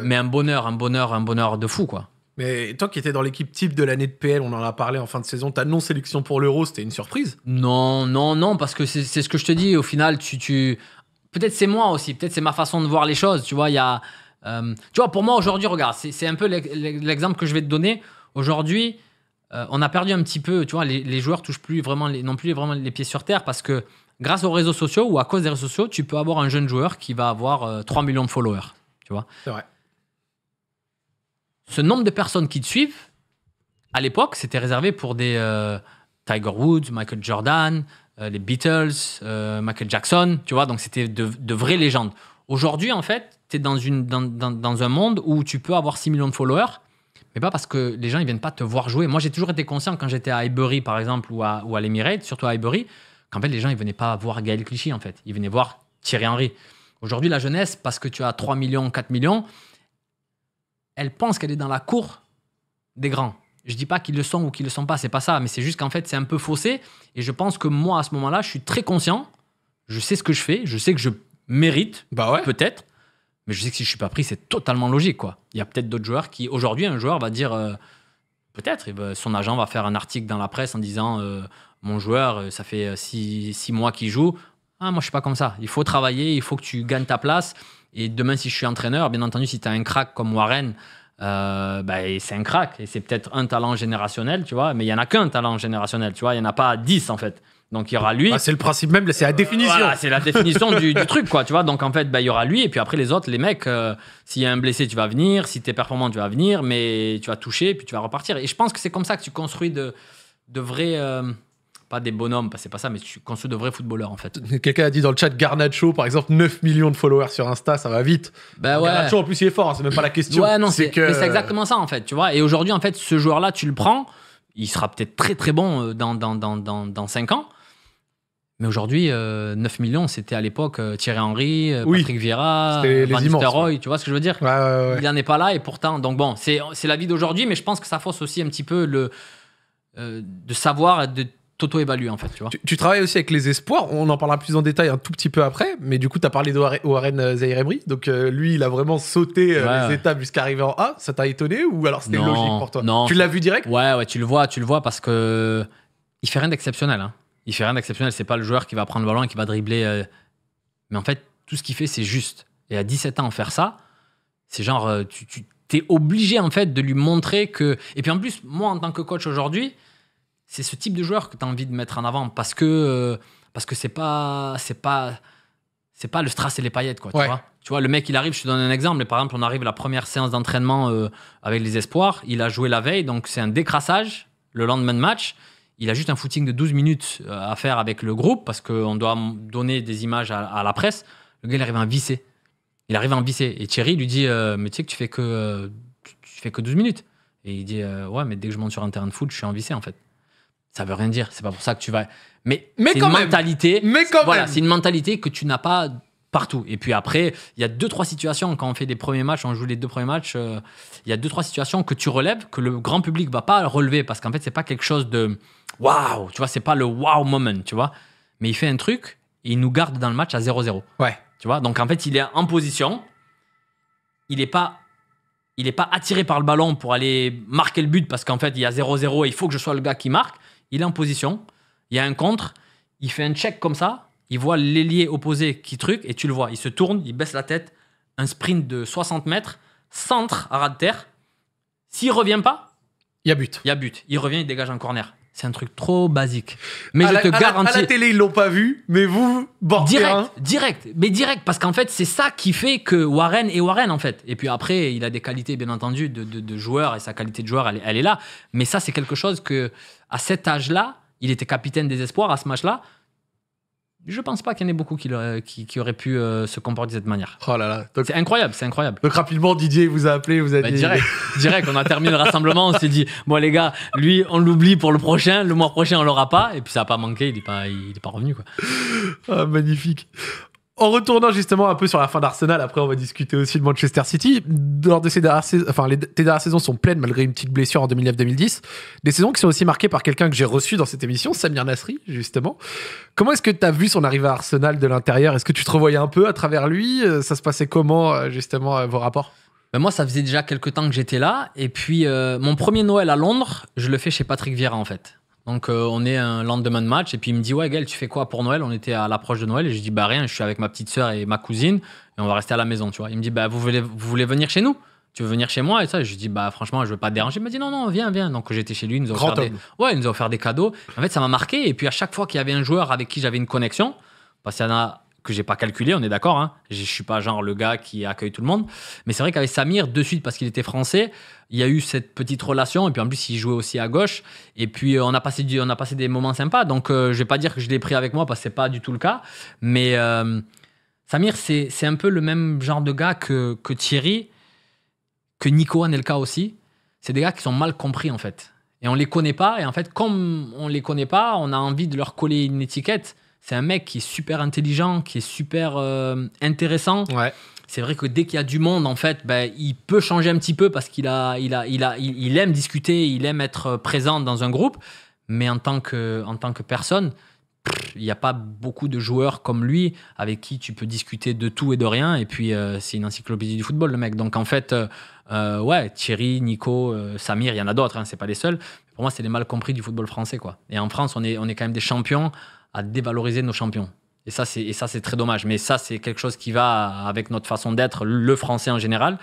mais, un bonheur, un bonheur, un bonheur de fou, quoi. Mais toi qui étais dans l'équipe type de l'année de PL, on en a parlé en fin de saison, ta non-sélection pour l'Euro, c'était une surprise Non, non, non, parce que c'est ce que je te dis, au final, tu. tu... Peut-être c'est moi aussi, peut-être c'est ma façon de voir les choses, tu vois, il y a. Euh, tu vois, pour moi aujourd'hui, regarde, c'est un peu l'exemple que je vais te donner. Aujourd'hui, euh, on a perdu un petit peu, tu vois, les, joueurs touchent plus vraiment, non plus vraiment les pieds sur terre parce que grâce aux réseaux sociaux ou à cause des réseaux sociaux, tu peux avoir un jeune joueur qui va avoir 3 euh, millions de followers. Tu vois C'est vrai. Ce nombre de personnes qui te suivent, à l'époque, c'était réservé pour des euh, Tiger Woods, Michael Jordan, euh, les Beatles, Michael Jackson, tu vois, donc c'était de, vraies légendes. Aujourd'hui, en fait, tu es dans, une, dans, un monde où tu peux avoir 6 millions de followers, mais pas parce que les gens ils viennent pas te voir jouer. Moi, j'ai toujours été conscient quand j'étais à Highbury, par exemple, ou à, ou à l'Emirate, surtout à Highbury, qu'en fait, les gens, ils venaient pas voir Gaël Clichy, en fait. Ils venaient voir Thierry Henry. Aujourd'hui, la jeunesse, parce que tu as 3 millions, 4 millions, elle pense qu'elle est dans la cour des grands. Je dis pas qu'ils le sont ou qu'ils le sont pas, c'est pas ça, mais c'est juste qu'en fait, c'est un peu faussé. Et je pense que moi, à ce moment-là, je suis très conscient. Je sais ce que je fais, je sais que je mérite, bah peut-être. Mais je sais que si je ne suis pas pris, c'est totalement logique, quoi. Il y a peut-être d'autres joueurs qui, aujourd'hui, un joueur va dire, euh, peut-être, son agent va faire un article dans la presse en disant, euh, mon joueur, euh, ça fait euh, six, mois qu'il joue. Ah, moi, je suis pas comme ça. Il faut travailler, il faut que tu gagnes ta place. Et demain, si je suis entraîneur, bien entendu, si tu as un crack comme Warren, euh, bah, c'est un crack. Et c'est peut-être un talent générationnel, tu vois. Mais il n'y en a qu'un talent générationnel, tu vois. Il y en a pas dix, en fait. Donc, il y aura lui. Bah, c'est le principe même, c'est la définition. c'est la définition du, truc, quoi, tu vois. Donc, en fait, bah, il y aura lui. Et puis après, les autres, les mecs, s'il y a un blessé, tu vas venir. Si tu es performant, tu vas venir. Mais tu vas toucher, puis tu vas repartir. Et je pense que c'est comme ça que tu construis de, de vrais pas des bonhommes, c'est pas ça, mais tu construis de vrais footballeurs en fait. Quelqu'un a dit dans le chat Garnacho, par exemple, 9 millions de followers sur Insta, ça va vite. Ben ouais. Garnacho en plus il est fort, c'est même pas la question. c'est exactement ça en fait, tu vois. Et aujourd'hui, en fait, ce joueur-là, tu le prends, il sera peut-être très très bon dans, dans, dans, dans, dans 5 ans. Mais aujourd'hui, 9 millions, c'était à l'époque Thierry Henry, Patrick Vieira, Van tu vois ce que je veux dire Il n'en est pas là et pourtant, donc bon, c'est la vie d'aujourd'hui, mais je pense que ça force aussi un petit peu le, de savoir, de tauto évalué en fait, tu vois. Tu, travailles aussi avec les espoirs, on en parlera plus en détail un tout petit peu après, mais du coup tu as parlé d'Oaren euh, euh, Zairebri. donc euh, lui il a vraiment sauté les étapes jusqu'à arriver en A, ça t'a étonné ou alors c'était logique pour toi Non. Tu l'as vu direct Ouais, ouais, tu le vois, tu le vois parce que il fait rien d'exceptionnel. Hein. Il fait rien d'exceptionnel, c'est pas le joueur qui va prendre le ballon et qui va dribbler. Mais en fait, tout ce qu'il fait c'est juste. Et à 17 ans, faire ça, c'est genre, tu, tu t'es obligé en fait de lui montrer que. Et puis en plus, moi en tant que coach aujourd'hui, c'est ce type de joueur que tu as envie de mettre en avant parce que euh, parce que c'est pas c'est pas c'est pas le strass et les paillettes quoi tu, vois tu vois le mec il arrive je te donne un exemple par exemple on arrive à la première séance d'entraînement euh, avec les espoirs il a joué la veille donc c'est un décrassage le lendemain de match il a juste un footing de 12 minutes euh, à faire avec le groupe parce qu'on doit donner des images à, la presse le gars il arrive en vissé il arrive en vissé et Thierry lui dit mais tu sais que tu fais que tu fais que 12 minutes et il dit ouais mais dès que je monte sur un terrain de foot je suis en vissé en fait ça veut rien dire. C'est pas pour ça que tu vas. Mais, mais c'est une mentalité. Mais quand voilà, même. c'est une mentalité que tu n'as pas partout. Et puis après, il y a deux trois situations quand on fait des premiers matchs, on joue les deux premiers matchs, euh, il y a deux trois situations que tu relèves que le grand public va pas relever parce qu'en fait c'est pas quelque chose de waouh, tu vois, c'est pas le waouh moment, tu vois. Mais il fait un truc, et il nous garde dans le match à 0-0. Ouais. Tu vois, donc en fait il est en position, il est pas il n'est pas attiré par le ballon pour aller marquer le but parce qu'en fait, il y a 0-0 et il faut que je sois le gars qui marque il est en position, il y a un contre, il fait un check comme ça, il voit l'ailier opposé qui truc, et tu le vois, il se tourne, il baisse la tête, un sprint de 60 mètres, centre à ras de terre. S'il revient pas, il y a but. Il y a but. Il revient, il dégage un corner. C'est un truc trop basique. Mais je te garantis. à la télé, ils l'ont pas vu, mais vous, Direct, hein. direct. Mais direct, parce qu'en fait, c'est ça qui fait que Warren est Warren, en fait. Et puis après, il a des qualités, bien entendu, de, de, joueur, et sa qualité de joueur, elle, est là. Mais ça, c'est quelque chose que, à cet âge-là, il était capitaine des espoirs à ce match-là je pense pas qu'il y en ait beaucoup qui, auraient pu euh, se comporter de cette manière. Oh là là. C'est incroyable, c'est incroyable. Donc rapidement, Didier vous a appelé, vous a bah, dit. Direct, on a terminé le rassemblement, on s'est dit, bon les gars, lui, on l'oublie pour le prochain, le mois prochain, on l'aura pas. Et puis ça a pas manqué, il est pas, pas revenu. Quoi. Ah, magnifique. En retournant justement un peu sur la fin d'Arsenal, après on va discuter aussi de Manchester City. Lors de ces dernières saisons, enfin les dernières saisons sont pleines malgré une petite blessure en 2009-2010. Des saisons qui sont aussi marquées par quelqu'un que j'ai reçu dans cette émission, Samir Nasri justement. Comment est-ce que tu as vu son arrivée à Arsenal de l'intérieur Est-ce que tu te revoyais un peu à travers lui euh, Ça se passait comment euh, justement euh, vos rapports ben Moi ça faisait déjà quelques temps que j'étais là. Et puis mon premier Noël à Londres, je le fais chez Patrick Vieira en fait. Donc euh, on est un lendemain de match et puis il me dit ouais Gaël tu fais quoi pour Noël On était à l'approche de Noël et je dis bah rien je suis avec ma petite sœur et ma cousine et on va rester à la maison tu vois. Il me dit bah vous voulez, vous voulez venir chez nous Tu veux venir chez moi et ça je dis bah franchement je veux pas te déranger. Il m'a dit non non viens viens donc j'étais chez lui il nous a ouais nous offert des cadeaux. En fait ça m'a marqué et puis à chaque fois qu'il y avait un joueur avec qui j'avais une connexion parce qu'il y en a que j'ai pas calculé, on est d'accord. Hein. Je suis pas genre le gars qui accueille tout le monde. Mais c'est vrai qu'avec Samir, de suite, parce qu'il était français, il y a eu cette petite relation. Et puis en plus, il jouait aussi à gauche. Et puis euh, on a passé, on a passé des moments sympas. Donc je euh, je vais pas dire que je l'ai pris avec moi parce que c'est pas du tout le cas. Mais euh, Samir, c'est, c'est un peu le même genre de gars que, que Thierry, que Nico cas aussi. C'est des gars qui sont mal compris en fait. Et on les connaît pas. Et en fait, comme on les connaît pas, on a envie de leur coller une étiquette c'est un mec qui est super intelligent, qui est super euh, intéressant. C'est vrai que dès qu'il y a du monde, en fait, ben, il peut changer un petit peu parce qu'il aime discuter, il aime être euh, présent dans un groupe. Mais en tant que, en tant que personne, il n'y a pas beaucoup de joueurs comme lui avec qui tu peux discuter de tout et de rien. Et puis, euh, c'est une encyclopédie du football, le mec. Donc, en fait, ouais, Thierry, Nico, Samir, il y en a d'autres, hein, c'est pas les seuls. Pour moi, c'est les mal compris du football français, Et en France, on est, on est quand même des champions à dévaloriser nos champions. Et ça, c'est, et ça, c'est très dommage. Mais ça, c'est quelque chose qui va avec notre façon d'être, le français en général.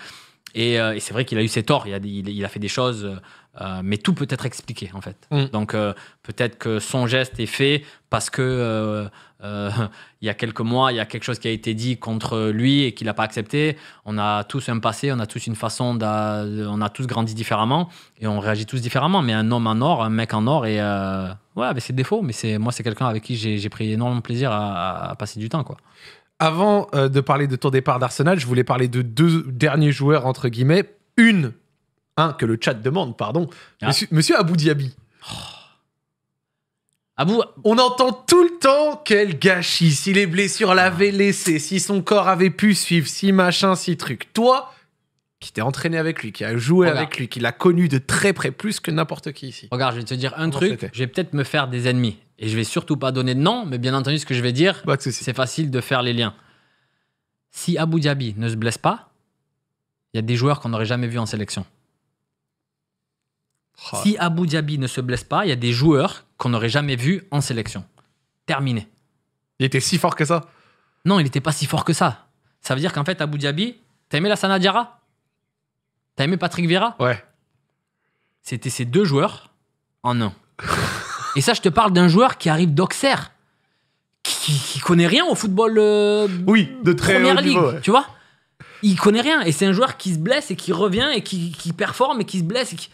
Et, euh, c'est vrai qu'il a eu ses torts. il a fait des choses euh, euh, mais tout peut être expliqué en fait. Mm. Donc euh, peut-être que son geste est fait parce que euh, il y a quelques mois il y a quelque chose qui a été dit contre lui et qu'il n'a pas accepté. On a tous un passé, on a tous une façon, on a tous grandi différemment et on réagit tous différemment. Mais un homme en or, un mec en or et ouais, avec ses défauts. Mais c'est moi c'est quelqu'un avec qui j'ai pris énormément plaisir à, passer du temps quoi avant de parler de ton départ d'Arsenal, je voulais parler de deux derniers joueurs, entre guillemets. Une un que le chat demande, pardon. Ah. Monsieur, Abou Diaby. Oh. On entend tout le temps quel gâchis, si les blessures l'avaient laissé, si son corps avait pu suivre, si machin, si truc. Toi, qui t'es entraîné avec lui, qui a joué avec lui, qui l'a connu de très près plus que n'importe qui ici. Regarde, je vais te dire un truc, je vais peut-être me faire des ennemis. Et je vais surtout pas donner de nom, mais bien entendu, ce que je vais dire, c'est facile de faire les liens. Si Abou Dhabi ne se blesse pas, il y a des joueurs qu'on n'aurait jamais vus en sélection. Oh. Si Abu Dhabi ne se blesse pas, il y a des joueurs qu'on n'aurait jamais vus en sélection. Terminé. Il était si fort que ça Non, il n'était pas si fort que ça. Ça veut dire qu'en fait, Abu Dhabi, t'as aimé la Sanadiara T'as aimé Patrick Vieira Ouais. C'était ces deux joueurs en un. Et ça, je te parle d'un joueur qui arrive d'Auxerre, qui, connaît rien au football. Euh, oui, de très première ligue, tu vois. Il connaît rien et c'est un joueur qui se blesse et qui revient et qui, qui performe et qui se blesse. Et qui...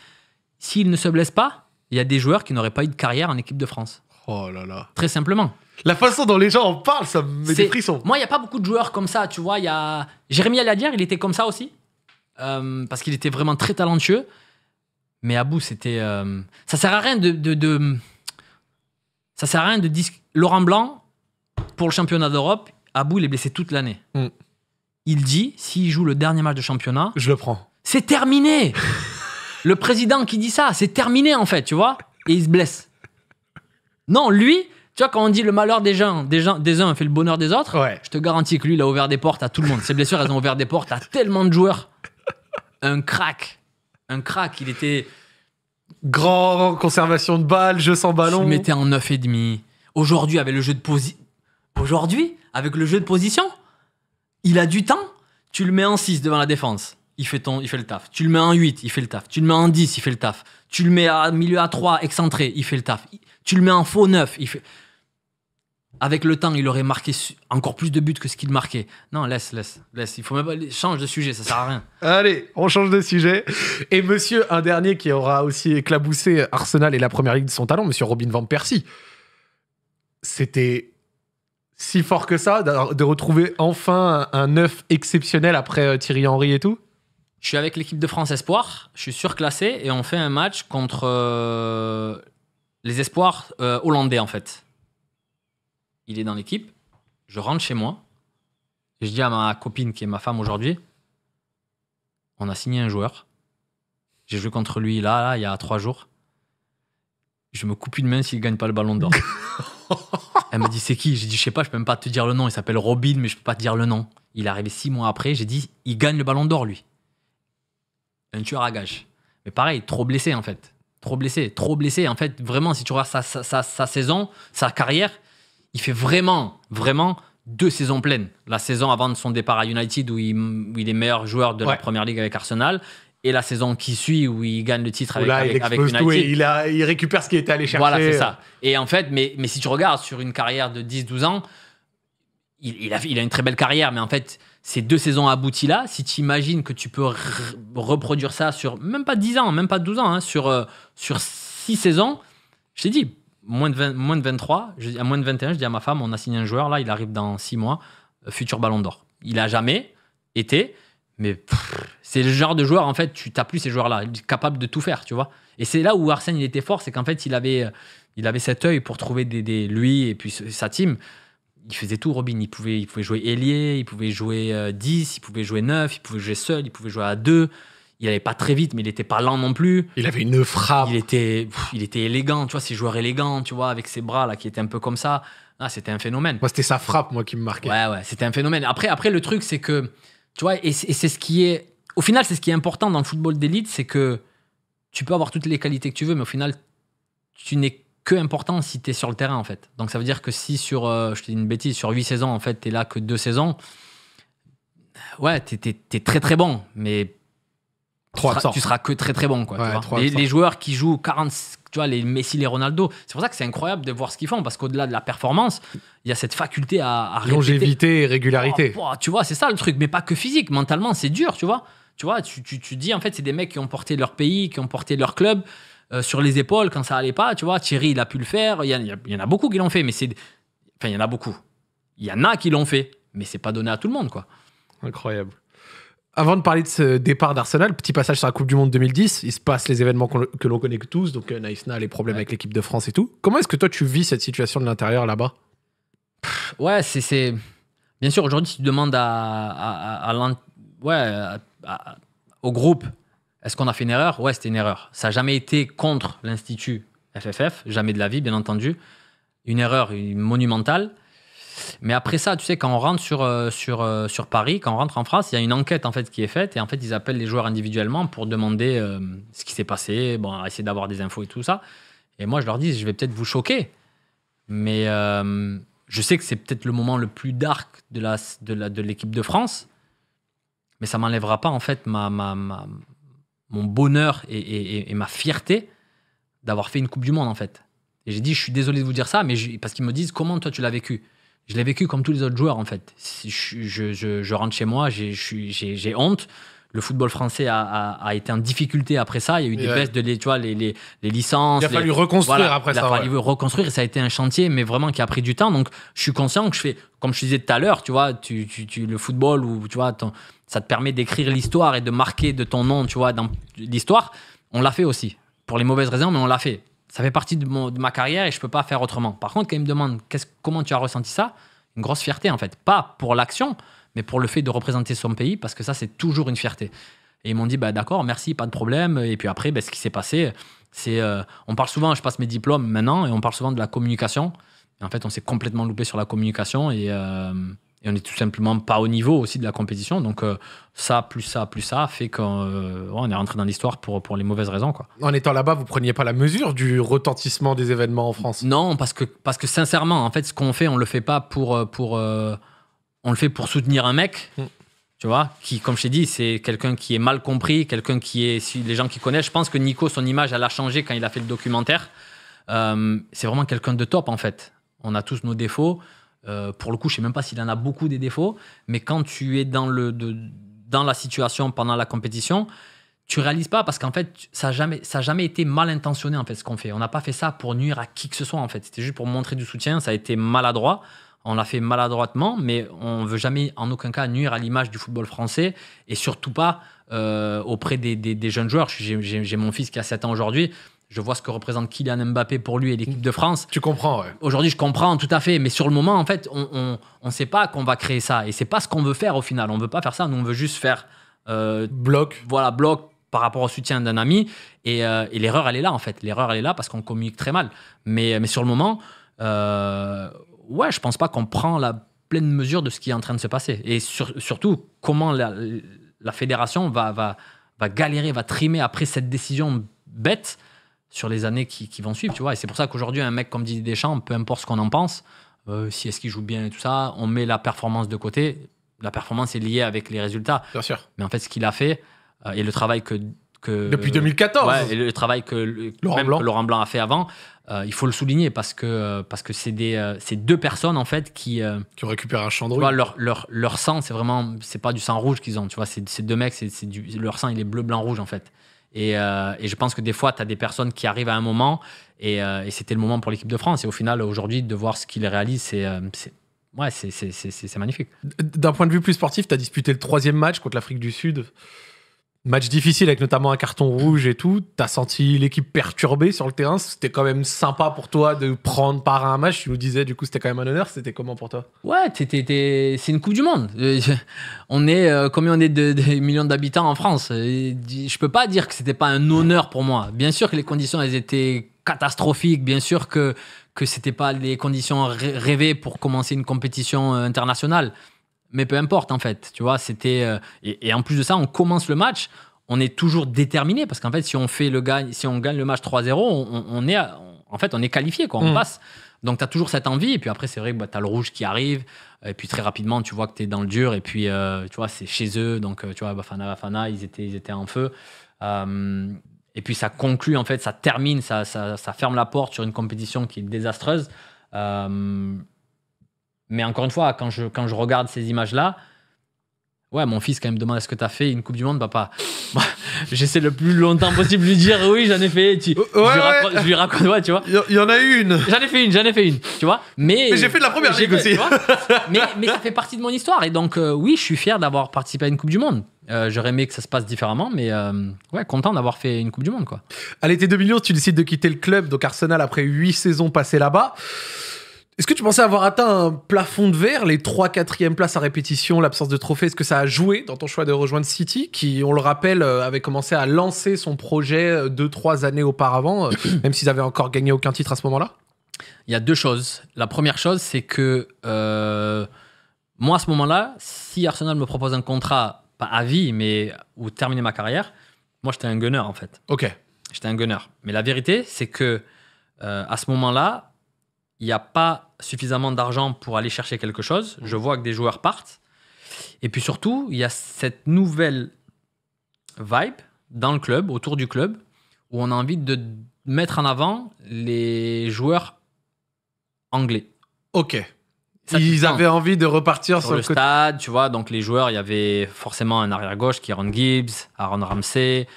S'il ne se blesse pas, il y a des joueurs qui n'auraient pas eu de carrière en équipe de France. Oh là là. Très simplement. La façon dont les gens en parlent, ça me met des frissons. Moi, il n'y a pas beaucoup de joueurs comme ça, tu vois. Il y a... Jérémy Aladière, il était comme ça aussi. Euh, parce qu'il était vraiment très talentueux. Mais à bout, c'était. Ça euh, Ça sert à rien de, de, de... Ça sert à rien de Laurent Blanc, pour le championnat d'Europe, à bout, il est blessé toute l'année. Mm. Il dit s'il joue le dernier match de championnat. Je le prends. C'est terminé Le président qui dit ça, c'est terminé en fait, tu vois, et il se blesse. Non, lui, tu vois, quand on dit le malheur des gens, des, gens, des uns fait le bonheur des autres, je te garantis que lui, il a ouvert des portes à tout le monde. Ses blessures, elles ont ouvert des portes à tellement de joueurs. Un crack. Un crack, il était. Grand conservation de balles, jeu sans ballon. Il se mettait en 9,5. Aujourd'hui, avec le jeu de position. Aujourd'hui, avec le jeu de position, il a du temps, tu le mets en 6 devant la défense il fait, ton, il fait le taf. Tu le mets en 8, il fait le taf. Tu le mets en 10, il fait le taf. Tu le mets à milieu à 3, excentré, il fait le taf. Tu le mets en faux 9, il fait. Avec le temps, il aurait marqué encore plus de buts que ce qu'il marquait. Non, laisse, laisse, laisse. Il faut même change de sujet, ça sert à rien. Allez, on change de sujet. Et monsieur, un dernier qui aura aussi éclaboussé Arsenal et la première ligue de son talent, monsieur Robin van Persie. C'était si fort que ça de retrouver enfin un 9 exceptionnel après euh, Thierry Henry et tout je suis avec l'équipe de France Espoir. Je suis surclassé et on fait un match contre euh, les Espoirs euh, hollandais, en fait. Il est dans l'équipe. Je rentre chez moi. je dis à ma copine, qui est ma femme aujourd'hui, on a signé un joueur. J'ai joué contre lui là, il y a trois jours. Je me coupe une main s'il ne gagne pas le ballon d'or. Elle me dit c'est qui J'ai dit je sais pas, je peux même pas te dire le nom. Il s'appelle Robin, mais je peux pas te dire le nom. Il est arrivé six mois après. J'ai dit il gagne le ballon d'or lui un tueur à gage. Mais pareil, trop blessé en fait. Trop blessé, trop blessé. En fait, vraiment, si tu regardes sa, saison, sa carrière, il fait vraiment, vraiment deux saisons pleines. La saison avant de son départ à United, où il, est meilleur joueur de la première ligue avec Arsenal, et la saison qui suit où il gagne le titre avec, il United. il, a, il récupère ce qu'il était allé chercher. Voilà, c'est ça. Et en fait, mais, mais si tu regardes sur une carrière de 10-12 ans, il, a, il a une très belle carrière, mais en fait, ces deux saisons abouties là, si tu imagines que tu peux reproduire ça sur même pas 10 ans, même pas 12 ans, hein, sur, euh, sur 6 saisons, je t'ai dit, moins de, moins de 23, je, à moins de 21, je dis à ma femme, on a signé un joueur là, il arrive dans 6 mois, euh, futur ballon d'or. Il a jamais été, mais c'est le genre de joueur, en fait, tu n'as plus ces joueurs là, capable de tout faire, tu vois. Et c'est là où Arsène, il était fort, c'est qu'en fait, il avait, euh, il avait cet œil pour trouver des, des, lui et puis sa team il faisait tout Robin, il pouvait, il pouvait jouer ailier, il pouvait jouer 10, euh, il pouvait jouer 9, il pouvait jouer seul, il pouvait jouer à 2. Il n'allait pas très vite, mais il n'était pas lent non plus. Il avait une frappe. Il était, il était élégant, tu vois, ces joueurs élégants, tu vois, avec ses bras là qui étaient un peu comme ça. Ah, c'était un phénomène. Moi, c'était sa frappe, moi, qui me marquait. Ouais, ouais, c'était un phénomène. Après, après le truc, c'est que, tu vois, et c'est ce qui est. Au final, c'est ce qui est important dans le football d'élite, c'est que tu peux avoir toutes les qualités que tu veux, mais au final, tu n'es que important si tu es sur le terrain, en fait. Donc, ça veut dire que si sur, euh, je te dis une bêtise, sur 8 saisons, en fait, tu es là que 2 saisons, euh, ouais, tu es, très très bon, mais. tu seras, que très très bon. Quoi, les, joueurs qui jouent 40, tu vois, les Messi, les Ronaldo, c'est pour ça que c'est incroyable de voir ce qu'ils font, parce qu'au-delà de la performance, il y a cette faculté à. à Longévité et régularité. Oh, bah, tu vois, c'est ça le truc, mais pas que physique, mentalement, c'est dur, tu vois. Tu vois, tu, tu, tu dis, en fait, c'est des mecs qui ont porté leur pays, qui ont porté leur club. Euh, sur les épaules quand ça allait pas. Tu vois, Thierry, il a pu le faire. Il y, en a beaucoup qui l'ont fait, mais c'est. Enfin, il y en a beaucoup. Il y en a qui l'ont fait, mais c'est pas donné à tout le monde, quoi. Incroyable. Avant de parler de ce départ d'Arsenal, petit passage sur la Coupe du Monde 2010. Il se passe les événements que l'on connaît tous, donc euh, Naïsna, les problèmes avec l'équipe de France et tout. Comment est-ce que toi tu vis cette situation de l'intérieur là-bas Ouais, c'est. Bien sûr, aujourd'hui, si tu demandes à, au groupe est-ce qu'on a fait une erreur Ouais, c'était une erreur. Ça n'a jamais été contre l'Institut FFF, jamais de la vie, bien entendu. Une erreur monumentale. Mais après ça, tu sais, quand on rentre sur, euh, sur, euh, sur Paris, quand on rentre en France, il y a une enquête en fait qui est faite et en fait ils appellent les joueurs individuellement pour demander euh, ce qui s'est passé, bon, essayer d'avoir des infos et tout ça. Et moi, je leur dis, je vais peut-être vous choquer, mais je sais que c'est peut-être le moment le plus dark de l'équipe la, de, la, de, France, mais ça m'enlèvera pas en fait ma, ma mon bonheur et, ma fierté d'avoir fait une Coupe du Monde, en fait. Et j'ai dit, je suis désolé de vous dire ça, mais parce qu'ils me disent, comment toi tu l'as vécu Je l'ai vécu comme tous les autres joueurs, en fait. je rentre chez moi, j'ai honte, le football français a, été en difficulté après ça. Il y a eu des baisses de les, tu les, licences. Il a fallu reconstruire après ça. Il a fallu reconstruire et ça a été un chantier, mais vraiment qui a pris du temps. Donc, je suis conscient que je fais, comme je disais tout à l'heure, tu vois, tu, tu, le football, ou tu vois, ça te permet d'écrire l'histoire et de marquer de ton nom, tu vois, dans l'histoire. On l'a fait aussi, pour les mauvaises raisons, mais on l'a fait. Ça fait partie de, de, ma carrière et je ne peux pas faire autrement. Par contre, quand ils me demandent comment tu as ressenti ça, une grosse fierté en fait. Pas pour l'action, mais pour le fait de représenter son pays, parce que ça, c'est toujours une fierté. Et ils m'ont dit, bah, d'accord, merci, pas de problème. Et puis après, bah, ce qui s'est passé, c'est. Euh, on parle souvent, je passe mes diplômes maintenant, et on parle souvent de la communication. en fait, on s'est complètement loupé sur la communication et, euh, on n'est tout simplement pas au niveau aussi de la compétition. Donc, euh, ça, plus ça, plus ça, fait qu'on est rentré dans l'histoire pour, pour les mauvaises raisons. Quoi. En étant là-bas, vous preniez pas la mesure du retentissement des événements en France Non, parce que, parce que sincèrement, en fait, ce qu'on fait, on le fait pas pour. pour on le fait pour soutenir un mec. Mm. Tu vois, qui, comme je t'ai dit, c'est quelqu'un qui est mal compris, quelqu'un qui est. les gens qui connaissent, je pense que Nico, son image, elle a changé quand il a fait le documentaire. Euh, c'est vraiment quelqu'un de top, en fait. On a tous nos défauts. Euh, pour le coup, je ne sais même pas s'il en a beaucoup des défauts, mais quand tu es dans, le, dans la situation pendant la compétition, tu réalises pas parce qu'en fait, ça n'a jamais, jamais été mal intentionné en fait ce qu'on fait. On n'a pas fait ça pour nuire à qui que ce soit en fait. C'était juste pour montrer du soutien. Ça a été maladroit on l'a fait maladroitement, mais on ne veut jamais en aucun cas nuire à l'image du football français et surtout pas euh, auprès des, jeunes joueurs. J'ai mon fils qui a 7 ans aujourd'hui. Je vois ce que représente Kylian Mbappé pour lui et l'équipe de France. Tu comprends, ouais. Aujourd'hui, je comprends tout à fait, mais sur le moment, en fait, on ne sait pas qu'on va créer ça et c'est pas ce qu'on veut faire au final. On veut pas faire ça, nous, on veut juste faire. Euh, bloc. Voilà, bloc, par rapport au soutien d'un ami. Euh, et, l'erreur, elle est là, en fait. L'erreur, elle est là parce qu'on communique très mal. Mais, mais sur le moment, ouais, je pense pas qu'on prend la pleine mesure de ce qui est en train de se passer. Et surtout, comment la, fédération va, galérer, va trimer après cette décision bête sur les années qui, vont suivre, tu vois. Et c'est pour ça qu'aujourd'hui, un mec comme Didier Deschamps, peu importe ce qu'on en pense, euh, si est-ce qu'il joue bien et tout ça, on met la performance de côté. La performance est liée avec les résultats. Bien sûr. Mais en fait, ce qu'il a fait euh, et le travail que depuis 2014. et le travail que Laurent, Blanc. Laurent Blanc a fait avant, euh, il faut le souligner parce que euh, parce que c'est des euh, c'est deux personnes en fait qui qui ont récupéré un champ de leur, leur, leur sang, c'est vraiment c'est pas du sang rouge qu'ils ont. Tu vois, c'est deux mecs, c'est leur sang, il est bleu blanc rouge en fait. Et, et je pense que des fois, tu as des personnes qui arrivent à un moment, et, c'était le moment pour l'équipe de France. Et au final, aujourd'hui, de voir ce qu'ils réalisent, c'est ouais, c'est magnifique. D'un point de vue plus sportif, tu as disputé le troisième match contre l'Afrique du Sud. Match difficile avec notamment un carton rouge et tout. T'as senti l'équipe perturbée sur le terrain. C'était quand même sympa pour toi de prendre part à un match. Tu nous disais, du coup, c'était quand même un honneur. C'était comment pour toi Ouais, c'est une Coupe du Monde. Euh, on est, euh, combien on est de, millions d'habitants en France euh, Je peux pas dire que c'était pas un honneur pour moi. Bien sûr que les conditions, elles étaient catastrophiques. Bien sûr que, que c'était pas les conditions rêvées pour commencer une compétition internationale mais peu importe en fait. Tu vois, c'était euh, et, en plus de ça, on commence le match, on est toujours déterminé parce qu'en fait, si on fait le gagne, si on gagne le match 3-0, on, est en fait, on est qualifié on mm. passe. Donc tu as toujours cette envie et puis après c'est vrai que bah, tu as le rouge qui arrive et puis très rapidement tu vois que tu es dans le dur et puis euh, tu vois c'est chez eux donc euh, tu vois fana Bafana ils étaient ils étaient en feu. et puis ça conclut en fait, ça termine, ça, ça, ça, ferme la porte sur une compétition qui est désastreuse. Mais encore une fois, quand je, quand je regarde ces images-là, ouais, mon fils quand même demande est-ce que t'as fait une Coupe du Monde, papa J'essaie le plus longtemps possible de lui dire oui, j'en ai fait. Tu, euh, je, lui raconte, tu vois. Il y en a une. J'en ai fait une, j'en ai fait une, tu vois. Mais, j'ai fait de la première ligue aussi. mais, ça fait partie de mon histoire. Et donc, euh, oui, je suis fier d'avoir participé à une Coupe du Monde. Euh, j'aurais aimé que ça se passe différemment, mais ouais, content d'avoir fait une Coupe du Monde, quoi. À l'été 2011, tu décides de quitter le club, donc Arsenal, après huit saisons passées là-bas. Est-ce que tu pensais avoir atteint un plafond de verre, les 3 4 places à répétition, l'absence de trophée Est-ce que ça a joué dans ton choix de rejoindre City, qui, on le rappelle, euh, avait commencé à lancer son projet 2-3 euh, années auparavant, euh, même s'ils avaient encore gagné aucun titre à ce moment-là Il y a deux choses. La première chose, c'est que moi, à ce moment-là, si Arsenal me propose un contrat, pas à vie, mais où terminer ma carrière, moi, j'étais un gunner, en fait. Ok. J'étais un gunner. Mais la vérité, c'est que à ce moment-là, il n'y a pas suffisamment d'argent pour aller chercher quelque chose. Je mm. vois que des joueurs partent. Et puis surtout, il y a cette nouvelle vibe dans le club, autour du club, où on a envie de mettre en avant les joueurs anglais. Ok. Ils avaient envie de repartir sur, le stade, tu vois. Donc les joueurs, il y avait forcément un arrière-gauche, Ron Gibbs, Aaron Ramsey,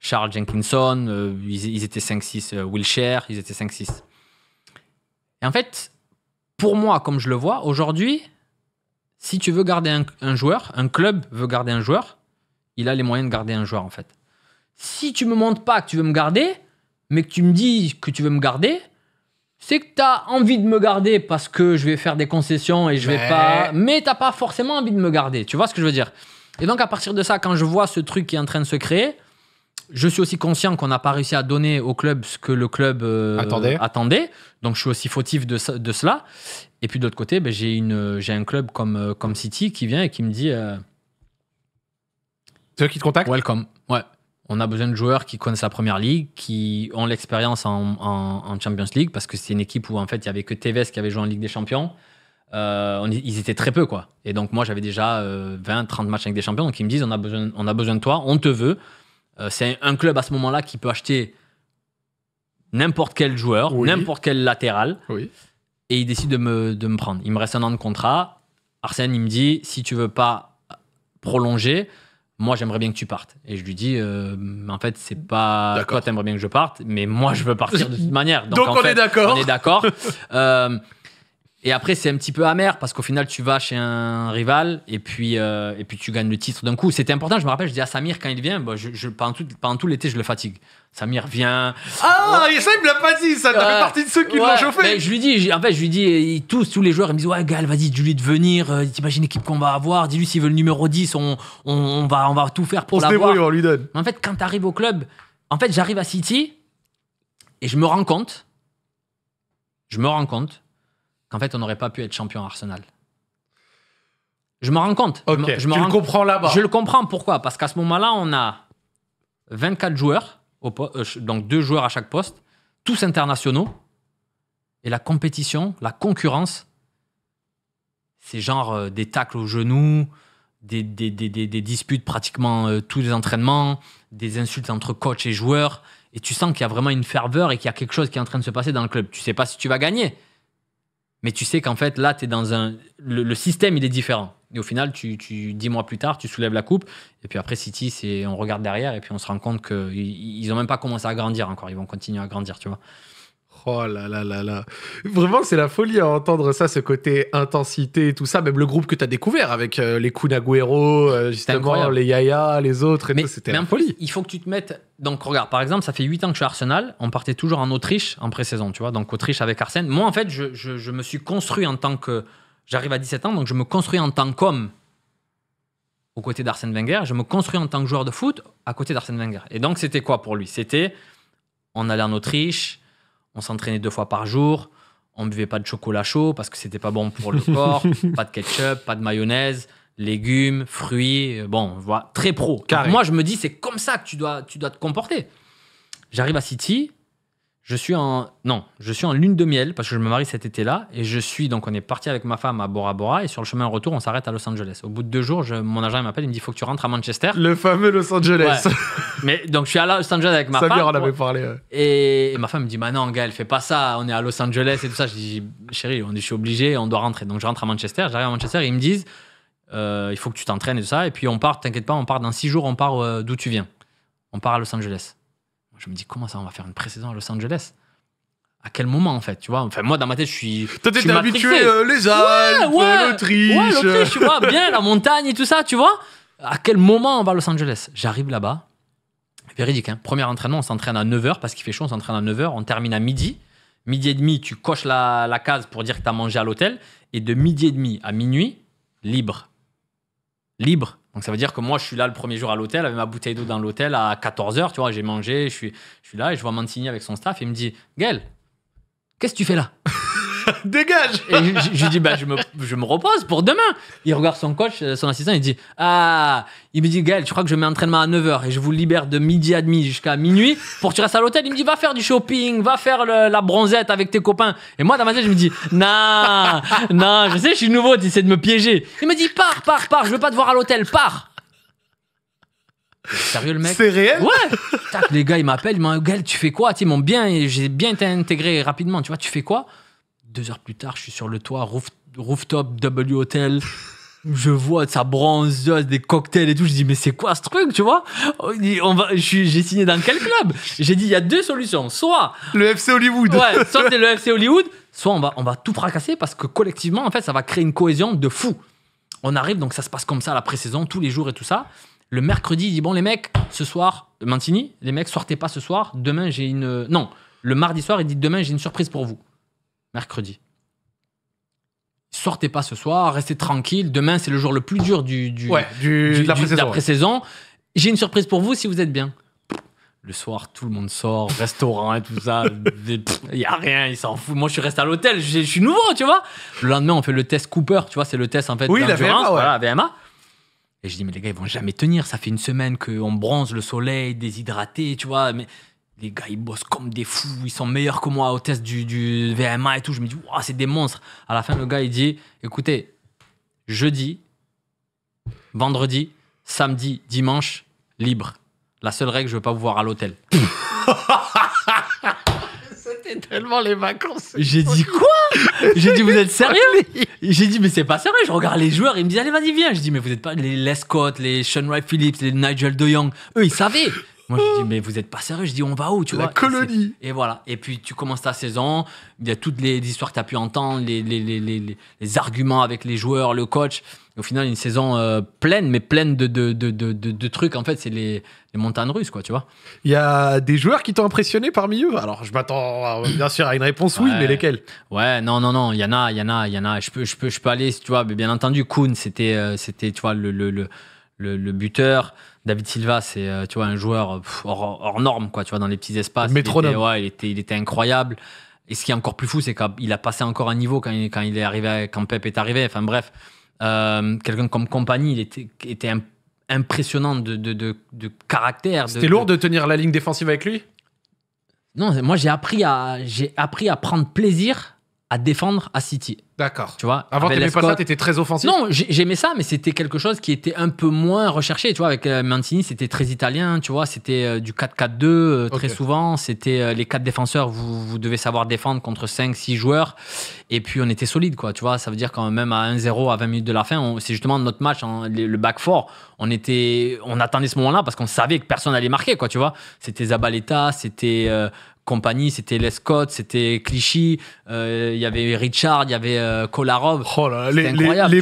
Charles Jenkinson, euh, ils, étaient 5-6 euh, Wilshire, ils étaient 5-6. Et en fait, pour moi, comme je le vois, aujourd'hui, si tu veux garder un, joueur, un club veut garder un joueur, il a les moyens de garder un joueur en fait. Si tu me montres pas que tu veux me garder, mais que tu me dis que tu veux me garder, c'est que tu as envie de me garder parce que je vais faire des concessions et je vais pas. Mais n'as pas forcément envie de me garder. Tu vois ce que je veux dire Et donc à partir de ça, quand je vois ce truc qui est en train de se créer, je suis aussi conscient qu'on n'a pas réussi à donner au club ce que le club euh, attendait. Donc, je suis aussi fautif de, cela. Et puis, de l'autre côté, ben, j'ai un club comme, euh, comme City qui vient et qui me dit. Euh, eux qui te contactent Welcome. Ouais. On a besoin de joueurs qui connaissent la première ligue, qui ont l'expérience en, Champions League, parce que c'est une équipe où, en fait, il n'y avait que Tevez qui avait joué en Ligue des Champions. Euh, ils étaient très peu, quoi. Et donc, moi, j'avais déjà 20, 30 matchs avec des champions. Donc, ils me disent on a, besoin, on a besoin de toi, on te veut. Euh, c'est un club à ce moment-là qui peut acheter n'importe quel joueur, n'importe quel latéral. Et il décide de me, prendre. Il me reste un an de contrat. Arsène, il me dit si tu veux pas prolonger, moi j'aimerais bien que tu partes. Et je lui dis, euh, en fait, c'est pas toi, t'aimerais bien que je parte, mais moi je veux partir de toute manière. Donc, d'accord. on est d'accord. Euh, et après, c'est un petit peu amer parce qu'au final, tu vas chez un rival et puis, euh, et puis tu gagnes le titre d'un coup. C'était important. Je me rappelle, je dis à Samir quand il vient, bah, je, pendant tout, pendant tout l'été, je le fatigue. Samir vient. Ah, ça, il me l'a pas dit. Ça fait partie de ceux qui l'ont chauffé. Mais je lui dis, en fait, je lui dis, tous, tous les joueurs, ils me disent, ouais, Gal, vas-y, dis-lui de venir. Euh, t'imagines l'équipe qu'on va avoir. Dis-lui s'il veut le numéro 10, on, on, va, on va tout faire pour l'avoir. On on lui donne. en fait, quand tu arrives au club, en fait, j'arrive à City et je me rends compte. Je me rends compte qu'en fait, on n'aurait pas pu être champion Arsenal. Je me rends compte. je, tu le comprends là-bas. Je le comprends. Pourquoi Parce qu'à ce moment-là, on a 24 joueurs, euh, donc deux joueurs à chaque poste, tous internationaux. Et la compétition, la concurrence, c'est genre euh, des tacles au genou, des, disputes pratiquement euh, tous les entraînements, des insultes entre coach et joueurs. Et tu sens qu'il y a vraiment une ferveur et qu'il y a quelque chose qui est en train de se passer dans le club. Tu sais pas si tu vas gagner, mais tu sais qu'en fait, là, tu es dans un. Le, système, il est différent. Et au final, tu, tu, dix mois plus tard, tu soulèves la coupe. Et puis après, City, c'est, on regarde derrière et puis on se rend compte qu'ils n'ont même pas commencé à grandir encore. Ils vont continuer à grandir, tu vois. Oh là là là là. Vraiment, c'est la folie à entendre ça, ce côté intensité et tout ça. Même le groupe que tu as découvert avec euh, les Kunagüero, euh, justement, les Yaya, les autres c'était la folie. Il faut que tu te mettes. Donc, regarde, par exemple, ça fait 8 ans que je suis Arsenal. On partait toujours en Autriche en pré-saison, tu vois. Donc, Autriche avec Arsène. Moi, en fait, je, me suis construit en tant que. J'arrive à 17 ans, donc je me construis en tant qu'homme aux côtés d'Arsène Wenger. Je me construis en tant que joueur de foot à côté d'Arsène Wenger. Et donc, c'était quoi pour lui C'était on allait en Autriche, on s'entraînait deux fois par jour, on buvait pas de chocolat chaud parce que c'était pas bon pour le corps, pas de ketchup, pas de mayonnaise, légumes, fruits, euh, bon, voilà, très pro. moi je me dis c'est comme ça que tu dois, tu dois te comporter. J'arrive à City, je suis en non, je suis en lune de miel parce que je me marie cet été-là et je suis donc on est parti avec ma femme à Bora Bora et sur le chemin retour on s'arrête à Los Angeles. Au bout de deux jours, mon agent m'appelle, il me dit faut que tu rentres à Manchester. Le fameux Los Angeles. Mais donc je suis à Los Angeles avec ma femme. en avait parlé. Et... ma femme me dit bah non gars, elle fait pas ça, on est à Los Angeles et tout ça. Je dis chérie, on est, je suis obligé, on doit rentrer. Donc je rentre à Manchester, j'arrive à Manchester et ils me disent euh, il faut que tu t'entraînes et tout ça et puis on part, t'inquiète pas, on part dans six jours, on part euh, d'où tu viens. On part à Los Angeles. Je me dis, comment ça, on va faire une pré-saison à Los Angeles à quel moment en fait, tu vois Enfin moi dans ma tête je suis. habitué euh, les Alpes, euh, ouais, l'Autriche, tu vois bien la montagne et tout ça, tu vois À quel moment on va à Los Angeles J'arrive là-bas, véridique. Hein. Premier entraînement, on s'entraîne à 9h parce qu'il fait chaud, on s'entraîne à 9h, on termine à midi. Midi et demi, tu coches la, la case pour dire que tu mangé à l'hôtel. Et de midi et demi à minuit, libre. Libre. Donc ça veut dire que moi, je suis là le premier jour à l'hôtel, avec ma bouteille d'eau dans l'hôtel à 14h, tu vois, j'ai mangé, je suis, je suis là et je vois Mancini avec son staff et il me dit Gaël, qu'est-ce que tu fais là Dégage Et je, lui dis, bah, je me, je me repose pour demain. Il regarde son coach, euh, son assistant, il dit, ah, il me dit, Gaël, tu crois que je mets entraînement à 9h et je vous libère de midi à demi jusqu'à minuit pour que tu restes à l'hôtel. Il me dit, va faire du shopping, va faire la bronzette avec tes copains. Et moi, dans ma tête, je me dis, non, non, je sais, je suis nouveau, tu essaies de me piéger. Il me dit, pars, pars, pars, je veux pas te voir à l'hôtel, pars. Sérieux le mec C'est réel Ouais les gars, ils m'appellent, ils m'ont dit, Gaël, tu fais quoi bien, j'ai bien été intégré rapidement, tu vois, tu fais quoi deux heures plus tard, je suis sur le toit, rooftop, W Hotel. je vois ça bronze, des cocktails et tout. Je dis mais c'est quoi ce truc, tu vois On va, j'ai signé dans quel club J'ai dit il y a deux solutions, soit le FC Hollywood, soit le FC Hollywood, soit on va on va tout fracasser parce que collectivement en fait ça va créer une cohésion de fou. On arrive donc ça se passe comme ça la pré-saison tous les jours et tout ça. Le mercredi il dit bon les mecs ce soir Mantini, les mecs sortez pas ce soir. Demain j'ai une non le mardi soir il dit demain j'ai une surprise pour vous mercredi. Sortez pas ce soir, restez tranquille. Demain, c'est le jour le plus dur du, du, de saison J'ai une surprise pour vous si vous êtes bien. Le soir, tout le monde sort, restaurant et tout ça. Il y a rien, ils s'en foutent. Moi, je suis resté à l'hôtel, je, suis nouveau, tu vois. Le lendemain, on fait le test Cooper, tu vois, c'est le test en fait oui, la VMA, Et je dis, mais les gars, ils vont jamais tenir. Ça fait une semaine qu'on bronze, le soleil, déshydraté, tu vois. Mais les gars, ils bossent comme des fous, ils sont meilleurs que moi au test du, VMA et tout. Je me dis, c'est des monstres. À la fin, le gars, il dit, écoutez, jeudi, vendredi, samedi, dimanche, libre. La seule règle, je veux pas vous voir à l'hôtel. C'était tellement les vacances. J'ai dit quoi J'ai dit, vous êtes sérieux J'ai dit, mais c'est pas sérieux. Je regarde les joueurs, ils me disent, allez, vas-y, viens. Je dis, mais vous êtes pas les Scott, les Sean Wright Phillips, les Nigel De Jong. Eux, ils savaient. Moi, je dis, mais vous êtes pas sérieux. Je dis, on va où, tu la colonie. Et, voilà. Et puis, tu commences ta saison. Il y a toutes les, histoires que tu as pu entendre, les, les, les, arguments avec les joueurs, le coach. au final, une saison euh, pleine, mais pleine de, de, de, de trucs. En fait, c'est les, montagnes russes, quoi, tu vois. Il y a des joueurs qui t'ont impressionné parmi eux. Alors, je m'attends euh, bien sûr à une réponse oui, mais lesquels Ouais, non, non, non. Il y en a, il y en a, il y en a. Je peux, je peux, je peux aller, tu vois. Mais bien entendu, Kuhn, c'était, euh, c'était tu vois, le, le, le, le buteur. David Silva, c'est euh, tu vois un joueur euh, hors, norme quoi, tu vois dans les petits espaces. Métronome. Il était, il était, incroyable. Et ce qui est encore plus fou, c'est qu'il a passé encore un niveau quand est arrivé, quand Pep est arrivé. Enfin bref, euh, quelqu'un comme Compagnie, il était, impressionnant de, caractère. C'était lourd de tenir la ligne défensive avec lui. Non, moi j'ai appris à j'ai appris à prendre plaisir à défendre à City. D'accord. Tu vois. Avant, t'aimais pas ça, t'étais très offensif. Non, j'aimais ça, mais c'était quelque chose qui était un peu moins recherché. Tu vois, avec euh, Mancini, c'était très italien. Tu vois, c'était euh, du 4-4-2 euh, très souvent. C'était les quatre défenseurs. Vous, vous, devez savoir défendre contre 5-6 joueurs. Et puis on était solide, quoi. Tu vois, ça veut dire quand même à 1-0 à 20 minutes de la fin, c'est justement notre match, hein, le back four. On était, on attendait ce moment-là parce qu'on savait que personne n'allait marquer, quoi. Tu vois. C'était Zabaleta, c'était compagnie, c'était Les Scott, c'était Clichy, euh, il y avait Richard, il y avait euh, Kolarov. Oh les, incroyable,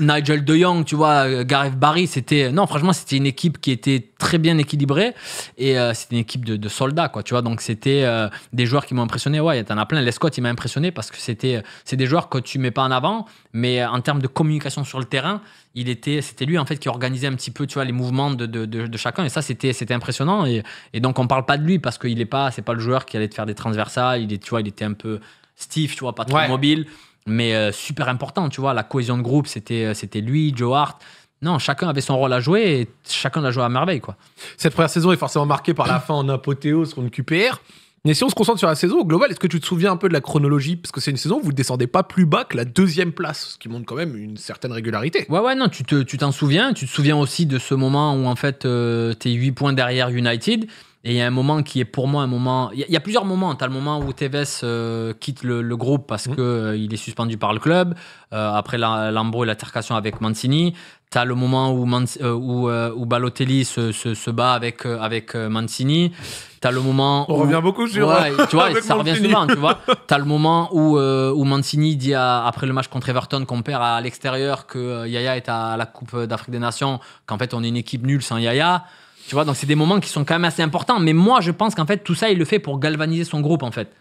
Nigel De Jong, tu vois, euh, Gareth Barry, c'était. Non, franchement, c'était une équipe qui était très bien équilibrée et euh, c'était une équipe de, soldats, quoi, tu vois. Donc, c'était des joueurs qui m'ont impressionné. Ouais, il y en a plein. Les Scott, il m'a impressionné parce que c'était c'est des joueurs que tu mets pas en avant, mais euh, en termes de communication sur le terrain, il était, c'était lui en fait qui organisait un petit peu, tu vois, les mouvements de, chacun. Et ça, c'était, c'était impressionnant. Et, donc on parle pas de lui parce qu'il est pas, c'est pas le joueur qui allait te faire des transversales. Il est, tu vois, il était un peu stiff, tu vois, pas trop mobile, mais euh, super important, tu vois. La cohésion de groupe, c'était, euh, c'était lui, Joe Hart. Non, chacun avait son rôle à jouer et chacun l'a joué à merveille, quoi. Cette première saison est forcément marquée par la fin en apothéose contre QPR. Mais si on se concentre sur la saison, au global, est-ce que tu te souviens un peu de la chronologie Parce que c'est une saison où vous ne descendez pas plus bas que la deuxième place, ce qui montre quand même une certaine régularité. Ouais, ouais, non, tu, te, tu t'en souviens. Tu te souviens aussi de ce moment où, en fait, tu es 8 points derrière United. Et il y a un moment qui est pour moi un moment. Il y, a plusieurs moments. Tu as le moment où Tevez euh, quitte le, groupe parce mmh. qu'il euh, est suspendu par le club. Euh, après l'embrouille et l'altercation avec Mancini. T'as le moment où, euh, euh, où, Balotelli se, bat avec, euh, avec Mancini. Tu le moment. On revient beaucoup sur. tu vois, ça revient souvent, tu vois. le moment où, Mancini dit après le match contre Everton qu'on perd à l'extérieur, que Yaya est à la Coupe d'Afrique des Nations, qu'en fait on est une équipe nulle sans Yaya. Tu vois, donc c'est des moments qui sont quand même assez importants. Mais moi, je pense qu'en fait, tout ça, il le fait pour galvaniser son groupe, en fait.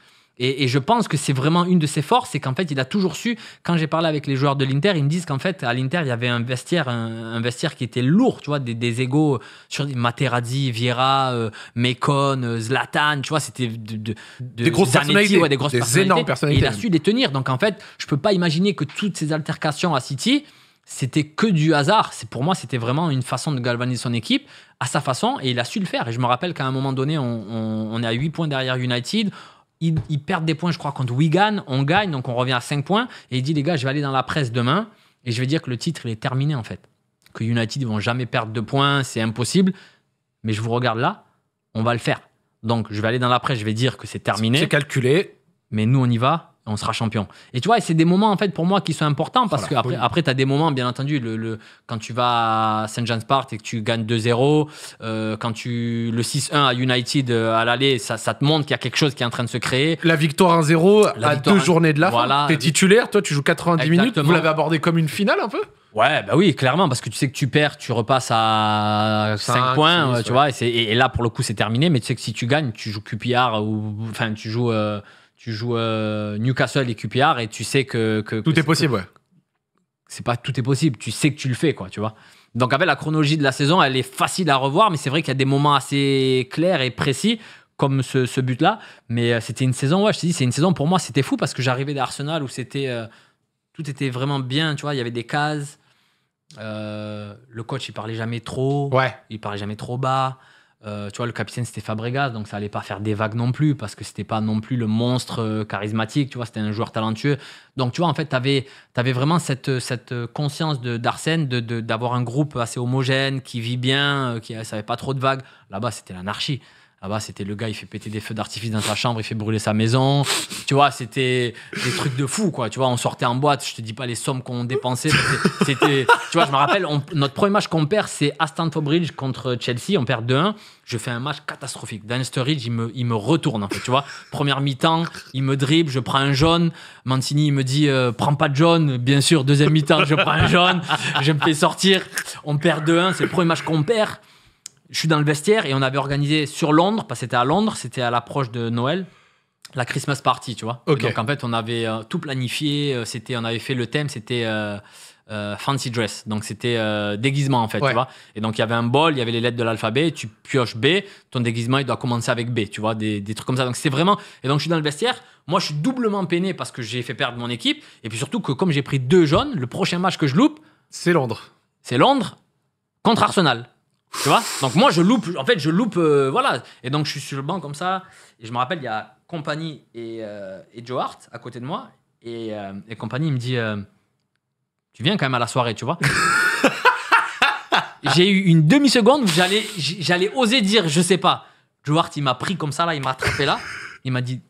Et, je pense que c'est vraiment une de ses forces, c'est qu'en fait, il a toujours su, quand j'ai parlé avec les joueurs de l'Inter, ils me disent qu'en fait, à l'Inter, il y avait un vestiaire, un, vestiaire qui était lourd, tu vois, des, des égaux sur Materazzi, Viera, euh, Mekon, euh, Zlatan, tu vois, c'était des grosses personnalités, des grosses des énormes personnalités. il a su les tenir. Donc en fait, je peux pas imaginer que toutes ces altercations à City, c'était que du hasard. C'est pour moi, c'était vraiment une façon de galvaniser son équipe à sa façon, et il a su le faire. Et je me rappelle qu'à un moment donné, on, on est à 8 points derrière United ils, perdent des points, je crois, contre Wigan. On gagne, donc on revient à 5 points. Et il dit, les gars, je vais aller dans la presse demain et je vais dire que le titre, est terminé, en fait. Que United, ils vont jamais perdre de points, c'est impossible. Mais je vous regarde là, on va le faire. Donc, je vais aller dans la presse, je vais dire que c'est terminé. C'est calculé. Mais nous, on y va on sera champion. Et tu vois, c'est des moments en fait pour moi qui sont importants parce que après, tu as des moments, bien entendu, le, quand tu vas à saint jean Park et que tu gagnes 2-0, euh, quand tu le 6-1 à United euh, à l'aller, ça, ça, te montre qu'il y a quelque chose qui est en train de se créer. La victoire 1-0 à deux journées de la voilà, fin. T'es titulaire, toi tu joues 90 minutes. Vous l'avez abordé comme une finale un peu Ouais, bah oui, clairement, parce que tu sais que tu perds, tu repasses à 5, points, euh, tu vois, et, et, là pour le coup c'est terminé, mais tu sais que si tu gagnes, tu joues QPR ou enfin tu joues tu joues euh, Newcastle et QPR et tu sais que. que tout est possible, ouais. C'est pas tout est possible, tu sais que tu le fais, quoi, tu vois. Donc, avec la chronologie de la saison, elle est facile à revoir, mais c'est vrai qu'il y a des moments assez clairs et précis, comme ce, ce but-là. Mais euh, c'était une saison, ouais, je te dis, c'est une saison pour moi, c'était fou parce que j'arrivais d'Arsenal où c'était. Euh, tout était vraiment bien, tu vois, il y avait des cases. le coach, il parlait jamais trop. Ouais. Il parlait jamais trop bas. Euh, tu vois, le capitaine c'était Fabregas, donc ça allait pas faire des vagues non plus, parce que c'était pas non plus le monstre euh, charismatique, tu vois, c'était un joueur talentueux. Donc tu vois, en fait, tu avais, vraiment cette, cette conscience d'Arsène d'avoir un groupe assez homogène, qui vit bien, euh, qui ne savait pas trop de vagues. Là-bas, c'était l'anarchie. Là-bas, ah c'était le gars, il fait péter des feux d'artifice dans sa chambre, il fait brûler sa maison. Tu vois, c'était des trucs de fou, quoi. Tu vois, on sortait en boîte, je te dis pas les sommes qu'on dépensait. C'était, tu vois, je me rappelle, notre premier match qu'on perd, c'est Aston contre Chelsea, on perd 2-1. Je fais un match catastrophique. Dan Sturridge, il me, il me retourne, en fait, tu vois. Première mi-temps, il me dribble, je prends un jaune. Mancini, il me dit, euh, prends pas de jaune. Bien sûr, deuxième mi-temps, je prends un jaune. Je me fais sortir. On perd 2-1, c'est le premier match qu'on perd je suis dans le vestiaire et on avait organisé sur Londres, parce que c'était à Londres, c'était à l'approche de Noël, la Christmas party, tu vois. Donc en fait, on avait euh, tout planifié, euh, c'était, on avait fait le thème, c'était euh, fancy dress, donc c'était déguisement en fait, tu vois. Et donc il y avait un bol, il y avait les lettres de l'alphabet, tu pioches B, ton déguisement il doit commencer avec B, tu vois, des, trucs comme ça. Donc c'est vraiment. Et donc je suis dans le vestiaire, moi je suis doublement peiné parce que j'ai fait perdre mon équipe, et puis surtout que comme j'ai pris deux jaunes, le prochain match que je loupe, c'est Londres. C'est Londres contre Arsenal. Tu vois Donc moi, je loupe. En fait, je loupe. Euh, voilà. Et donc, je suis sur le banc comme ça. Et je me rappelle, il y a Compagnie et, euh, et Joe Hart à côté de moi. Et, euh, Compagnie, il me dit Tu viens quand même à la soirée, tu vois J'ai eu une demi-seconde où j'allais j'allais oser dire Je sais pas. Joe Hart, il m'a pris comme ça, là, il m'a rattrapé là. Il m'a dit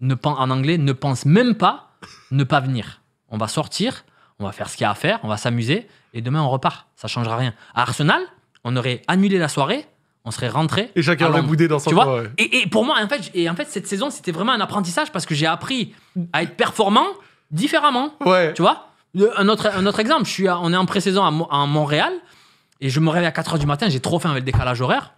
ne pense En anglais, ne pense même pas ne pas venir. On va sortir, on va faire ce qu'il y a à faire, on va s'amuser. Et demain, on repart. Ça changera rien. À Arsenal, on aurait annulé la soirée, on serait rentré. Et chacun aurait boudé dans son tu et, pour moi, en fait, et en fait, cette saison, c'était vraiment un apprentissage parce que j'ai appris à être performant différemment. Ouais. Tu vois euh, un autre, un autre exemple, je suis on est en pré-saison à, à, Montréal et je me réveille à 4h du matin, j'ai trop faim avec le décalage horaire.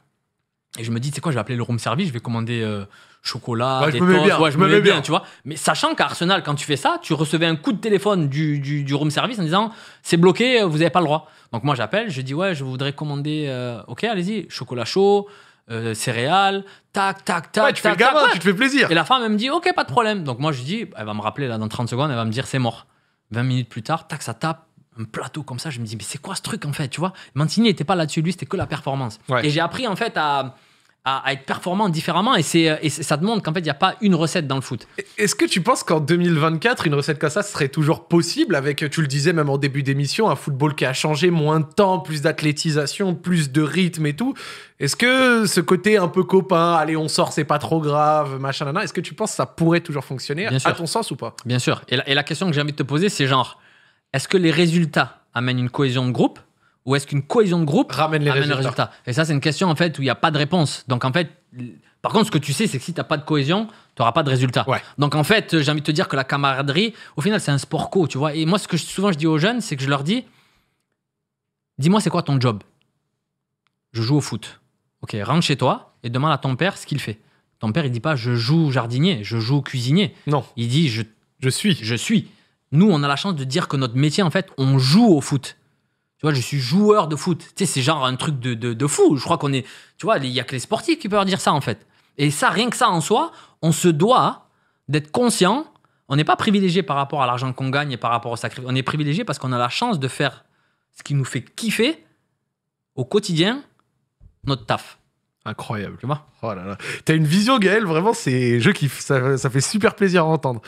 Et je me dis, tu sais quoi, je vais appeler le room service, je vais commander euh, chocolat, des je me toasts, bien, je, me, mets, bien, tu vois. Mais sachant qu'à Arsenal, quand tu fais ça, tu recevais un coup de téléphone du, du, room service en disant, c'est bloqué, euh, vous n'avez pas le droit. Donc moi, j'appelle, je dis, ouais, je voudrais commander, euh, ok, allez-y, chocolat chaud, céréales, tac, tac, tac. Ouais, tu fais le gamin, tu te fais plaisir. Et la femme, elle me dit, ok, pas de problème. Donc moi, je dis, elle va me rappeler là dans 30 secondes, elle va me dire, c'est mort. 20 minutes plus tard, tac, ça tape, un plateau comme ça, je me dis, mais c'est quoi ce truc en fait, tu vois Mantini n'était pas là-dessus, lui, c'était que la performance. Et j'ai appris en fait à, à, être performant différemment et, c'est, ça demande qu'en fait, il n'y a pas une recette dans le foot. Est-ce que tu penses qu'en 2024, une recette comme ça serait toujours possible avec, tu le disais même en début d'émission, un football qui a changé, moins de temps, plus d'athlétisation, plus de rythme et tout Est-ce que ce côté un peu copain, allez, on sort, c'est pas trop grave, machin, nana, est-ce que tu penses que ça pourrait toujours fonctionner, à ton sens ou pas Bien sûr. Et la, et la question que j'ai envie de te poser, c'est genre est-ce que les résultats amènent une cohésion de groupe ou est-ce qu'une cohésion de groupe ramène les résultats. Et ça, c'est une question en fait où il n'y a pas de réponse. Donc en fait, par contre, ce que tu sais, c'est que si tu n'as pas de cohésion, tu n'auras pas de résultat. Donc en fait, euh, j'ai envie de te dire que la camaraderie, au final, c'est un sport co, tu vois. Et moi, ce que je, souvent je dis aux jeunes, c'est que je leur dis, dis-moi, c'est quoi ton job Je joue au foot. Ok, rentre chez toi et demande à ton père ce qu'il fait. Ton père, il dit pas, je joue jardinier, je joue cuisinier. Non. Il dit, je, je suis. Je suis nous, on a la chance de dire que notre métier, en fait, on joue au foot. Tu vois, je suis joueur de foot. Tu sais, c'est genre un truc de, fou. Je crois qu'on est. Tu vois, il n'y a que les sportifs qui peuvent dire ça, en fait. Et ça, rien que ça en soi, on se doit d'être conscient. On n'est pas privilégié par rapport à l'argent qu'on gagne et par rapport au sacrifice. On est privilégié parce qu'on a la chance de faire ce qui nous fait kiffer au quotidien, notre taf. Incroyable. Tu vois oh là là. T'as une vision, Gaël, vraiment, c'est. Je kiffe. Ça, ça fait super plaisir à entendre.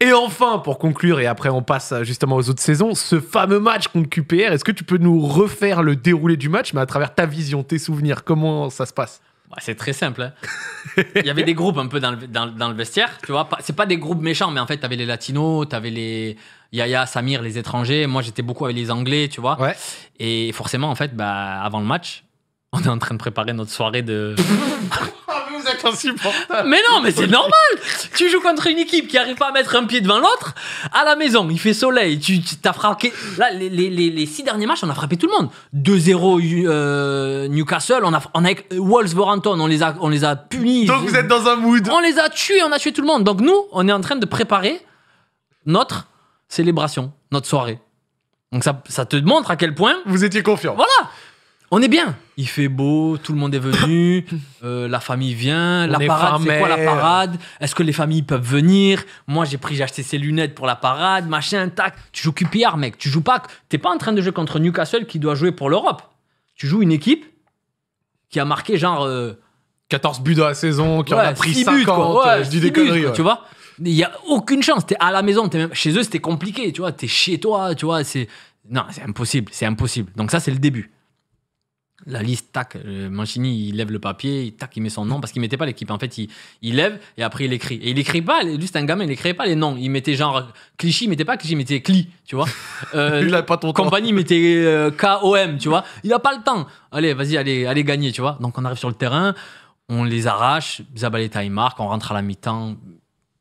Et enfin, pour conclure, et après on passe justement aux autres saisons, ce fameux match contre QPR, est-ce que tu peux nous refaire le déroulé du match, mais à travers ta vision, tes souvenirs, comment ça se passe bah, C'est très simple. Hein. Il y avait des groupes un peu dans le, vestiaire, tu vois. C'est pas des groupes méchants, mais en fait, tu t'avais les latinos, tu avais les Yaya, Samir, les étrangers. Moi, j'étais beaucoup avec les anglais, tu vois. Et forcément, en fait, bah, avant le match, on est en train de préparer notre soirée de. Mais non, mais c'est normal. Tu joues contre une équipe qui arrive pas à mettre un pied devant l'autre. À la maison, il fait soleil. Tu t'as frappé. Là, les, six derniers matchs, on a frappé tout le monde. 2-0 euh, Newcastle. On a, on a wolves On les a, on les a punis. Donc vous êtes dans un mood. On les a tués. On a tué tout le monde. Donc nous, on est en train de préparer notre célébration, notre soirée. Donc ça, ça te montre à quel point. Vous étiez confiant. Voilà. On est bien. Il fait beau, tout le monde est venu, euh, la famille vient, la parade, c'est quoi la parade Est-ce que les familles peuvent venir Moi, j'ai pris, j'ai acheté ces lunettes pour la parade, machin, tac. Tu joues QPR, mec. Tu joues pas. T'es pas en train de jouer contre Newcastle qui doit jouer pour l'Europe. Tu joues une équipe qui a marqué genre. 14 euh, buts de la saison, qui en a pris 50, buts, quoi. Euh, je dis des Tu vois Il y a aucune chance. T'es à la maison, chez eux, c'était compliqué, tu vois. T'es chez toi, tu vois. C'est. Non, c'est impossible, c'est impossible. Donc, ça, c'est le début la liste, tac, euh, Mancini, il lève le papier, il, tac, il met son nom, parce qu'il mettait pas l'équipe. En fait, il, lève et après il écrit. Et il écrit pas, lui c'est un gamin, il écrit pas les noms. Il mettait genre Clichy, il mettait pas Clichy, il mettait Cli, tu vois. Euh, il n'a pas ton Compagnie, il mettait euh, KOM, tu vois. Il a pas le temps. Allez, vas-y, allez, allez gagner, tu vois. Donc on arrive sur le terrain, on les arrache, Zabaleta et marque, on rentre à la mi-temps.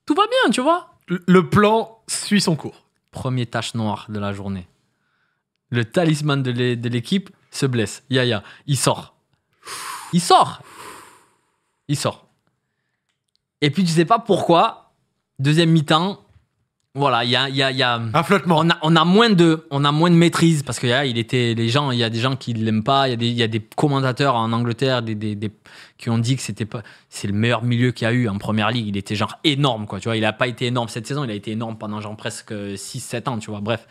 Tout va bien, tu vois. Le plan suit son cours. Premier tâche noire de la journée. Le talisman de l'équipe se blesse. il sort. Il sort. Il sort. Et puis tu sais pas pourquoi, deuxième mi-temps, voilà, il y a, y, a, un On a, on a, moins de, on a moins de maîtrise parce que il était les gens, il y a des gens qui l'aiment pas, il y, y, a des commentateurs en Angleterre, qui ont dit que c'était pas, c'est le meilleur milieu qu'il y a eu en première ligue. Il était genre énorme quoi, tu vois. Il a pas été énorme cette saison, il a été énorme pendant genre presque 6-7 ans, tu vois. Bref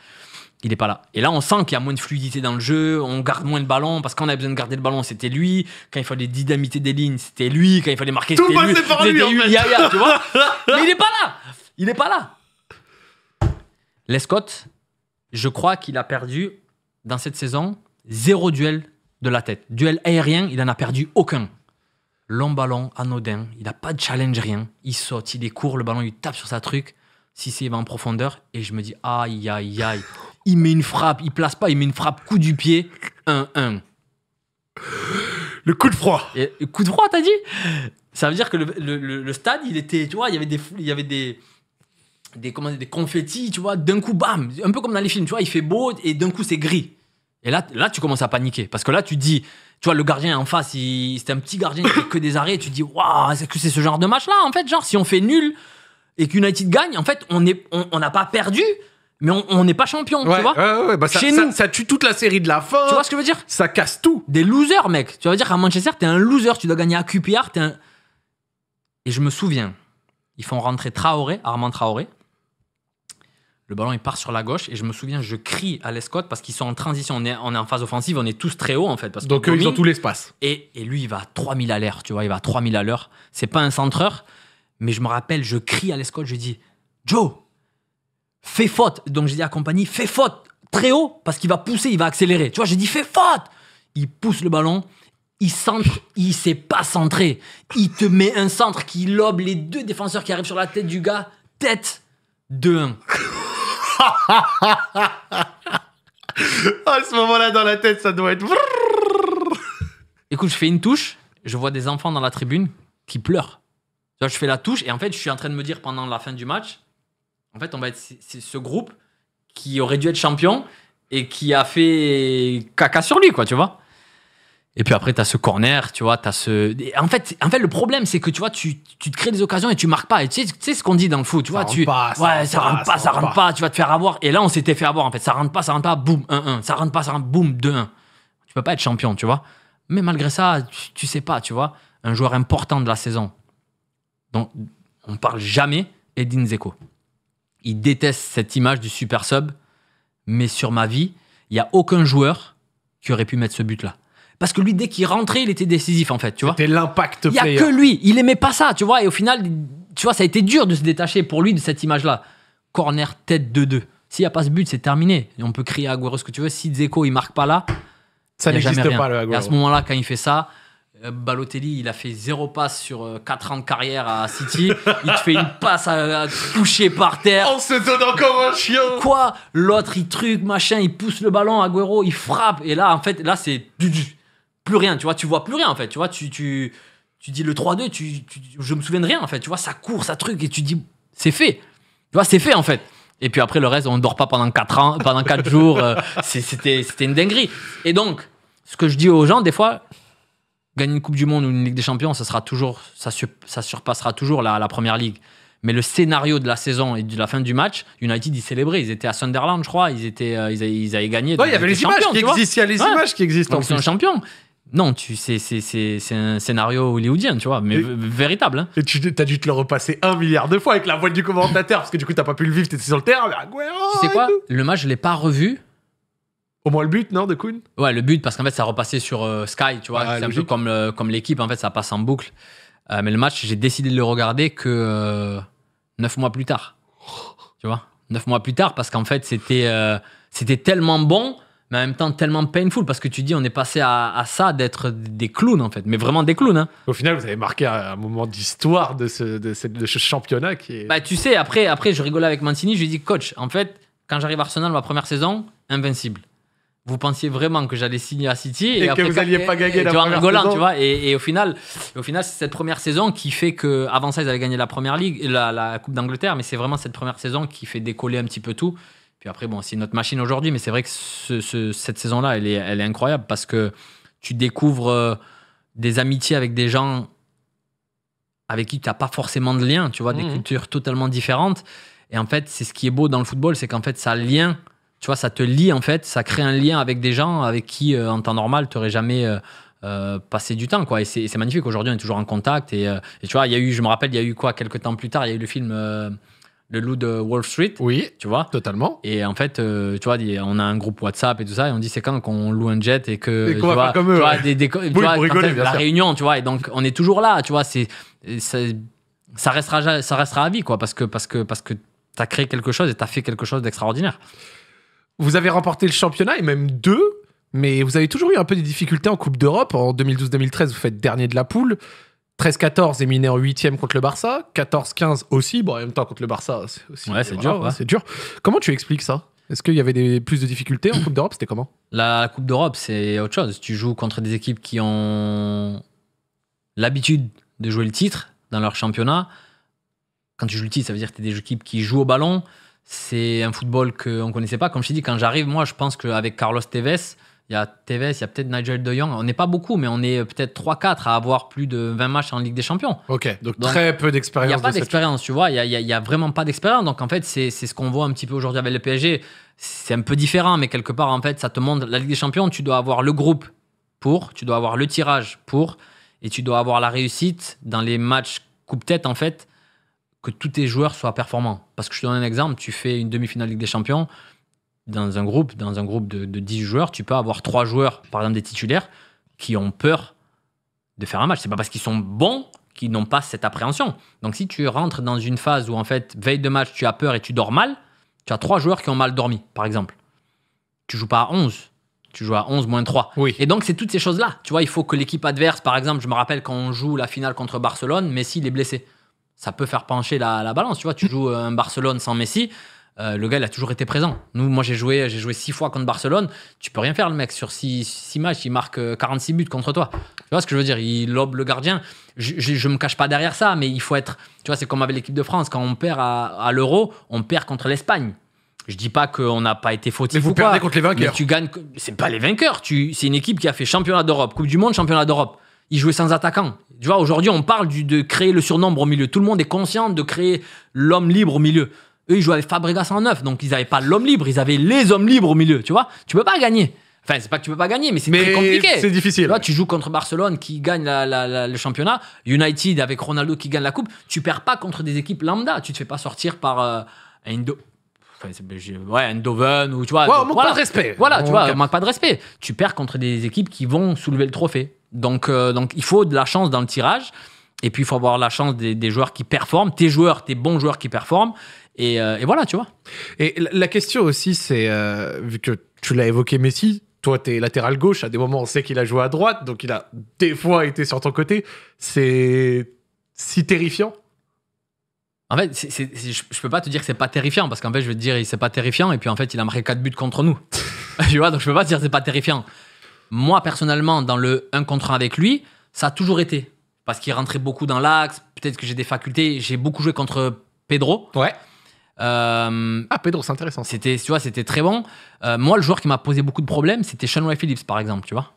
il n'est pas là. Et là, on sent qu'il y a moins de fluidité dans le jeu, on garde moins le ballon, parce qu'on a besoin de garder le ballon, c'était lui. Quand il fallait dynamiter des lignes, c'était lui. Quand il fallait marquer, c'était lui. Par lui, il n'est pas là Il n'est pas là Scott, je crois qu'il a perdu, dans cette saison, zéro duel de la tête. Duel aérien, il n'en a perdu aucun. Long ballon, anodin, il n'a pas de challenge, rien. Il saute, il est court, le ballon, il tape sur sa truc si c'est en profondeur et je me dis aïe aïe aïe il met une frappe, il place pas, il met une frappe coup du pied, 1-1. Le coup de froid. coup de froid, t'as dit Ça veut dire que le, le, stade, il était, tu vois, il y avait des, il y avait des, des, comment, des confettis, tu vois, d'un coup, bam, un peu comme dans les films, tu vois, il fait beau et d'un coup, c'est gris. Et là, là, tu commences à paniquer. Parce que là, tu dis, tu vois, le gardien en face, c'était un petit gardien qui fait que des arrêts. tu dis, waouh, c'est que c'est ce genre de match-là. En fait, genre, si on fait nul et qu'United gagne, en fait, on n'a on, pas perdu mais on n'est pas champion, tu vois. Ouais, ouais, bah, Chez ça, ça, tue toute la série de la fin. Tu vois ce que je veux dire Ça casse tout. Des losers, mec. Tu vas dire à Manchester, t'es un loser, tu dois gagner à QPR, un. Et je me souviens, ils font rentrer Traoré, Armand Traoré. Le ballon, il part sur la gauche. Et je me souviens, je crie à l'escotte parce qu'ils sont en transition. On est, en phase offensive, on est tous très haut, en fait. Parce Donc, eux, ils ont tout l'espace. Et, lui, il va à 3000 à l'heure, tu vois, il va à 3000 à l'heure. C'est pas un centreur. Mais je me rappelle, je crie à l'escott je dis Joe, fais faute. Donc j'ai dit à compagnie, fais faute très haut parce qu'il va pousser, il va accélérer. Tu vois, j'ai dit, fais faute. Il pousse le ballon, il centre, il sait pas centré. Il te met un centre qui lobe les deux défenseurs qui arrivent sur la tête du gars. Tête de 1 à ce moment-là, dans la tête, ça doit être. Écoute, je fais une touche, je vois des enfants dans la tribune qui pleurent. Tu vois, je fais la touche et en fait, je suis en train de me dire pendant la fin du match, en fait, on va être c'est ce groupe qui aurait dû être champion et qui a fait caca sur lui, quoi, tu vois. Et puis après, tu as ce corner, tu vois, tu as ce. En fait, en fait, le problème, c'est que tu vois, tu, tu, te crées des occasions et tu marques pas. Et tu sais, tu sais ce qu'on dit dans le foot, tu vois. Ça tu... ça ouais, ça rentre pas, Ça ça rentre pas. tu vas te faire avoir. Et là, on s'était fait avoir, en fait. Ça rentre pas, ça rentre pas, boum, 1-1. Ça rentre pas, ça rentre, boum, 2-1. Tu peux pas être champion, tu vois. Mais malgré ça, tu, sais pas, tu vois. Un joueur important de la saison, dont on parle jamais, Edin Zeko il déteste cette image du super sub, mais sur ma vie, il n'y a aucun joueur qui aurait pu mettre ce but-là. Parce que lui, dès qu'il rentrait, il était décisif, en fait, tu vois. C'était l'impact Il n'y a que lui. Il aimait pas ça, tu vois. Et au final, tu vois, ça a été dur de se détacher pour lui de cette image-là. Corner, tête de deux. S'il n'y a pas ce but, c'est terminé. on peut crier à Aguero ce que tu veux. Si Zeko, il marque pas là, ça n'existe pas, Et à ce moment-là, quand il fait ça, euh, Balotelli, il a fait zéro passe sur 4 euh, ans de carrière à City. il te fait une passe à, toucher par terre. On oh, se donne comme un chien. Quoi L'autre, il truc, machin, il pousse le ballon, à Aguero, il frappe. Et là, en fait, là, c'est plus rien, tu vois. Tu vois plus rien, en fait. Tu vois, tu, dis le 3-2, tu, je me souviens de rien, en fait. Tu vois, ça court, ça truc, et tu dis, c'est fait. Tu vois, c'est fait, en fait. Et puis après, le reste, on ne dort pas pendant quatre ans, pendant 4 jours. Euh, c'était une dinguerie. Et donc, ce que je dis aux gens, des fois, gagner une Coupe du Monde ou une Ligue des Champions, ça, sera toujours, ça, surpassera toujours la, Première Ligue. Mais le scénario de la saison et de la fin du match, United, ils célébraient. Ils étaient à Sunderland, je crois. Ils, étaient, euh, ils, avaient, gagné. il y avait les images qui existent. Il y a les images qui existent. ils sont champion. Non, tu sais, c'est un scénario hollywoodien, tu vois, mais véritable. Hein. Et tu as dû te le repasser un milliard de fois avec la voix du commentateur, parce que du coup, tu n'as pas pu le vivre, étais sur le terrain, Tu sais quoi Le match, je l'ai pas revu au moins le but, non, de Kuhn Ouais, le but, parce qu'en fait, ça repassait sur euh, Sky, tu vois. Ah, c'est un peu comme, comme l'équipe, en fait, ça passe en boucle. Euh, mais le match, j'ai décidé de le regarder que euh, neuf mois plus tard. Tu vois Neuf mois plus tard, parce qu'en fait, c'était c'était tellement bon, mais en même temps tellement painful, parce que tu dis, on est passé à, ça d'être des clowns, en fait. Mais vraiment des clowns. Hein. Au final, vous avez marqué un, moment d'histoire de ce, de, championnat qui Bah, tu sais, après, après, je rigolais avec Mancini, je lui ai coach, en fait, quand j'arrive à Arsenal, ma première saison, invincible vous pensiez vraiment que j'allais signer à City et, que vous n'alliez pas gagner la tu première hein, vois, et, au final, au final, c'est cette première saison qui fait que avant ça ils avaient gagné la première ligue, la, Coupe d'Angleterre, mais c'est vraiment cette première saison qui fait décoller un petit peu tout. Puis après, bon, c'est notre machine aujourd'hui, mais c'est vrai que cette saison-là, elle est, elle est incroyable parce que tu découvres euh, des amitiés avec des gens avec qui tu n'as pas forcément de lien, tu vois, des mmh. cultures totalement différentes. Et en fait, c'est ce qui est beau dans le football, c'est qu'en fait, ça lien tu vois, ça te lie en fait, ça crée un lien avec des gens avec qui euh, en temps normal tu n'aurais jamais euh, euh, passé du temps quoi. Et c'est magnifique. Aujourd'hui, on est toujours en contact et, tu vois, il y a eu, je me rappelle, il y a eu quoi quelques temps plus tard, il y a eu le film. le loup de Wall Street. Oui. Tu vois Totalement. Et en fait, tu vois, on a un groupe WhatsApp et tout ça, et on dit c'est quand qu'on loue un jet et que. tu vois, comme eux, des, tu vois la réunion, tu vois, et donc on est toujours là, tu vois, c'est. Ça restera, ça restera à vie, quoi, parce que, parce que, parce que tu as créé quelque chose et tu as fait quelque chose d'extraordinaire. Vous avez remporté le championnat et même deux, mais vous avez toujours eu un peu des difficultés en Coupe d'Europe. En 2012-2013, vous faites dernier de la poule. 13-14 éliminé en 8 contre le Barça. 14-15 aussi. Bon, en même temps, contre le Barça, c'est aussi. Ouais, c'est dur. C'est dur. Comment tu expliques ça Est-ce qu'il y avait plus de difficultés en Coupe d'Europe C'était comment La Coupe d'Europe, c'est autre chose. Tu joues contre des équipes qui ont l'habitude de jouer le titre dans leur championnat. Quand tu joues le titre, ça veut dire que tu es des équipes qui jouent au ballon c'est un football qu'on ne connaissait pas. Comme je t'ai dit, quand j'arrive, moi, je pense qu'avec Carlos Tevez, il y a Tevez, il y a peut-être Nigel De Jong. On n'est pas beaucoup, mais on est peut-être 3-4 à avoir plus de 20 matchs en Ligue des Champions. Ok, donc, très peu d'expérience. Il n'y a pas d'expérience, tu vois. Il n'y a, a, vraiment pas d'expérience. Donc en fait, c'est ce qu'on voit un petit peu aujourd'hui avec le PSG. C'est un peu différent, mais quelque part, en fait, ça te montre la Ligue des Champions. Tu dois avoir le groupe pour, tu dois avoir le tirage pour, et tu dois avoir la réussite dans les matchs coupe-tête, en fait, que tous tes joueurs soient performants. Parce que je te donne un exemple, tu fais une demi-finale Ligue des Champions dans un groupe, dans un groupe de, 10 joueurs, tu peux avoir trois joueurs, par exemple des titulaires, qui ont peur de faire un match. C'est pas parce qu'ils sont bons qu'ils n'ont pas cette appréhension. Donc si tu rentres dans une phase où en fait veille de match, tu as peur et tu dors mal, tu as trois joueurs qui ont mal dormi, par exemple. Tu joues pas à 11, tu joues à 11 moins 3. Oui. Et donc c'est toutes ces choses-là. Tu vois, il faut que l'équipe adverse, par exemple, je me rappelle quand on joue la finale contre Barcelone, Messi il est blessé ça peut faire pencher la, balance. Tu vois, tu joues euh, un Barcelone sans Messi. Euh, le gars, il a toujours été présent. Nous, moi, j'ai joué, j'ai joué six fois contre Barcelone. Tu peux rien faire, le mec. Sur six, matchs, il marque 46 euh, buts contre toi. Tu vois ce que je veux dire Il lobe le gardien. Je, ne me cache pas derrière ça, mais il faut être. Tu vois, c'est comme avec l'équipe de France. Quand on perd à, l'Euro, on perd contre l'Espagne. Je dis pas qu'on n'a pas été fautif. Mais vous perdez contre les vainqueurs. tu gagnes. C'est pas les vainqueurs. Tu, c'est une équipe qui a fait championnat d'Europe, Coupe du Monde, championnat d'Europe. Il jouait sans attaquant. Tu vois, aujourd'hui, on parle de créer le surnombre au milieu. Tout le monde est conscient de créer l'homme libre au milieu. Eux, ils jouaient avec Fabregas en neuf, donc ils n'avaient pas l'homme libre, ils avaient les hommes libres au milieu, tu vois. Tu peux pas gagner. Enfin, c'est pas que tu peux pas gagner, mais c'est très compliqué. C'est difficile. tu joues contre Barcelone qui gagne le championnat, United avec Ronaldo qui gagne la coupe. Tu perds pas contre des équipes lambda. Tu te fais pas sortir par euh, Enfin, ouais, Eindhoven ou tu vois. on manque pas de respect. Voilà, tu vois, manque pas de respect. Tu perds contre des équipes qui vont soulever le trophée. Donc, euh, donc il faut de la chance dans le tirage. Et puis, il faut avoir la chance des, joueurs qui performent, tes joueurs, tes bons joueurs qui performent. Et, euh, voilà, tu vois. Et la question aussi, c'est, euh, vu que tu l'as évoqué, Messi, toi, t'es latéral gauche. À des moments, on sait qu'il a joué à droite, donc il a des fois été sur ton côté. C'est si terrifiant. En fait, je, peux pas te dire que c'est pas terrifiant, parce qu'en fait, je vais te dire, c'est pas terrifiant, et puis en fait, il a marqué 4 buts contre nous. tu vois, donc je peux pas te dire que c'est pas terrifiant moi, personnellement, dans le 1 contre 1 avec lui, ça a toujours été. Parce qu'il rentrait beaucoup dans l'axe, peut-être que j'ai des facultés. J'ai beaucoup joué contre Pedro. Ouais. Euh, ah, Pedro, c'est intéressant. C'était, tu vois, c'était très bon. Euh, moi, le joueur qui m'a posé beaucoup de problèmes, c'était Sean Ray Phillips, par exemple, tu vois.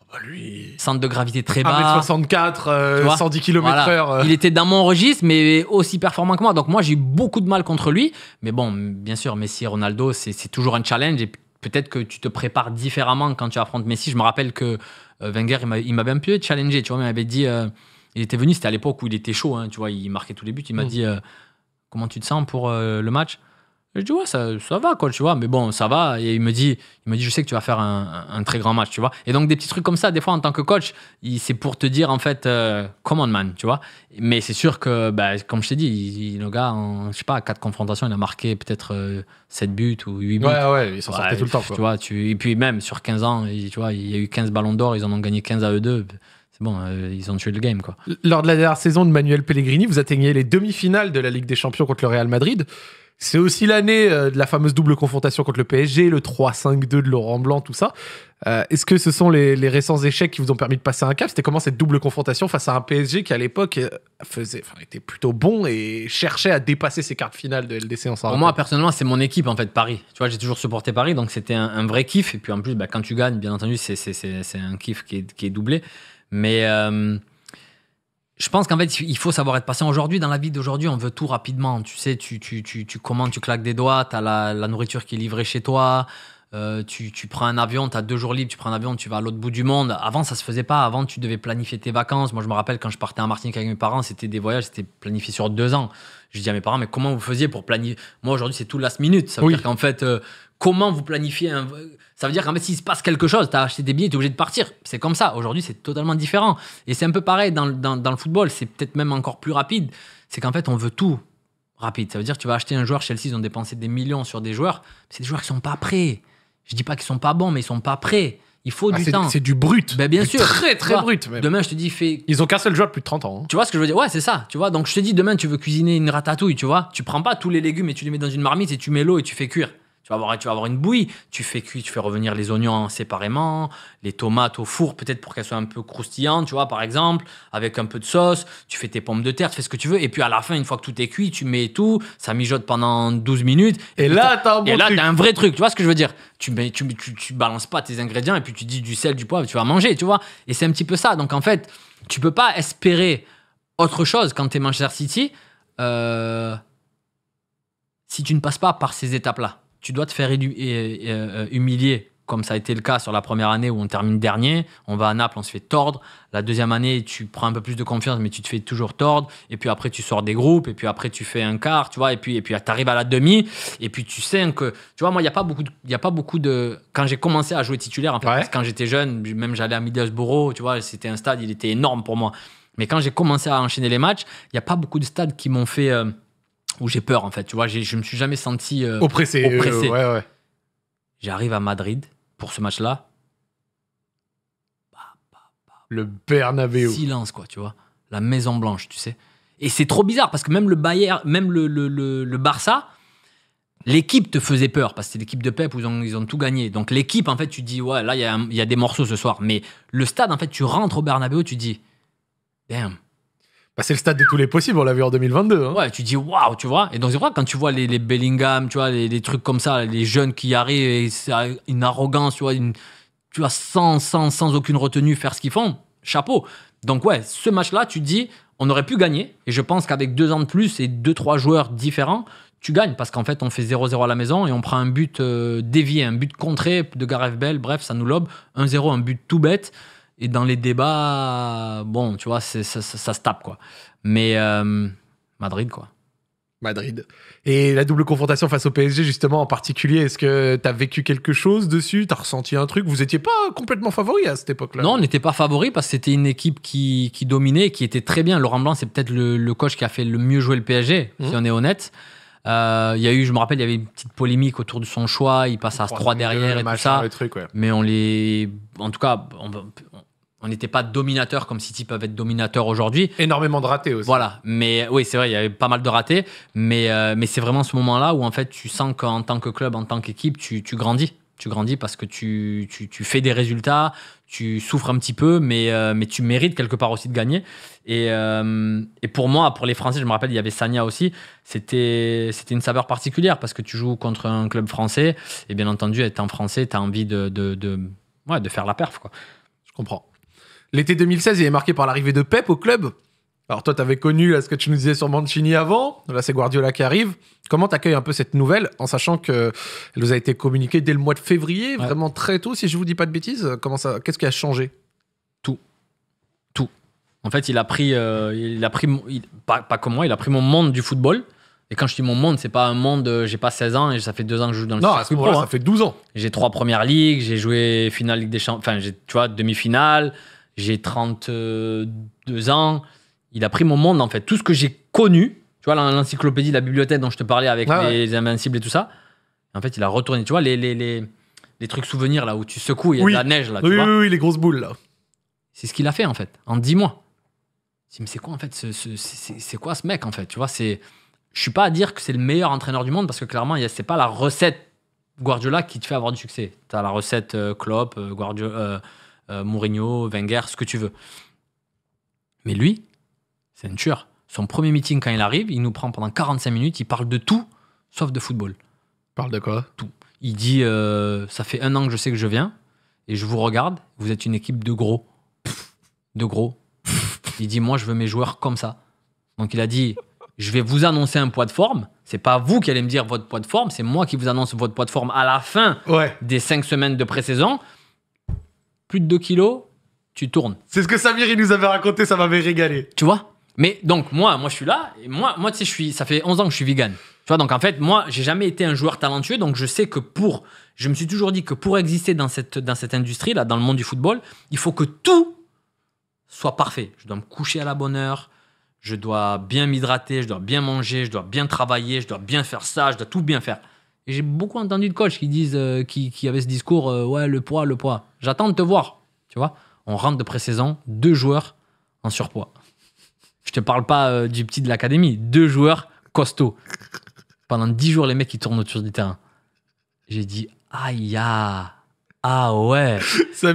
Ah bah lui... Centre de gravité très bas. 64, 110 km/h. Il était dans mon registre, mais aussi performant que moi. Donc moi, j'ai eu beaucoup de mal contre lui. Mais bon, bien sûr, Messi, et Ronaldo, c'est toujours un challenge. Et peut-être que tu te prépares différemment quand tu affrontes Messi. Je me rappelle que euh, Wenger, il m'avait un peu challengé, tu vois, il m'avait dit, euh, il était venu, c'était à l'époque où il était chaud, hein, tu vois, il marquait tous les buts, il m'a mm. dit, euh, comment tu te sens pour le match je dis, ouais, ça, ça va, quoi, tu vois. Mais bon, ça va. Et il me dit, il me dit je sais que tu vas faire un, très grand match, tu vois. Et donc, des petits trucs comme ça, des fois, en tant que coach, c'est pour te dire, en fait, euh, commandement man, tu vois. Mais c'est sûr que, bah, comme je t'ai dit, il, le gars, je sais pas, à quatre confrontations, il a marqué peut-être euh, sept 7 buts ou 8 buts. Ouais, ouais, il s'en tout le temps, Tu et puis même sur 15 ans, il, tu vois, il y a eu 15 ballons d'or, ils en ont gagné 15 à eux deux c'est bon, euh, ils ont tué le game. Quoi. Lors de la dernière saison de Manuel Pellegrini, vous atteignez les demi-finales de la Ligue des Champions contre le Real Madrid. C'est aussi l'année euh, de la fameuse double confrontation contre le PSG, le 3-5-2 de Laurent Blanc, tout ça. Euh, est-ce que ce sont les, récents échecs qui vous ont permis de passer un cap C'était comment cette double confrontation face à un PSG qui, à l'époque, euh, était plutôt bon et cherchait à dépasser ses cartes finales de LDC en Pour moi, personnellement, c'est mon équipe, en fait, Paris. Tu vois, j'ai toujours supporté Paris, donc c'était un, vrai kiff. Et puis, en plus, bah, quand tu gagnes, bien entendu, c'est un kiff qui est, doublé. Mais je pense qu'en fait, il faut savoir être patient. Aujourd'hui, dans la vie d'aujourd'hui, on veut tout rapidement. Tu sais, tu, tu, tu, tu commandes, tu claques des doigts, tu as la, nourriture qui est livrée chez toi, euh, tu, tu, prends un avion, tu as deux jours libres, tu prends un avion, tu vas à l'autre bout du monde. Avant, ça se faisait pas. Avant, tu devais planifier tes vacances. Moi, je me rappelle quand je partais en Martinique avec mes parents, c'était des voyages, c'était planifié sur deux ans. Je dis à mes parents, mais comment vous faisiez pour planifier Moi, aujourd'hui, c'est tout last minute. Ça veut dire qu'en fait, euh, comment vous planifiez un ça veut dire qu'en fait, s'il se passe quelque chose, t'as acheté des billets, t'es obligé de partir. C'est comme ça. Aujourd'hui, c'est totalement différent. Et c'est un peu pareil dans, le football. C'est peut-être même encore plus rapide. C'est qu'en fait, on veut tout rapide. Ça veut dire que tu vas acheter un joueur, Chelsea, ils ont dépensé des millions sur des joueurs. C'est des joueurs qui sont pas prêts. Je dis pas qu'ils sont pas bons, mais ils sont pas prêts. Il faut ah, du temps. C'est du brut. Ben, bien sûr. Très, très brut. Demain, je te dis, fais. Ils ont qu'un seul joueur plus de 30 ans. Hein. Tu vois ce que je veux dire Ouais, c'est ça. Tu vois, donc je te dis, demain, tu veux cuisiner une ratatouille, tu vois. Tu prends pas tous les légumes et tu les mets dans une marmite et tu mets l'eau et tu fais cuire. Tu vas, avoir, tu vas avoir une bouillie. Tu fais cuire, tu fais revenir les oignons séparément, les tomates au four, peut-être pour qu'elles soient un peu croustillantes, tu vois, par exemple, avec un peu de sauce. Tu fais tes pommes de terre, tu fais ce que tu veux. Et puis à la fin, une fois que tout est cuit, tu mets tout, ça mijote pendant 12 minutes. Et, là, t'as un As un vrai truc. Tu vois ce que je veux dire tu, mets, tu, balances pas tes ingrédients et puis tu dis du sel, du poivre, tu vas manger, tu vois. Et c'est un petit peu ça. Donc en fait, tu peux pas espérer autre chose quand tu es Manchester City euh, si tu ne passes pas par ces étapes-là tu dois te faire euh, humilier, comme ça a été le cas sur la première année où on termine dernier. On va à Naples, on se fait tordre. La deuxième année, tu prends un peu plus de confiance, mais tu te fais toujours tordre. Et puis après, tu sors des groupes, et puis après, tu fais un quart, tu vois. Et puis, et puis tu arrives à la demi, et puis tu sais que. Tu vois, moi, il n'y a, pas beaucoup de, a pas beaucoup de. Quand j'ai commencé à jouer titulaire, en fait, quand j'étais jeune, même j'allais à Middlesbrough, tu vois, c'était un stade, il était énorme pour moi. Mais quand j'ai commencé à enchaîner les matchs, il n'y a pas beaucoup de stades qui m'ont fait. Euh, où j'ai peur en fait. Tu vois, je me suis jamais senti euh, oppressé. Euh, J'arrive à Madrid pour ce match-là. Bah, bah, bah, le Bernabeu. Silence quoi, tu vois. La Maison Blanche, tu sais. Et c'est trop bizarre parce que même le Bayern, même le, Barça, l'équipe te faisait peur parce que c'est l'équipe de Pep où ils ont, tout gagné. Donc l'équipe, en fait, tu dis, ouais, là, il y a, des morceaux ce soir. Mais le stade, en fait, tu rentres au Bernabeu, tu dis, damn, bah, c'est le stade de tous les possibles, on l'a vu en 2022. Hein. Ouais, tu dis waouh, tu vois. Et donc, c'est vrai, quand tu vois les, Bellingham, tu vois, les, trucs comme ça, les jeunes qui arrivent, et une arrogance, tu vois, une, tu vois sans, sans, aucune retenue faire ce qu'ils font, chapeau. Donc, ouais, ce match-là, tu dis, on aurait pu gagner. Et je pense qu'avec deux ans de plus et deux, trois joueurs différents, tu gagnes parce qu'en fait, on fait 0-0 à la maison et on prend un but euh, dévié, un but contré de Gareth Bell. Bref, ça nous lobe. 1-0, un but tout bête. Et dans les débats, bon, tu vois, ça, ça, se tape, quoi. Mais euh, Madrid, quoi. Madrid. Et la double confrontation face au PSG, justement, en particulier, est-ce que tu as vécu quelque chose dessus Tu as ressenti un truc Vous n'étiez pas complètement favori à cette époque-là Non, on n'était pas favori parce que c'était une équipe qui, qui, dominait, qui était très bien. Laurent Blanc, c'est peut-être le, le, coach qui a fait le mieux jouer le PSG, si mmh. on est honnête. Euh, il y a eu, je me rappelle, il y avait une petite polémique autour de son choix. Il passe à trois derrière euh, et tout ça. Mais on les. En tout cas, on, on n'était pas dominateur comme City peuvent être dominateur aujourd'hui. Énormément de ratés aussi. Voilà, mais oui, c'est vrai, il y avait pas mal de ratés, mais, euh, mais c'est vraiment ce moment-là où en fait tu sens qu'en tant que club, en tant qu'équipe, tu, grandis. Tu grandis parce que tu, tu, tu, fais des résultats, tu souffres un petit peu, mais, euh, mais tu mérites quelque part aussi de gagner. Et, euh, et, pour moi, pour les Français, je me rappelle, il y avait Sanya aussi, c'était une saveur particulière parce que tu joues contre un club français, et bien entendu, étant français, tu as envie de, de, de, ouais, de faire la perf. Quoi. Je comprends. L'été 2016, il est marqué par l'arrivée de Pep au club. Alors toi, tu avais connu ce que tu nous disais sur Mancini avant. Là, c'est Guardiola qui arrive. Comment tu accueilles un peu cette nouvelle en sachant qu'elle nous a été communiquée dès le mois de février, vraiment très tôt, si je vous dis pas de bêtises. Comment ça Qu'est-ce qui a changé Tout, tout. En fait, il a pris, euh, il a pris, pas, comment il a pris mon monde du football. Et quand je dis mon monde, c'est pas un monde, euh, j'ai pas 16 ans et ça fait 2 ans que je joue dans le Non, à ce hein. ça fait 12 ans. J'ai trois premières ligues, j'ai joué finale Ligue des Champions, enfin, tu vois, demi-finale, j'ai 32 ans. Il a pris mon monde, en fait. Tout ce que j'ai connu, tu vois, l'encyclopédie, la bibliothèque dont je te parlais avec ah les Invincibles et tout ça, en fait, il a retourné, tu vois, les, les, les, les trucs souvenirs là où tu secoues, il y a de la neige là. oui, oui, oui, les grosses boules là. C'est ce qu'il a fait, en fait, en 10 mois. Je mais c'est quoi, en fait, c'est ce, quoi ce mec, en fait, tu vois, c'est. Je suis pas à dire que c'est le meilleur entraîneur du monde parce que clairement, c'est pas la recette Guardiola qui te fait avoir du succès. Tu as la recette euh, Klopp, euh, Guardiola. Euh, euh, Mourinho, Wenger, ce que tu veux. Mais lui, c'est un tueur. Son premier meeting, quand il arrive, il nous prend pendant 45 minutes, il parle de tout, sauf de football. parle de quoi Tout. Il dit euh, Ça fait un an que je sais que je viens, et je vous regarde, vous êtes une équipe de gros. De gros. Il dit Moi, je veux mes joueurs comme ça. Donc il a dit je vais vous annoncer un poids de forme. C'est pas vous qui allez me dire votre poids de forme, c'est moi qui vous annonce votre poids de forme à la fin des cinq semaines de pré-saison plus de 2 kilos, tu tournes. C'est ce que Samir nous avait raconté, ça m'avait régalé. Tu vois Mais donc moi, moi je suis là, et moi, moi tu sais, je suis, ça fait 11 ans que je suis vegan. Tu vois, donc en fait, moi, j'ai jamais été un joueur talentueux, donc je sais que pour, je me suis toujours dit que pour exister dans cette, dans cette industrie là, dans le monde du football, il faut que tout soit parfait. Je dois me coucher à la bonne heure, je dois bien m'hydrater, je dois bien manger, je dois bien travailler, je dois bien faire ça, je dois tout bien faire. J'ai beaucoup entendu de coachs qui disent, euh, qui, qui, avaient ce discours, euh, ouais, le poids, le poids. J'attends de te voir. Tu vois, on rentre de pré-saison, deux joueurs en surpoids. Je te parle pas euh, du petit de l'académie, deux joueurs costauds. Pendant dix jours, les mecs, ils tournent autour du terrain. J'ai dit, aïe, ah, ah ouais. ça et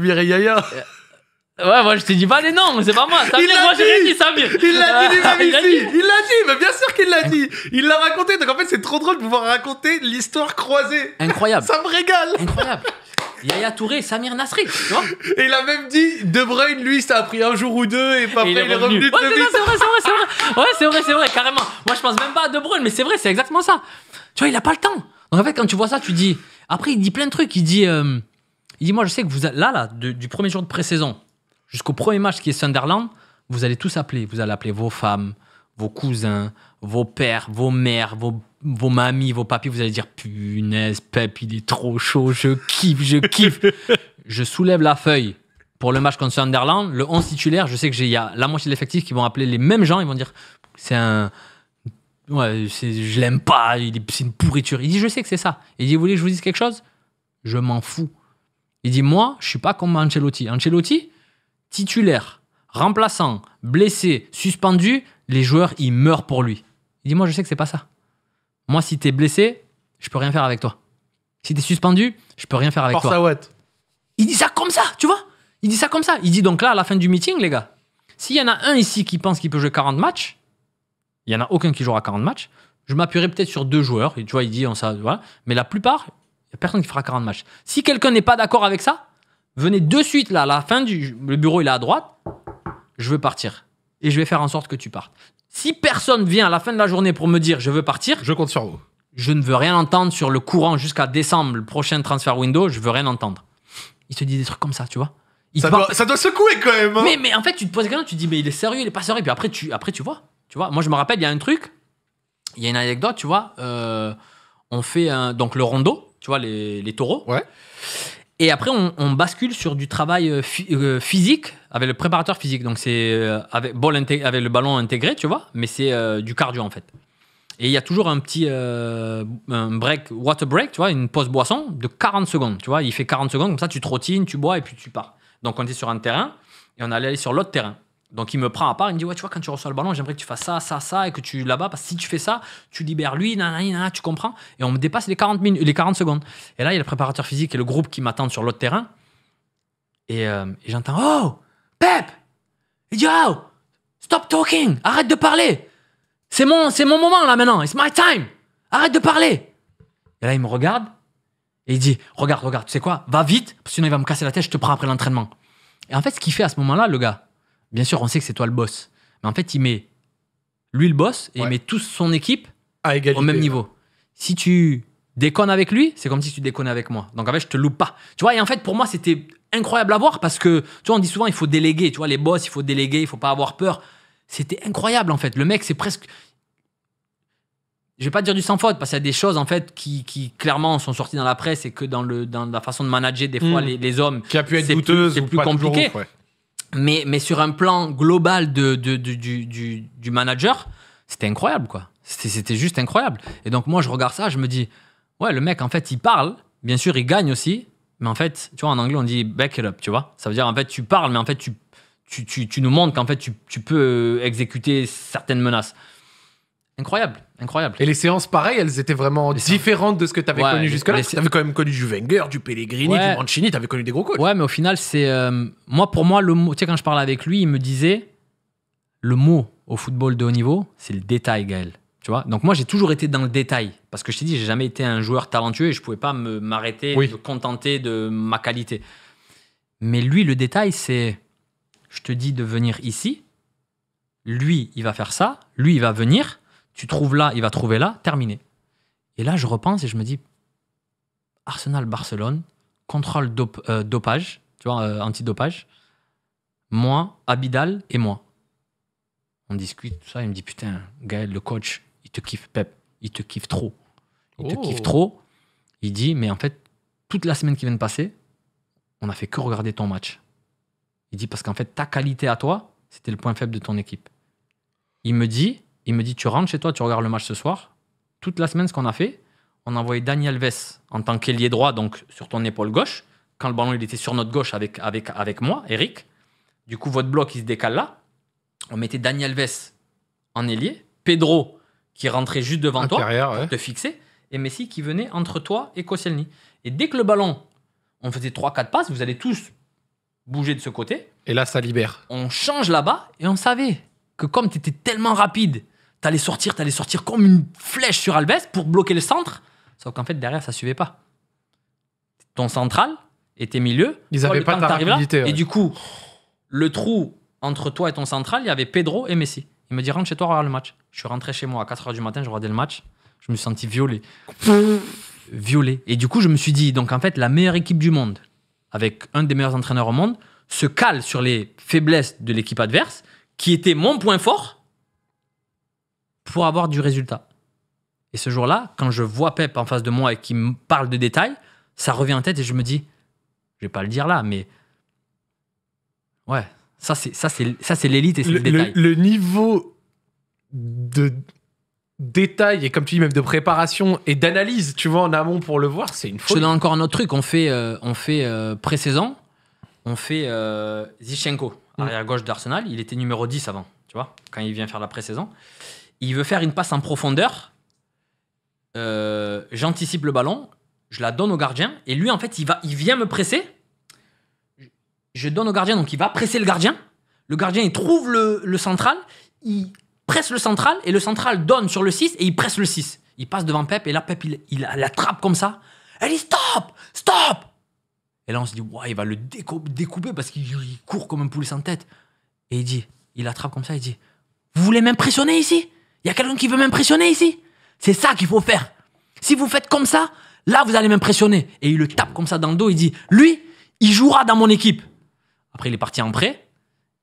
Ouais, moi je te dis pas bah, les noms, c'est pas moi. Samir, il moi j'ai dit, Samir. Il l'a dit Il l'a dit, mais bien sûr qu'il l'a dit. Il l'a raconté. Donc en fait, c'est trop drôle de pouvoir raconter l'histoire croisée. Incroyable. Ça me régale. Incroyable. Yaya Touré, Samir Nasri, tu vois. Et il a même dit De Bruyne, lui, ça a pris un jour ou deux et pas il est revenu. ouais, c'est vrai, c'est vrai, c'est vrai. Ouais, c'est vrai, c'est vrai, carrément. Moi je pense même pas à De Bruyne, mais c'est vrai, c'est exactement ça. Tu vois, il a pas le temps. Donc en fait, quand tu vois ça, tu dis. Après, il dit plein de trucs. Il dit, euh, il dit Moi je sais que vous. Là, là, du premier jour de pré-saison Jusqu'au premier match qui est Sunderland, vous allez tous appeler. Vous allez appeler vos femmes, vos cousins, vos pères, vos mères, vos, vos mamies, vos papis. Vous allez dire punaise, Pep, il est trop chaud, je kiffe, je kiffe. je soulève la feuille pour le match contre Sunderland. Le 11 titulaire, je sais que j'ai y a la moitié de l'effectif qui vont appeler les mêmes gens. Ils vont dire c'est un. Ouais, je l'aime pas, c'est une pourriture. Il dit je sais que c'est ça. Il dit vous voulez que je vous dise quelque chose Je m'en fous. Il dit moi, je suis pas comme Ancelotti. Ancelotti, titulaire, remplaçant, blessé, suspendu, les joueurs, ils meurent pour lui. Il dit, moi, je sais que c'est pas ça. Moi, si t'es blessé, je peux rien faire avec toi. Si t'es suspendu, je peux rien faire avec toi. Il dit ça comme ça, tu vois Il dit ça comme ça. Il dit donc là, à la fin du meeting, les gars, s'il y en a un ici qui pense qu'il peut jouer 40 matchs, il y en a aucun qui jouera 40 matchs, je m'appuierai peut-être sur deux joueurs. Et tu vois, il dit, ça, Mais la plupart, il n'y a personne qui fera 40 matchs. Si quelqu'un n'est pas d'accord avec ça, Venez de suite là, à la fin du le bureau il est à droite. Je veux partir et je vais faire en sorte que tu partes. Si personne vient à la fin de la journée pour me dire je veux partir, je compte sur vous. Je ne veux rien entendre sur le courant jusqu'à décembre, le prochain transfert window, je veux rien entendre. Il te dit des trucs comme ça, tu vois. ça, doit, secouer quand même. Hein. Mais, mais, en fait, tu te poses la question, tu te dis mais il est sérieux, il est pas sérieux. Puis après, tu, après, tu vois. Tu vois, moi je me rappelle, il y a un truc, il y a une anecdote, tu vois. Euh, on fait un, donc le rondo, tu vois, les, les taureaux. Ouais. Et après, on, bascule sur du travail euh, euh, physique avec le préparateur physique. Donc, c'est euh, avec, avec, le ballon intégré, tu vois, mais c'est du cardio en fait. Et il y a toujours un petit break, water break, tu vois, une pause boisson de 40 secondes. Tu vois, il fait 40 secondes, comme ça, tu trottines, tu bois et puis tu pars. Donc, on est sur un terrain et on allait aller sur l'autre terrain. Donc il me prend à part, il me dit ouais tu vois quand tu reçois le ballon j'aimerais que tu fasses ça, ça, ça et que tu là-bas parce que si tu fais ça tu libères lui, nanani, nanani, tu comprends et on me dépasse les 40 minutes, les 40 secondes. Et là il y a le préparateur physique et le groupe qui m'attendent sur l'autre terrain euh, et, j'entends oh Pep, il dit oh stop talking, arrête de parler, c'est mon c'est mon moment là maintenant, it's my time, arrête de parler. Et là il me regarde et il dit regarde regarde tu sais quoi va vite sinon il va me casser la tête je te prends après l'entraînement. Et en fait ce qu'il fait à ce moment-là le gars bien sûr, on sait que c'est toi le boss. Mais en fait, il met lui le boss et il met toute son équipe au même niveau. Si tu déconnes avec lui, c'est comme si tu déconnes avec moi. Donc en fait, je te loupe pas. Tu vois, et en fait, pour moi, c'était incroyable à voir parce que, tu vois, on dit souvent, il faut déléguer. Tu vois, les boss, il faut déléguer, il faut pas avoir peur. C'était incroyable en fait. Le mec, c'est presque. Je vais pas dire du sans faute parce qu'il y a des choses en fait qui, clairement sont sorties dans la presse et que dans, le, la façon de manager des fois hmm. les, hommes. Qui a pu être douteuse, plus, ou compliqué mais, mais sur un plan global de, de, du, du, du, manager, c'était incroyable, quoi. C'était juste incroyable. Et donc, moi, je regarde ça, je me dis, ouais, le mec, en fait, il parle, bien sûr, il gagne aussi, mais en fait, tu vois, en anglais, on dit back it up, tu vois. Ça veut dire, en fait, tu parles, mais en fait, tu, tu, tu, tu nous montres qu'en fait, tu, tu peux exécuter certaines menaces. Incroyable, incroyable. Et les séances, pareil, elles étaient vraiment différentes de ce que tu avais connu jusque-là. Tu avais quand même connu du Wenger, du Pellegrini, du Mancini, tu avais connu des gros coachs. Ouais, mais au final, c'est. Euh, moi, pour moi, le mot. Tu sais, quand je parlais avec lui, il me disait le mot au football de haut niveau, c'est le détail, Gaël. Tu vois Donc, moi, j'ai toujours été dans le détail. Parce que je t'ai dit, j'ai jamais été un joueur talentueux et je pouvais pas m'arrêter, me, me contenter de ma qualité. Mais lui, le détail, c'est. Je te dis de venir ici. Lui, il va faire ça. Lui, il va venir tu trouves là, il va trouver là, terminé. Et là, je repense et je me dis Arsenal-Barcelone, contrôle euh, dopage, tu vois, euh, anti-dopage, Moi, Abidal et moi. On discute, tout ça. Il me dit Putain, Gaël, le coach, il te kiffe, Pep, il te kiffe trop. Il te kiffe oh. trop. Il dit Mais en fait, toute la semaine qui vient de passer, on n'a fait que regarder ton match. Il dit Parce qu'en fait, ta qualité à toi, c'était le point faible de ton équipe. Il me dit il me dit Tu rentres chez toi, tu regardes le match ce soir. Toute la semaine, ce qu'on a fait, on a envoyé Daniel Vess en tant qu'ailier droit, donc sur ton épaule gauche. Quand le ballon il était sur notre gauche avec, avec, avec moi, Eric. Du coup, votre bloc, il se décale là. On mettait Daniel Vess en ailier. Pedro, qui rentrait juste devant toi te fixer. Et Messi qui venait entre toi et Koscielny. Et dès que le ballon, on faisait 3-4 passes, vous allez tous bouger de ce côté. Et là, ça libère. On change là-bas et on savait que comme tu étais tellement rapide t'allais sortir, t'allais sortir comme une flèche sur Alves pour bloquer le centre. Sauf qu'en fait, derrière, ça suivait pas. Ton central était milieu. milieux. Ils n'avaient pas de rapidité. Et du coup, le trou entre toi et ton central, il y avait Pedro et Messi. Il me dit rentre chez toi, regarde le match. Je suis rentré chez moi à 4h du matin, je regardais le match. Je me suis senti violé. violé. Et du coup, je me suis dit, donc en fait, la meilleure équipe du monde, avec un des meilleurs entraîneurs au monde, se cale sur les faiblesses de l'équipe adverse, qui était mon point fort, pour avoir du résultat. Et ce jour-là, quand je vois Pep en face de moi et qu'il me parle de détails, ça revient en tête et je me dis, je vais pas le dire là, mais ouais, ça c'est ça c'est ça c'est l'élite et c'est le, détail. Le, niveau de détail et comme tu dis même de préparation et d'analyse, tu vois en amont pour le voir, c'est une folie. Je donne encore un autre truc, on fait euh, on fait euh, pré-saison, on fait euh, Zichenko, mm. arrière gauche d'Arsenal, il était numéro 10 avant, tu vois, quand il vient faire la pré-saison. Il veut faire une passe en profondeur. Euh, j'anticipe le ballon, je la donne au gardien. Et lui, en fait, il, va, il vient me presser. Je donne au gardien, donc il va presser le gardien. Le gardien, il trouve le, central. Il presse le central. Et le central donne sur le 6 et il presse le 6. Il passe devant Pep. Et là, Pep, il, l'attrape comme ça. Elle dit stop Stop Et là, on se dit, il va le découper parce qu'il court comme un poulet sans tête. Et il dit, il l'attrape comme ça, il dit, vous voulez m'impressionner ici il y a quelqu'un qui veut m'impressionner ici. C'est ça qu'il faut faire. Si vous faites comme ça, là, vous allez m'impressionner. Et il le tape comme ça dans le dos. Il dit, lui, il jouera dans mon équipe. Après, il est parti en prêt.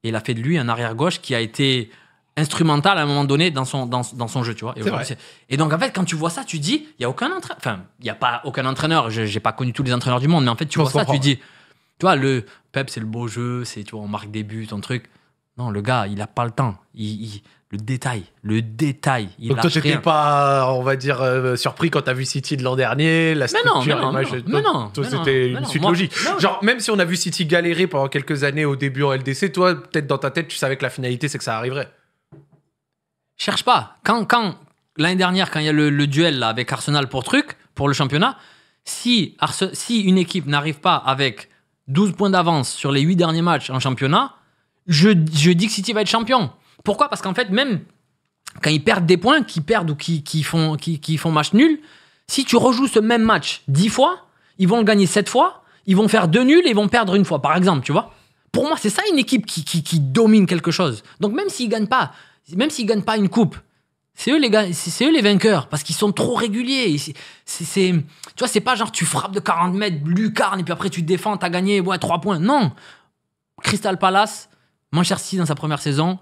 Et il a fait de lui un arrière-gauche qui a été instrumental à un moment donné dans son, dans, son jeu, tu vois. Et, donc, en fait, quand tu vois ça, tu dis, il n'y a aucun entraîneur. Enfin, il n'y a pas aucun entraîneur. Je n'ai pas connu tous les entraîneurs du monde. Mais en fait, tu vois ça, tu dis, tu vois, le Pep, c'est le beau jeu. c'est tu vois, On marque des buts, ton truc. Non, le gars, il n'a pas le temps. il le détail, le détail. Donc toi, n'étais pas, on va dire, euh, surpris quand tu as vu City de l'an dernier, la structure, non, non, non, c'était une suite logique. Genre, même si on a vu City galérer pendant quelques années au début en LDC, toi, peut-être dans ta tête, tu savais que la finalité, c'est que ça arriverait. Cherche pas. Quand, quand l'année dernière, quand il y a le, duel avec Arsenal pour truc, pour le championnat, si, si une équipe n'arrive pas avec 12 points d'avance sur les 8 derniers matchs en championnat, je, je dis que City va être champion. Pourquoi Parce qu'en fait, même quand ils perdent des points, qu'ils perdent ou qu'ils font, font match nul, si tu rejoues ce même match dix fois, ils vont le gagner sept fois, ils vont faire deux nuls et ils vont perdre une fois, par exemple, tu vois. Pour moi, c'est ça une équipe qui, domine quelque chose. Donc même s'ils gagnent pas, même s'ils gagnent pas une coupe, c'est eux les eux les vainqueurs parce qu'ils sont trop réguliers. tu vois, c'est pas genre tu frappes de 40 mètres, lucarne et puis après tu te défends, as gagné ouais 3 points. Non. Crystal Palace, Manchester City dans sa première saison,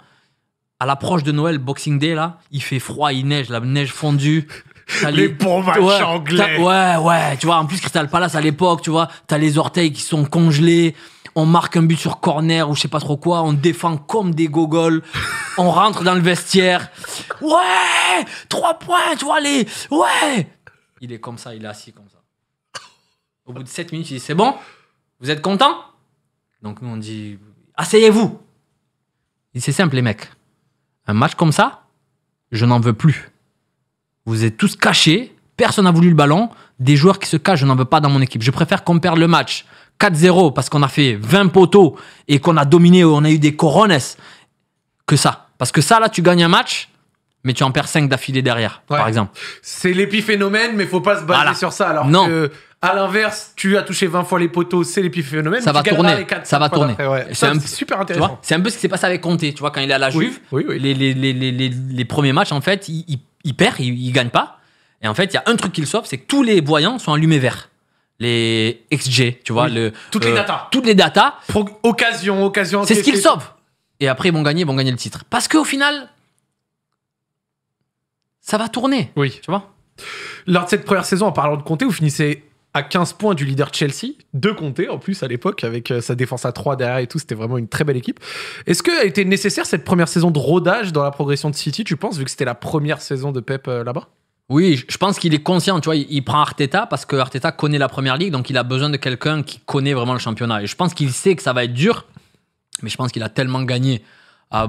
à l'approche de Noël, Boxing Day, là, il fait froid, il neige, la neige fondue. les, bons ouais, anglais. Ouais, ouais, tu vois, en plus Crystal Palace à l'époque, tu vois, t'as les orteils qui sont congelés, on marque un but sur corner ou je sais pas trop quoi, on défend comme des gogoles, on rentre dans le vestiaire. Ouais, trois points, tu vois, les. Ouais. Il est comme ça, il est assis comme ça. Au bout de sept minutes, il dit C'est bon Vous êtes content Donc nous, on dit Asseyez-vous. Il C'est simple, les mecs. Un match comme ça, je n'en veux plus. Vous êtes tous cachés, personne n'a voulu le ballon, des joueurs qui se cachent, je n'en veux pas dans mon équipe. Je préfère qu'on perde le match 4-0 parce qu'on a fait 20 poteaux et qu'on a dominé, on a eu des corones que ça. Parce que ça, là, tu gagnes un match, mais tu en perds 5 d'affilée derrière, par exemple. C'est l'épiphénomène, mais il faut pas se baser sur ça. Alors non. À l'inverse, tu as touché 20 fois les poteaux, c'est l'épiphénomène. Ça, ça, va tourner. Ça va tourner. C'est un... super intéressant. C'est un peu ce qui s'est passé avec Conté. Tu vois, quand il est à la Juve, Les, les, les, les, premiers matchs, en fait, il, perd, il, ne gagne pas. Et en fait, il y a un truc qu'il sauve, c'est que tous les voyants sont allumés verts les XG, tu vois, le, toutes les euh, datas. Toutes les datas. occasion, occasion. C'est ce qu'il sauve. Et après, ils vont gagner, ils vont gagner le titre. Parce qu'au final, ça va tourner. Oui. Tu vois Lors de cette première saison, en parlant de Comté, vous finissez à 15 points du leader Chelsea, de compter en plus à l'époque, avec euh, sa défense à 3 derrière et tout, c'était vraiment une très belle équipe. Est-ce que a été nécessaire cette première saison de rodage dans la progression de City, tu penses, vu que c'était la première saison de Pep euh, là-bas oui, je pense qu'il est conscient, tu vois, il, prend Arteta parce que Arteta connaît la première ligue, donc il a besoin de quelqu'un qui connaît vraiment le championnat. Et je pense qu'il sait que ça va être dur, mais je pense qu'il a tellement gagné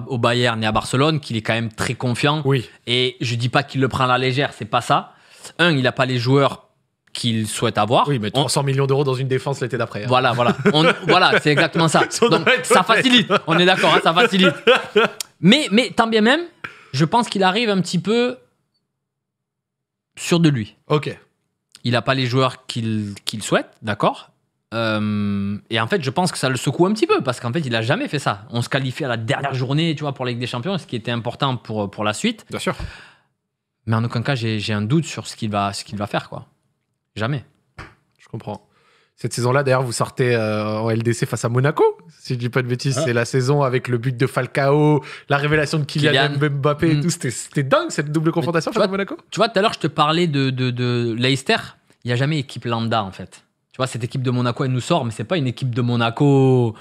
au Bayern et à Barcelone qu'il est quand même très confiant. Oui. Et je dis pas qu'il le prend à la légère, c'est pas ça. Un, il n'a pas les joueurs qu'il souhaite avoir. Oui, mais 300 millions d'euros dans une défense l'été d'après. Hein. Voilà, voilà. voilà, c'est exactement ça. Donc, ça facilite. On est d'accord, hein, ça facilite. Mais, mais tant bien même, je pense qu'il arrive un petit peu sûr de lui. Ok. Il n'a pas les joueurs qu'il souhaite, d'accord euh, et en fait, je pense que ça le secoue un petit peu parce qu'en fait, il a jamais fait ça. On se qualifie à la dernière journée, tu vois, pour la Ligue des Champions, ce qui était important pour, pour la suite. Bien sûr. Mais en aucun cas, j'ai un doute sur ce qu'il va, va faire, quoi. Jamais. Je comprends. Cette saison-là, d'ailleurs, vous sortez euh, en LDC face à Monaco, si je dis pas de bêtises. Ah. C'est la saison avec le but de Falcao, la révélation de Kylian, Mbappé et mm. tout. C'était dingue cette double confrontation face à Monaco. Tu vois, tout à l'heure, je te parlais de, de, Leicester. Il n'y a jamais équipe lambda, en fait. Tu vois, cette équipe de Monaco, elle nous sort, mais c'est pas une équipe de Monaco.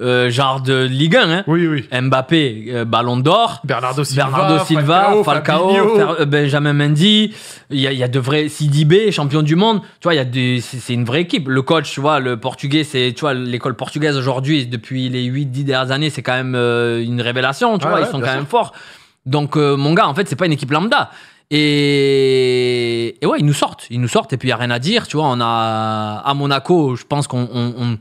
Euh, genre de Ligue 1. Hein. Mbappé, euh, Ballon d'Or. Bernardo Silva, Falcao, euh, Benjamin Mendy. Il y, a, de vrais Sidibé, champion du monde. Tu vois, y a c'est, une vraie équipe. Le coach, tu vois, le portugais, c'est tu vois, l'école portugaise aujourd'hui, depuis les 8-10 dernières années, c'est quand même une révélation. Tu vois, ils sont quand même forts. Donc, mon gars, en fait, c'est pas une équipe lambda. Et, et, ouais, ils nous sortent. Ils nous sortent et puis il n'y a rien à dire. Tu vois, on a à Monaco, je pense qu'on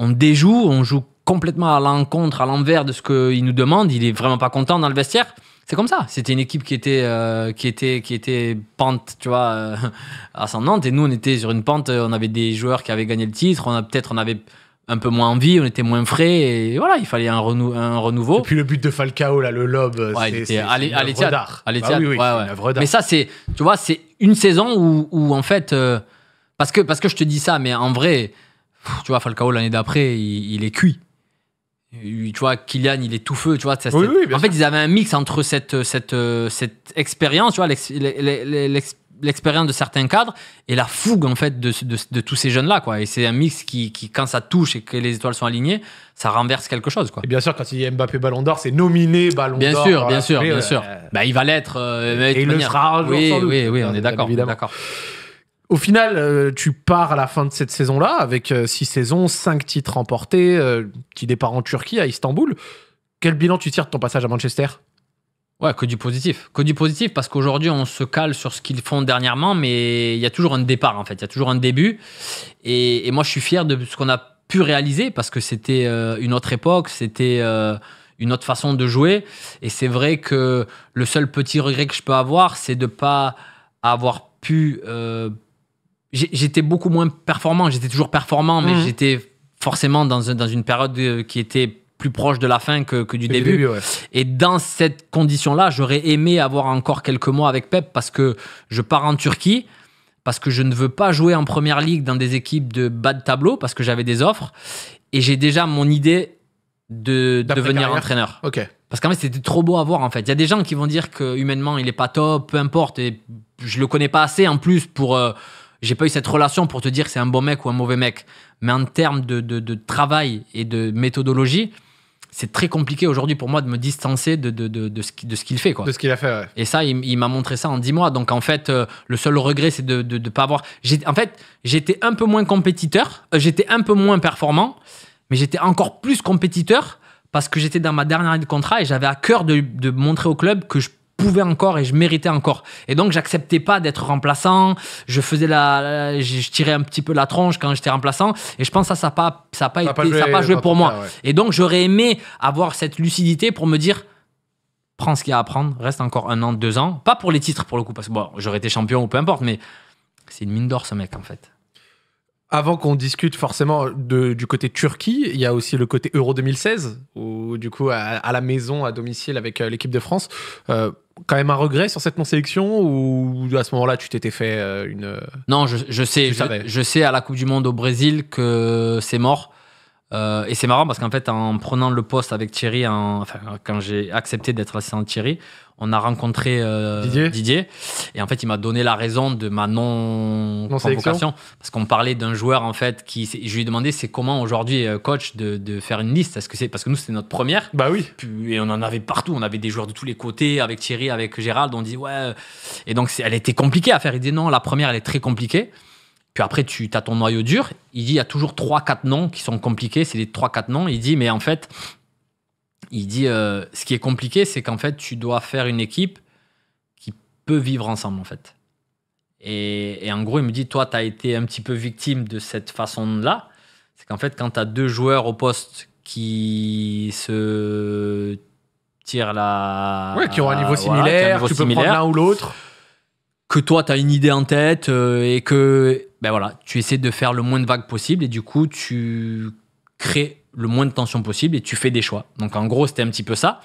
on déjoue, on joue complètement à l'encontre, à l'envers de ce qu'il nous demande. Il est vraiment pas content dans le vestiaire. C'est comme ça. C'était une équipe qui était, euh, qui était, qui était pente, tu vois, euh, ascendante. Et nous, on était sur une pente. On avait des joueurs qui avaient gagné le titre. On a peut-être, on avait un peu moins envie, on était moins frais et voilà, il fallait un, un renouveau. Et puis le but de Falcao là, le lob, ouais, c'est une œuvre d'art. Mais ça c'est, tu vois, c'est une saison où, en fait, euh, parce que parce que je te dis ça, mais en vrai, tu vois Falcao l'année d'après, il, est cuit tu vois, Kylian, il est tout feu, tu vois. en fait, ils avaient un mix entre cette, cette, cette expérience, tu vois, l'expérience de certains cadres et la fougue, en fait, de, de, tous ces jeunes-là, quoi. Et c'est un mix qui, quand ça touche et que les étoiles sont alignées, ça renverse quelque chose, quoi. Et bien sûr, quand il y a Mbappé Ballon d'Or, c'est nominé Ballon d'Or. Bien sûr, bien sûr, bien bah, sûr. il va l'être. Euh, et il le sera, oui, oui, oui, on est d'accord. Évidemment. Au final, euh, tu pars à la fin de cette saison-là avec 6 euh, saisons, 5 titres remportés, petit euh, départ en Turquie, à Istanbul. Quel bilan tu tires de ton passage à Manchester Ouais, que du positif. Que du positif parce qu'aujourd'hui, on se cale sur ce qu'ils font dernièrement, mais il y a toujours un départ en fait, il y a toujours un début. Et, moi, je suis fier de ce qu'on a pu réaliser parce que c'était une autre époque, c'était une autre façon de jouer. Et c'est vrai que le seul petit regret que je peux avoir, c'est de ne pas avoir pu j'étais beaucoup moins performant. J'étais toujours performant, mais mhm. j'étais forcément dans, dans, une période euh, qui était plus proche de la fin que, que du début. Et dans cette condition-là, j'aurais aimé avoir encore quelques mois avec Pep parce que je pars en Turquie, parce que je ne veux pas jouer en première ligue dans des équipes de bas de tableau, parce que j'avais des offres. Et j'ai déjà mon idée de devenir entraîneur. Ok. Parce qu'en fait, c'était trop beau à voir, en fait. Il y a des gens qui vont dire que humainement, il est pas top, peu importe. Et je le connais pas assez, en plus, pour, euh, j'ai pas eu cette relation pour te dire c'est un bon mec ou un mauvais mec. Mais en termes de, de, travail et de méthodologie, c'est très compliqué aujourd'hui pour moi de me distancer de, de, de, de ce, qu'il fait. Quoi. De ce qu'il a fait, ouais. Et ça, il, m'a montré ça en 10 mois. Donc, en fait, euh, le seul regret, c'est de ne pas avoir. En fait, j'étais un peu moins compétiteur, euh, j'étais un peu moins performant, mais j'étais encore plus compétiteur parce que j'étais dans ma dernière année de contrat et j'avais à cœur de, montrer au club que je pouvais encore et je méritais encore. Et donc, j'acceptais pas d'être remplaçant. Je faisais la, je tirais un petit peu la tronche quand j'étais remplaçant. Et je pense que ça, ça pas, ça pas, joué, pas pour moi. Et donc, j'aurais aimé avoir cette lucidité pour me dire, prends ce qu'il y a à prendre, reste encore un an, deux ans. Pas pour les titres pour le coup, parce que j'aurais été champion ou peu importe, mais c'est une mine d'or ce mec en fait avant qu'on discute forcément du côté Turquie, il y a aussi le côté Euro 2016, où du coup, à, la maison, à domicile avec euh, l'équipe de France. Euh, quand même un regret sur cette non-sélection ou à ce moment-là, tu t'étais fait euh, une. Non, je, sais, je, sais à la Coupe du Monde au Brésil que c'est mort. et c'est marrant parce qu'en fait, en prenant le poste avec Thierry, enfin, quand j'ai accepté d'être assistant de Thierry, on a rencontré euh, Didier. Et en fait, il m'a donné la raison de ma non-convocation. parce qu'on parlait d'un joueur, en fait, qui. Je lui ai demandé, c'est comment aujourd'hui, euh, coach, de, faire une liste Est-ce que c'est. Parce que nous, c'était notre première. Bah oui. et on en avait partout. On avait des joueurs de tous les côtés, avec Thierry, avec Gérald. On dit, ouais. Euh. Et donc, elle était compliquée à faire. Il dit, non, la première, elle est très compliquée. Puis après, tu as ton noyau dur. Il dit, il y a toujours 3-4 noms qui sont compliqués. C'est les 3-4 noms. Il dit, mais en fait, il dit euh, ce qui est compliqué, c'est qu'en fait, tu dois faire une équipe qui peut vivre ensemble, en fait. Et, en gros, il me dit toi, tu as été un petit peu victime de cette façon-là. C'est qu'en fait, quand tu as deux joueurs au poste qui se tirent la. Ouais, qui ont un niveau similaire, tu peux prendre l'un ou l'autre. Que toi, tu as une idée en tête euh, et que ben voilà, tu essaies de faire le moins de vagues possible et du coup, tu crées le moins de tension possible et tu fais des choix. Donc en gros, c'était un petit peu ça.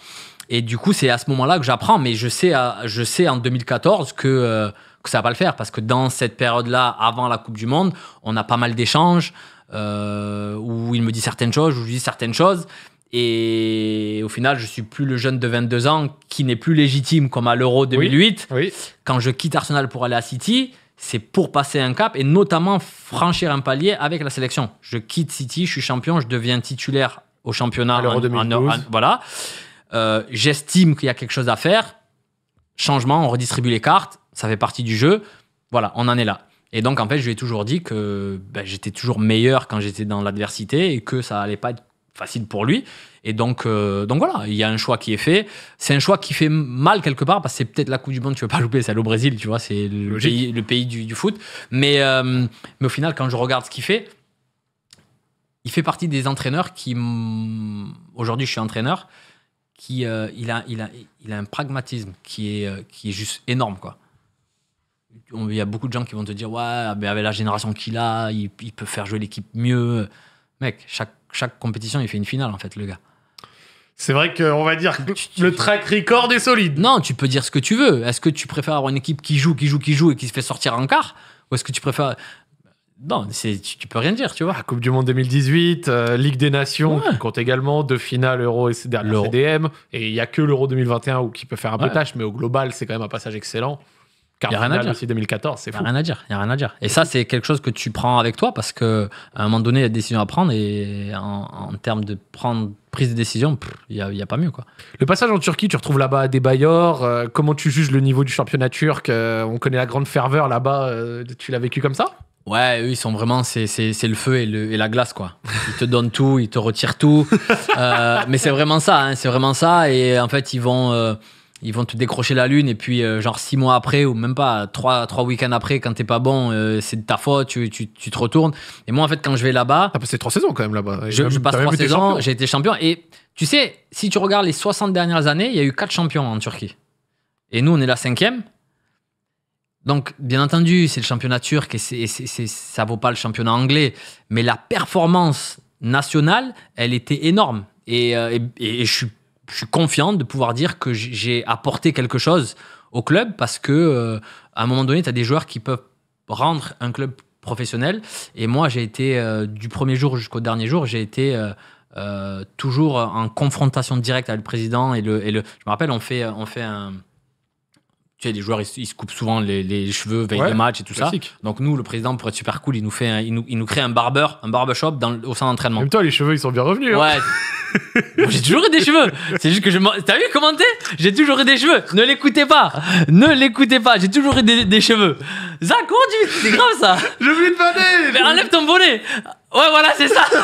Et du coup, c'est à ce moment-là que j'apprends, mais je sais, euh, je sais en 2014 que, euh, que ça va pas le faire parce que dans cette période-là, avant la Coupe du Monde, on a pas mal d'échanges euh, où il me dit certaines choses, où je lui dis certaines choses. Et au final, je suis plus le jeune de 22 ans qui n'est plus légitime comme à l'Euro 2008. Quand je quitte Arsenal pour aller à City, c'est pour passer un cap et notamment franchir un palier avec la sélection. Je quitte City, je suis champion, je deviens titulaire au championnat en, voilà. Euh, j'estime qu'il y a quelque chose à faire. Changement, on redistribue les cartes, ça fait partie du jeu. Voilà, on en est là. Et donc, en fait, je lui ai toujours dit que ben, j'étais toujours meilleur quand j'étais dans l'adversité et que ça allait pas être facile pour lui. Et donc, euh, donc voilà, il y a un choix qui est fait. C'est un choix qui fait mal quelque part parce que c'est peut-être la Coupe du Monde, tu ne veux pas louper, c'est au Brésil, tu vois, c'est le pays, le pays, du, du foot. Mais, euh, mais au final, quand je regarde ce qu'il fait, il fait partie des entraîneurs qui. Aujourd'hui, je suis entraîneur, qui euh, il, a, il, a, il a un pragmatisme qui est, qui est juste énorme, quoi il y a beaucoup de gens qui vont te dire ouais avec la génération qu'il a il, il, peut faire jouer l'équipe mieux mec chaque chaque compétition, il fait une finale, en fait, le gars. C'est vrai qu'on va dire que le track record est solide. Non, tu peux dire ce que tu veux. Est-ce que tu préfères avoir une équipe qui joue, qui joue, qui joue et qui se fait sortir en quart Ou est-ce que tu préfères. Non, tu, tu peux rien dire, tu vois. Ah, Coupe du Monde 2018, euh, Ligue des Nations qui compte également, deux finales Euro et CDM. Et il n'y a que l'Euro 2021 où qui peut faire un peu tâche, mais au global, c'est quand même un passage excellent. 2014, c'est Il n'y a rien à dire, il a rien à dire. Et ça, c'est quelque chose que tu prends avec toi parce qu'à un moment donné, il y a des décisions à prendre et en, termes de prendre prise de décision, il n'y a, a, pas mieux. Quoi. Le passage en Turquie, tu retrouves là-bas des bailleurs. comment tu juges le niveau du championnat turc euh, On connaît la grande ferveur là-bas. Euh, tu l'as vécu comme ça Ouais, eux, ils sont vraiment, c'est le feu et, le, et, la glace, quoi. Ils te donnent tout, ils te retirent tout. Euh, mais c'est vraiment ça, hein, c'est vraiment ça. Et en fait, ils vont ils vont te décrocher la lune et puis euh, genre six mois après ou même pas trois, trois week-ends après quand t'es pas bon euh, c'est de ta faute tu, tu, tu, te retournes et moi en fait quand je vais là-bas t'as ah, passé trois saisons quand même là-bas je, passe trois saisons j'ai été champion et tu sais si tu regardes les 60 dernières années il y a eu quatre champions en Turquie et nous on est la cinquième donc, bien entendu, c'est le championnat turc et, c'est, ça vaut pas le championnat anglais. Mais la performance nationale, elle était énorme. Et, euh, et, je suis je suis confiant de pouvoir dire que j'ai apporté quelque chose au club parce que euh, à un moment donné, tu as des joueurs qui peuvent rendre un club professionnel. Et moi, j'ai été euh, du premier jour jusqu'au dernier jour, j'ai été euh, toujours en confrontation directe avec le président et le, et le. Je me rappelle, on fait, on fait un les joueurs, ils, se coupent souvent les, cheveux veille les matchs et tout ça. Donc, nous, le président, pour être super cool, il nous, fait nous, il nous crée un barbeur, un barbershop dans, au sein d'entraînement. Même toi, les cheveux, ils sont bien revenus. Hein. Ouais. j'ai toujours eu des cheveux. C'est juste que je. T'as vu comment t'es J'ai toujours eu des cheveux. Ne l'écoutez pas. Ne l'écoutez pas. J'ai toujours eu des, cheveux. Zach, comment C'est grave ça. je veux te parler. Mais enlève ton bonnet. Ouais, voilà, c'est ça.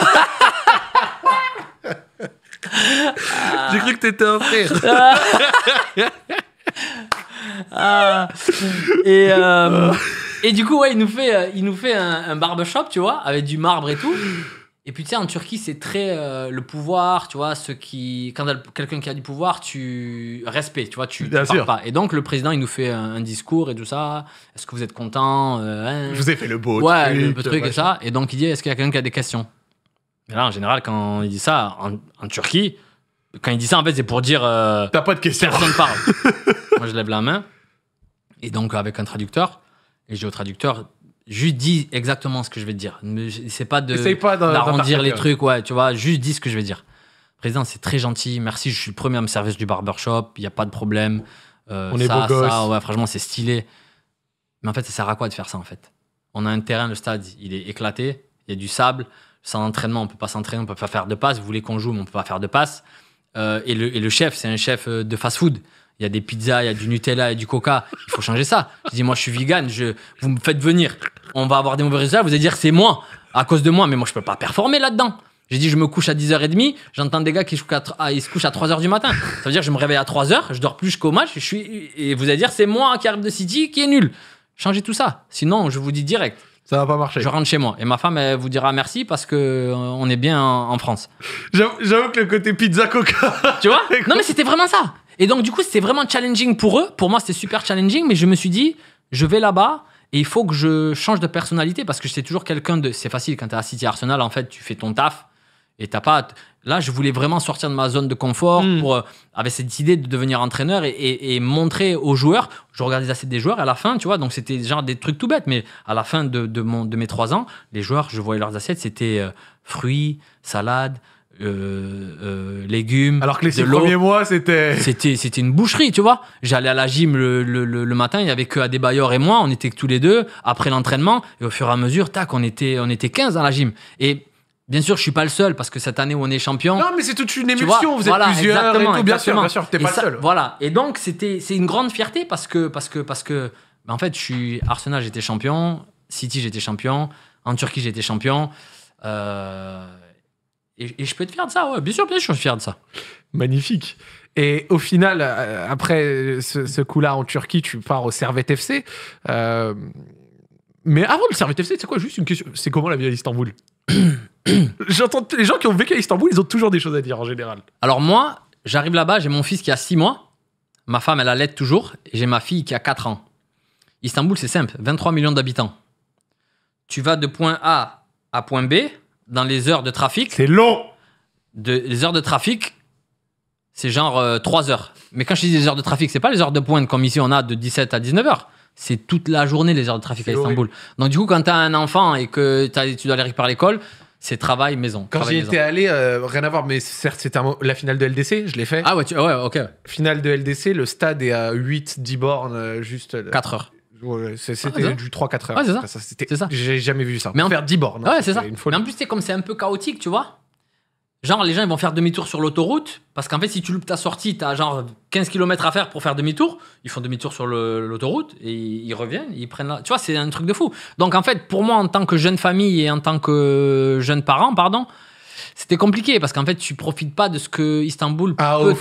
J'ai cru que t'étais un frère. Ah. et, euh, et du coup, ouais, il nous fait, euh, il nous fait un, un barbershop, tu vois, avec du marbre et tout. Et puis tu sais, en Turquie, c'est très euh, le pouvoir, tu vois, ce qui, quand quelqu'un qui a du pouvoir, tu respectes, tu vois, tu ne pas. Et donc le président, il nous fait un, discours et tout ça. Est-ce que vous êtes content hein? Je vous ai fait le beau ouais, truc, le truc et ça. Et donc il dit, est-ce qu'il y a quelqu'un qui a des questions mais là, en général, quand il dit ça en, en Turquie, quand il dit ça, en fait, c'est pour dire. Euh, T'as pas de question. Personne parle. Moi, je lève la main. Et donc, avec un traducteur. Et je dis au traducteur, juste dis exactement ce que je vais te dire. C'est pas de pas d'arrondir les trucs, ouais, tu vois, juste dis ce que je vais dire. Président, c'est très gentil, merci, je suis le premier à me servir du barbershop, il n'y a pas de problème. Euh, on est beau ça, franchement, c'est stylé. Mais en fait, ça sert à quoi de faire ça, en fait On a un terrain, le stade, il est éclaté, il y a du sable, sans entraînement, on peut pas s'entraîner, on peut pas faire de passe. Vous voulez qu'on joue, mais on peut pas faire de passe. Euh, et, le, chef, c'est un chef euh, de fast-food. Il y a des pizzas, il y a du Nutella, et du Coca. Il faut changer ça. Je dis, moi, je suis vegan. Je, vous me faites venir. On va avoir des mauvais résultats. Vous allez dire, c'est moi, à cause de moi. Mais moi, je peux pas performer là-dedans. J'ai dit, je me couche à 10h30. J'entends des gars qui se couchent à, ah, se 3h du matin. Ça veut dire, je me réveille à 3h. Je dors plus jusqu'au match. Je suis, et vous allez dire, c'est moi qui arrive de City qui est nul. Changez tout ça. Sinon, je vous dis direct. Ça va pas marcher. Je rentre chez moi et ma femme vous dira merci parce que euh, on est bien en, France. J'avoue que le côté pizza coca. Tu vois Non mais c'était vraiment ça. Et donc du coup c'était vraiment challenging pour eux. Pour moi c'était super challenging, mais je me suis dit je vais là-bas et il faut que je change de personnalité parce que c'est toujours quelqu'un de. C'est facile quand t'es à City Arsenal en fait tu fais ton taf et t'as pas Là, je voulais vraiment sortir de ma zone de confort hmm. pour, euh, avait cette idée de devenir entraîneur et, montrer aux joueurs. Je regardais les assiettes des joueurs et à la fin, tu vois, donc c'était genre des trucs tout bêtes, mais à la fin de, de, mon, de mes trois ans, les joueurs, je voyais leurs assiettes, c'était euh, fruits, salades, euh, légumes. Alors que les premiers mois, c'était. C'était, c'était une boucherie, tu vois. J'allais à la gym le, le, le matin, il n'y avait que bailleurs et moi, on était que tous les deux. Après l'entraînement, et au fur et à mesure, tac, on était, on était 15 dans la gym. Et Bien sûr, je suis pas le seul parce que cette année où on est champion. Non, mais c'est toute une émotion. vous êtes plusieurs. et tout, bien sûr, bien sûr, pas le seul. Voilà. Et donc c'était, c'est une grande fierté parce que parce que parce que ben, en fait, je suis Arsenal, j'étais champion. City, j'étais champion. En Turquie, j'étais champion. Euh, et, je peux être fier de ça, ouais. Bien sûr, bien je suis fier de ça. Magnifique. Et au final, euh, après ce, coup-là en Turquie, tu pars au Servette FC. Euh, mais avant le Servette FC, c'est quoi juste une question C'est comment la vie à Istanbul J'entends les gens qui ont vécu à Istanbul, ils ont toujours des choses à dire en général. Alors moi, j'arrive là-bas, j'ai mon fils qui a 6 mois, ma femme elle l'aide toujours, et j'ai ma fille qui a 4 ans. Istanbul, c'est simple, 23 millions d'habitants. Tu vas de point A à point B dans les heures de trafic. C'est long. les heures de trafic, c'est genre 3 euh, heures. Mais quand je dis les heures de trafic, c'est pas les heures de pointe comme ici on a de 17 à 19 heures c'est toute la journée les heures de trafic à Istanbul. Donc du coup, quand tu as un enfant et que tu dois aller par l'école, c'est travail maison. Quand j'y étais allé, euh, rien à voir, mais certes, c'était la finale de LDC, je l'ai fait. Ah ouais, ouais, ok. Finale de LDC, le stade est à 8, 10 bornes, euh, juste. 4 heures. c'était du 3-4 heures. Ouais, c'est ça. J'ai jamais vu ça. Mais en... Faire 10 bornes. Hein, ouais, c'est ça. mais en plus, c'est comme c'est un peu chaotique, tu vois. Genre, les gens ils vont faire demi-tour sur l'autoroute, parce qu'en fait, si tu loupes ta sortie, t'as genre 15 km à faire pour faire demi-tour, ils font demi-tour sur l'autoroute et ils reviennent, ils prennent la... Tu vois, c'est un truc de fou. Donc en fait, pour moi, en tant que jeune famille et en tant que jeune parent, pardon, c'était compliqué parce qu'en fait, tu profites pas de ce que Istanbul peut,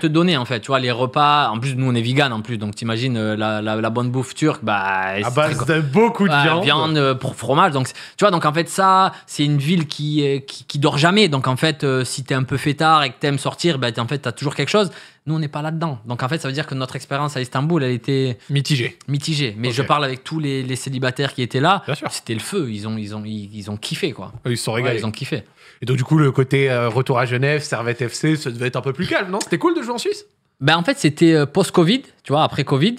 te, donner en fait. Tu vois, les repas, en plus, nous on est vegan en plus, donc t'imagines euh, la, la, bonne bouffe turque, bah. À base de beaucoup de viande. Viande euh, pour fromage. Donc, tu vois, donc en fait, ça, c'est une ville qui, qui, dort jamais. Donc en fait, euh, si t'es un peu fêtard et que t'aimes sortir, bah, en fait, t'as toujours quelque chose. Nous, on n'est pas là-dedans. Donc, en fait, ça veut dire que notre expérience à Istanbul, elle était. Mitigée. Mitigée. Mais je parle avec tous les, célibataires qui étaient là. C'était le feu. Ils ont, ils, ont, ils, ont kiffé, quoi. Ah, ils se sont régalés. ils ont kiffé. Et donc, du coup, le côté euh, retour à Genève, Servette FC, ça devait être un peu plus calme, non C'était cool de jouer en Suisse ben, En fait, c'était euh, post-Covid, tu vois, après Covid.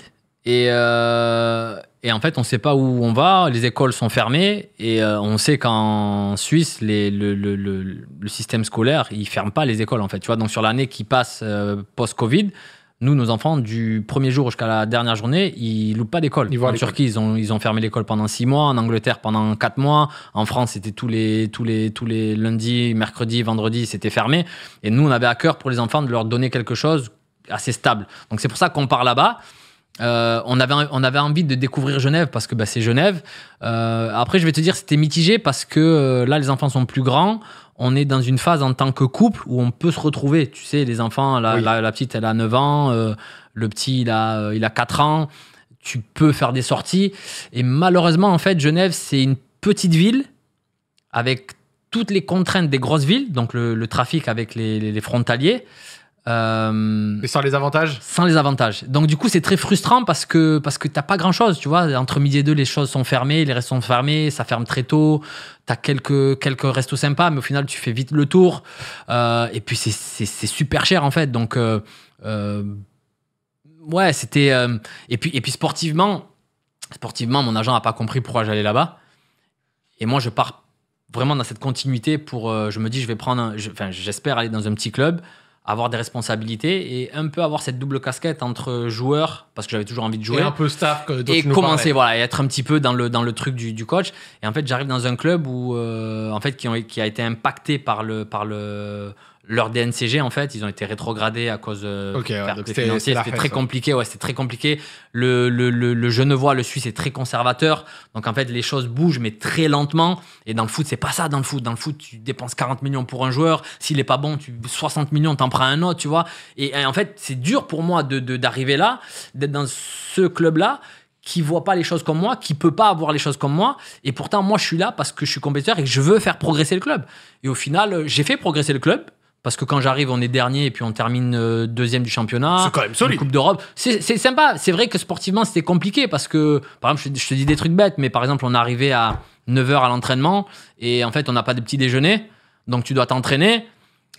Et, euh, et, en fait, on ne sait pas où on va, les écoles sont fermées, et euh, on sait qu'en Suisse, les, le, système scolaire, il ne ferme pas les écoles, en fait. Tu vois, donc sur l'année qui passe euh, post-Covid, nous, nos enfants, du premier jour jusqu'à la dernière journée, ils loupent pas d'école. En Turquie, ils ont, ils ont fermé l'école pendant six mois, en Angleterre pendant quatre mois, en France, c'était tous les, tous, les, tous les lundis, mercredis, vendredis, c'était fermé. Et nous, on avait à cœur pour les enfants de leur donner quelque chose assez stable. Donc c'est pour ça qu'on part là-bas. Euh, on, avait, on avait envie de découvrir Genève parce que bah, c'est Genève. Euh, après, je vais te dire, c'était mitigé parce que euh, là, les enfants sont plus grands. On est dans une phase en tant que couple où on peut se retrouver. Tu sais, les enfants, la, petite, elle a 9 ans, le petit, il a, il a 4 ans. Tu peux faire des sorties. Et malheureusement, en fait, Genève, c'est une petite ville avec toutes les contraintes des grosses villes, donc le, trafic avec les frontaliers et euh, sans les avantages Sans les avantages. Donc du coup, c'est très frustrant parce que parce que t'as pas grand chose, tu vois. Entre midi et deux, les choses sont fermées, les restos sont fermés, ça ferme très tôt. T'as quelques quelques restos sympas, mais au final, tu fais vite le tour. Euh, et puis c'est super cher en fait. Donc euh, ouais, c'était et puis et puis sportivement, sportivement, mon agent a pas compris pourquoi j'allais là-bas. Et moi, je pars vraiment dans cette continuité pour. je me dis, je vais prendre. Enfin, j'espère aller dans un petit club avoir des responsabilités et un peu avoir cette double casquette entre joueur, parce que j'avais toujours envie de jouer. Et un peu Que commencer, voilà, et être un petit peu dans le, dans le truc du, coach. Et en fait, j'arrive dans un club où, euh, en fait, qui, qui a été impacté par le, par le, leur DNCG en fait ils ont été rétrogradés à cause euh, de des c'était très compliqué ouais c'était très compliqué le, le, le, le, genevois le suisse est très conservateur donc en fait les choses bougent mais très lentement et dans le foot c'est pas ça dans le foot dans le foot tu dépenses 40 millions pour un joueur s'il est pas bon tu 60 millions t'en prends un autre tu vois et, en fait c'est dur pour moi de d'arriver là d'être dans ce club là qui voit pas les choses comme moi, qui peut pas avoir les choses comme moi, et pourtant moi je suis là parce que je suis compétiteur et que je veux faire progresser le club. Et au final, j'ai fait progresser le club, parce que quand j'arrive, on est dernier et puis on termine euh, deuxième du championnat. C'est quand même solide. Coupe d'Europe. C'est sympa. C'est vrai que sportivement, c'était compliqué parce que, par exemple, je, te dis des trucs bêtes, mais par exemple, on arrivait à 9h à l'entraînement et en fait, on n'a pas de petit déjeuner. Donc, tu dois t'entraîner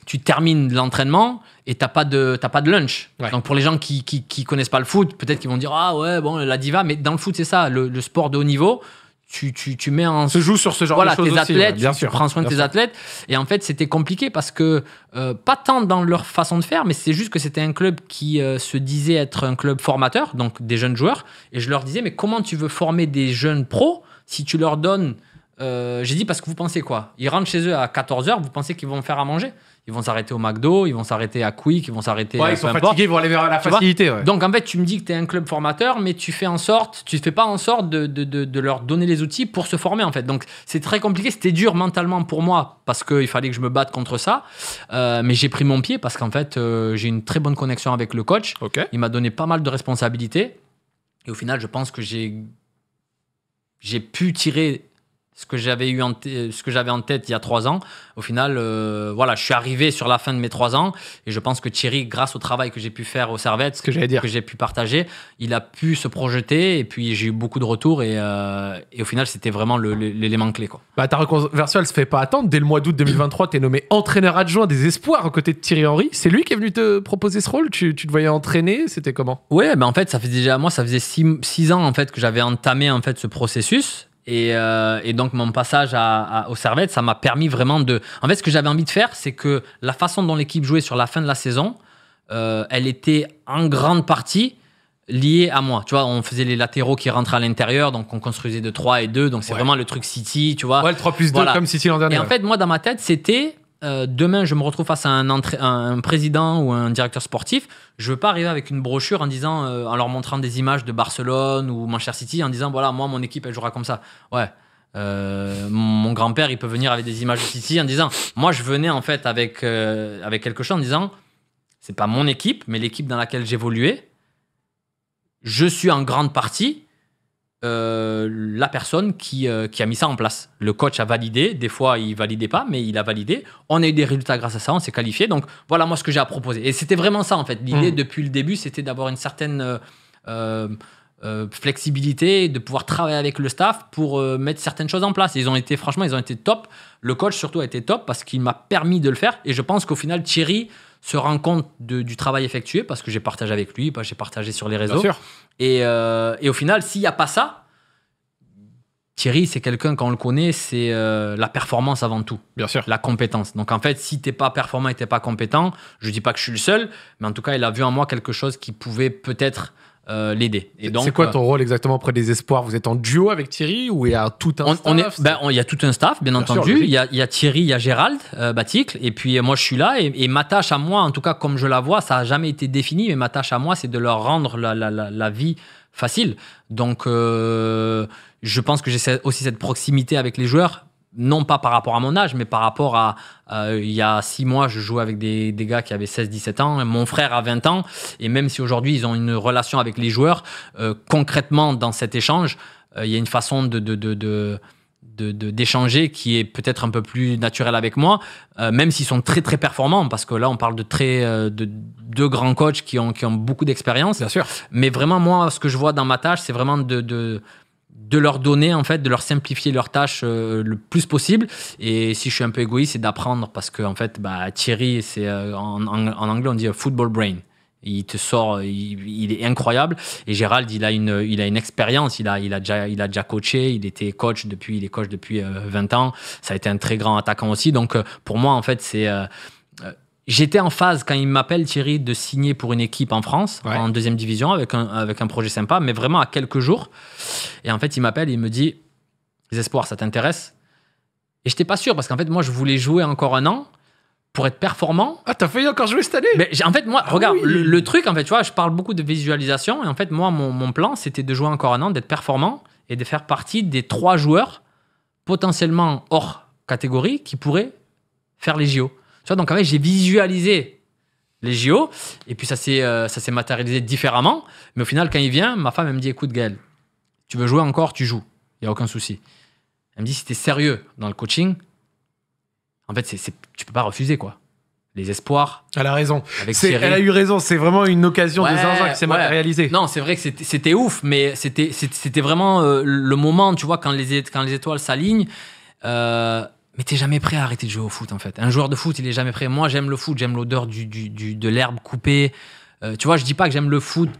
tu termines l'entraînement et t'as pas de pas de lunch. Donc pour les gens qui, qui, connaissent pas le foot, peut-être qu'ils vont dire ah ouais bon la diva, mais dans le foot c'est ça, le, sport de haut niveau, tu, mets en. Se joue sur ce genre de choses. bien sûr, prends soin de tes athlètes. Et en fait, c'était compliqué parce que, euh, pas tant dans leur façon de faire, mais c'est juste que c'était un club qui euh, se disait être un club formateur, donc des jeunes joueurs. Et je leur disais, mais comment tu veux former des jeunes pros si tu leur donnes. Euh, j'ai dit, parce que vous pensez quoi Ils rentrent chez eux à 14h, vous pensez qu'ils vont faire à manger ils vont s'arrêter au McDo, ils vont s'arrêter à Quick, ils vont s'arrêter. Ouais, euh, ils sont fatigués, ils vont aller vers la facilité. Donc en fait, tu me dis que tu es un club formateur, mais tu fais en sorte, tu fais pas en sorte de, leur donner les outils pour se former en fait. Donc c'est très compliqué, c'était dur mentalement pour moi parce qu'il fallait que je me batte contre ça. Euh, mais j'ai pris mon pied parce qu'en fait, euh, j'ai une très bonne connexion avec le coach. Il m'a donné pas mal de responsabilités. Et au final, je pense que j'ai pu tirer ce que j'avais eu en euh, ce que j'avais en tête il y a trois ans. Au final, euh, voilà, je suis arrivé sur la fin de mes trois ans et je pense que Thierry, grâce au travail que j'ai pu faire servette Servettes, que j'allais dire, que j'ai pu partager, il a pu se projeter et puis j'ai eu beaucoup de retours et, euh, et au final, c'était vraiment l'élément clé quoi. Bah, ta reconversion, elle se fait pas attendre. Dès le mois d'août 2023, tu es nommé entraîneur adjoint des Espoirs aux côtés de Thierry Henry. C'est lui qui est venu te proposer ce rôle. Tu, tu te voyais entraîner, c'était comment Ouais, ben, en fait, ça fait déjà moi, ça faisait six, ans en fait que j'avais entamé en fait ce processus et, euh, et, donc mon passage à, à, ça m'a permis vraiment de... En fait, ce que j'avais envie de faire, c'est que la façon dont l'équipe jouait sur la fin de la saison, euh, elle était en grande partie liée à moi. Tu vois, on faisait les latéraux qui rentraient à l'intérieur, donc on construisait de 3 et 2, donc c'est vraiment le truc City, tu vois. Ouais, le 3 plus 2 comme City l'an dernier. Et en fait, moi, dans ma tête, c'était euh, demain je me retrouve face à un, président ou un directeur sportif, je veux pas arriver avec une brochure en disant, euh, en leur montrant des images de Barcelone ou Manchester City, en disant voilà moi mon équipe elle jouera comme ça. Ouais. Euh, mon grand-père, il peut venir avec des images de City en disant Moi, je venais en fait avec, avec quelque chose en disant C'est pas mon équipe, mais l'équipe dans laquelle j'évoluais. Je suis en grande partie euh, la personne qui, euh, qui, a mis ça en place. Le coach a validé, des fois il validait pas, mais il a validé. On a eu des résultats grâce à ça, on s'est qualifié. Donc voilà moi ce que j'ai à proposer. Et c'était vraiment ça en fait. L'idée mmh. depuis le début, c'était d'avoir une certaine euh, flexibilité, de pouvoir travailler avec le staff pour mettre certaines choses en place. ils ont été franchement, ils ont été top. Le coach surtout a été top parce qu'il m'a permis de le faire. Et je pense qu'au final Thierry se rend compte du travail effectué parce que j'ai partagé avec lui, j'ai partagé sur les réseaux. Bien sûr. Euh, et, au final, s'il n'y a pas ça, Thierry, c'est quelqu'un, quand on le connaît, c'est euh, la performance avant tout. Bien sûr. La compétence. Donc en fait, si t'es pas performant et t'es pas compétent, je ne dis pas que je suis le seul, mais en tout cas, il a vu en moi quelque chose qui pouvait peut-être euh, l'aider. Et donc, c'est quoi ton euh, rôle exactement auprès des espoirs Vous êtes en duo avec Thierry ou il y a tout un staff ben, Il y a tout un staff, bien, entendu. il, y a, Thierry, il y a Gérald euh, Baticle, et puis moi je suis là. Et, ma tâche à moi, en tout cas comme je la vois, ça n'a jamais été défini, mais ma tâche à moi, c'est de leur rendre la, vie facile. Donc, je pense que j'ai aussi cette proximité avec les joueurs non pas par rapport à mon âge, mais par rapport à euh, il y a six mois, je jouais avec des, des gars qui avaient 16-17 ans, mon frère a 20 ans, et même si aujourd'hui ils ont une relation avec les joueurs, euh, concrètement dans cet échange, euh, il y a une façon de, de, de, d'échanger qui est peut-être un peu plus naturelle avec moi, même s'ils sont très très performants, parce que là on parle de très de deux grands coachs qui ont, qui ont beaucoup d'expérience. Bien sûr. Mais vraiment moi, ce que je vois dans ma tâche, c'est vraiment de, de de leur donner, en fait, de leur simplifier leurs tâches euh, le plus possible. Et si je suis un peu égoïste, c'est d'apprendre parce que, en fait, bah, Thierry, c'est, euh, en, en, anglais, on dit football brain. Il te sort, il, est incroyable. Et Gérald, il a une, il a une expérience. Il a, il a déjà, il a déjà coaché. Il était coach depuis, il est coach depuis 20 euh, ans. Ça a été un très grand attaquant aussi. Donc, pour moi, en fait, c'est, J'étais en phase quand il m'appelle Thierry de signer pour une équipe en France, en deuxième division, avec un, avec un projet sympa, mais vraiment à quelques jours. Et en fait, il m'appelle, il me dit Les espoirs, ça t'intéresse Et j'étais pas sûr parce qu'en fait, moi, je voulais jouer encore un an pour être performant. Ah, t'as failli encore jouer cette année mais En fait, moi, ah regarde, le, truc, en fait, tu vois, je parle beaucoup de visualisation. Et en fait, moi, mon, mon plan, c'était de jouer encore un an, d'être performant et de faire partie des trois joueurs potentiellement hors catégorie qui pourraient faire les JO donc en fait, j'ai visualisé les JO, et puis euh, ça s'est matérialisé différemment. Mais au final, quand il vient, ma femme, elle me dit Écoute, Gaël, tu veux jouer encore, tu joues. Il n'y a aucun souci. Elle me dit Si tu es sérieux dans le coaching, en fait, c'est tu peux pas refuser, quoi les espoirs. Elle a raison. elle a eu raison. C'est vraiment une occasion de zinzin qui s'est Non, c'est vrai que c'était ouf, mais c'était vraiment euh, le moment, tu vois, quand les, quand les étoiles s'alignent. Euh, mais t'es jamais prêt à arrêter de jouer au foot en fait. Un joueur de foot, il est jamais prêt. Moi, j'aime le foot, j'aime l'odeur du, de l'herbe coupée. Euh, tu vois, je dis pas que j'aime le foot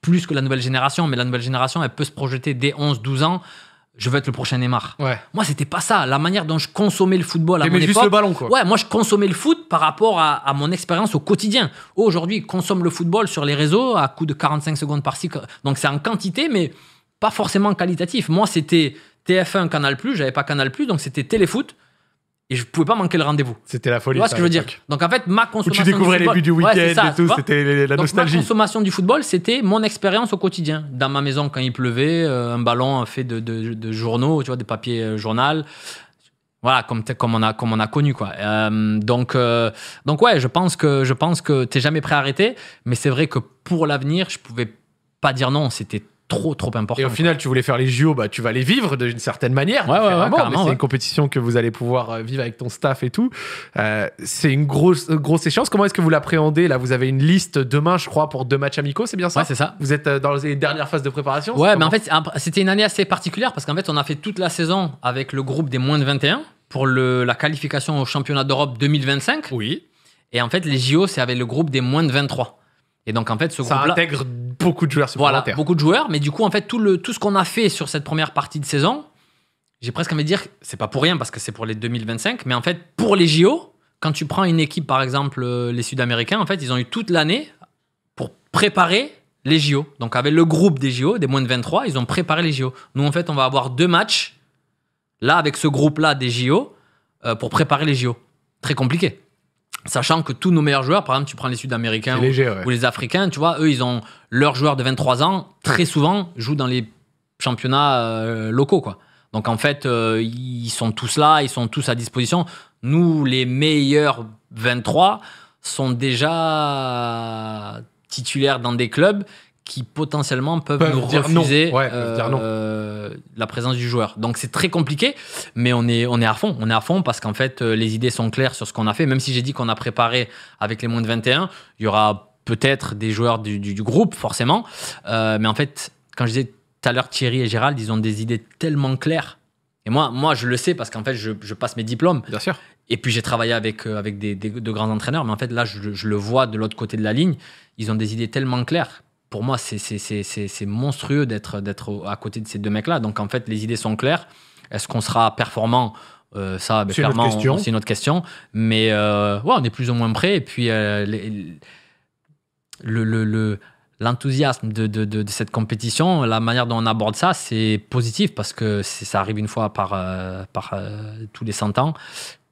plus que la nouvelle génération, mais la nouvelle génération, elle peut se projeter dès 11-12 ans. Je veux être le prochain Neymar. Ouais. Moi, c'était pas ça. La manière dont je consommais le football à mon juste le ballon, quoi. Ouais, moi, je consommais le foot par rapport à, mon expérience au quotidien. Aujourd'hui, consomme le football sur les réseaux à coup de 45 secondes par cycle. Donc, c'est en quantité, mais pas forcément qualitatif. Moi, c'était TF1, Canal+, j'avais pas Canal+, donc c'était téléfoot et je pouvais pas manquer le rendez-vous. C'était la folie. Tu vois ce que je veux dire Donc en fait, ma consommation. Où tu découvrais les buts du week-end et tout, c'était la Donc, Ma consommation du football, c'était mon expérience au quotidien. Dans ma maison, quand il pleuvait, euh, un ballon fait de, de, journaux, tu vois, des papiers euh, journal. Voilà, comme, comme, on a, comme on a connu. quoi. Euh, donc, donc ouais, je pense que je pense que jamais prêt à arrêter. Mais c'est vrai que pour l'avenir, je pouvais pas dire non. C'était trop trop important. Et au final, tu voulais faire les JO, bah, tu vas les vivre d'une certaine manière. Ouais, ouais, ouais, c'est une compétition que vous allez pouvoir euh, vivre avec ton staff et tout. Euh, c'est une grosse euh, grosse échéance. Comment est-ce que vous l'appréhendez Là, vous avez une liste demain, je crois, pour deux matchs amicaux, c'est bien ça c'est ça. Vous êtes dans les dernières phases de préparation Ouais, mais en fait, c'était une année assez particulière parce qu'en fait, on a fait toute la saison avec le groupe des moins de 21 pour la qualification au championnat d'Europe 2025. Oui. Et en fait, les JO, c'est avec le groupe des moins de 23. Et donc en fait, ce ça intègre beaucoup de joueurs supplémentaires. Voilà, beaucoup de joueurs, mais du coup en fait tout le tout ce qu'on a fait sur cette première partie de saison, j'ai presque envie de dire c'est pas pour rien parce que c'est pour les 2025, mais en fait pour les JO, quand tu prends une équipe par exemple euh, les Sud-Américains, en fait ils ont eu toute l'année pour préparer les JO. Donc avec le groupe des JO, des moins de 23, ils ont préparé les JO. Nous en fait on va avoir deux matchs là avec ce groupe là des JO euh, pour préparer les JO. Très compliqué. Sachant que tous nos meilleurs joueurs, par exemple, tu prends les Sud-Américains ou, les Africains, tu vois, eux, ils ont leurs joueurs de 23 ans, très souvent, jouent dans les championnats euh, locaux, quoi. Donc en fait, euh, ils sont tous là, ils sont tous à disposition. Nous, les meilleurs 23 sont déjà titulaires dans des clubs qui potentiellement peuvent, nous refuser euh, la présence du joueur. Donc c'est très compliqué, mais on est, on est à fond. On est à fond parce qu'en fait, euh, les idées sont claires sur ce qu'on a fait. Même si j'ai dit qu'on a préparé avec les moins de 21, il y aura peut-être des joueurs du, groupe, forcément. Euh, mais en fait, quand je disais tout à l'heure Thierry et Gérald, ils ont des idées tellement claires. Et moi, moi je le sais parce qu'en fait, je, passe mes diplômes. Bien sûr. Et puis j'ai travaillé avec, avec des, de grands entraîneurs, mais en fait, là, je, je le vois de l'autre côté de la ligne. Ils ont des idées tellement claires pour moi, c'est monstrueux d'être à côté de ces deux mecs-là. Donc, en fait, les idées sont claires. Est-ce qu'on sera performant euh, ça, ben, clairement, c'est une autre question. Mais euh, ouais, on est plus ou moins prêt. Et puis, euh, le, l'enthousiasme de, de, de, cette compétition, la manière dont on aborde ça, c'est positif parce que ça arrive une fois par, par tous les 100 ans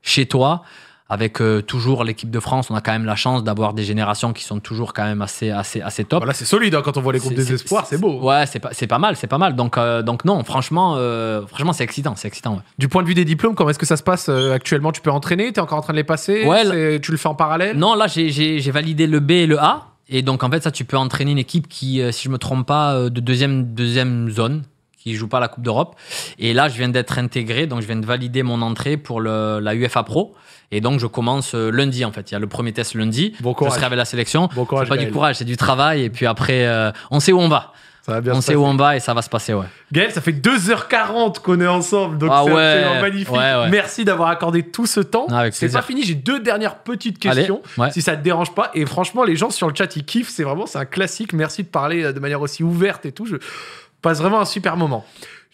chez toi avec euh, toujours l'équipe de France, on a quand même la chance d'avoir des générations qui sont toujours quand même assez, assez, assez top. Voilà, c'est solide hein, quand on voit les groupes des c'est beau. Ouais, c'est pas, mal, c'est pas mal. Donc, euh, donc non, franchement, euh, franchement, c'est excitant, c'est excitant. Du point de vue des diplômes, comment est-ce que ça se passe actuellement Tu peux entraîner Tu es encore en train de les passer ouais, Tu le fais en parallèle Non, là, j'ai validé le B et le A. Et donc, en fait, ça, tu peux entraîner une équipe qui, si je me trompe pas, de deuxième, deuxième zone qui joue pas la Coupe d'Europe. Et là, je viens d'être intégré, donc je viens de valider mon entrée pour le, la UFA Pro. Et donc, je commence euh, lundi, en fait. Il y a le premier test lundi. Bon courage. Je serai avec la sélection. Bon courage, c'est pas du courage, c'est du travail. Et puis après, euh, on sait où on va. on sait où on va et ça va se passer, ouais. Gaël, ça fait 2h40 qu'on est ensemble, donc ah c'est ouais, magnifique. Merci d'avoir accordé tout ce temps. Ah, c'est pas fini, j'ai deux dernières petites questions, si ça te dérange pas. Et franchement, les gens sur le chat, ils kiffent, c'est vraiment, c'est un classique. Merci de parler euh, de manière aussi ouverte et tout. Je passe vraiment un super moment.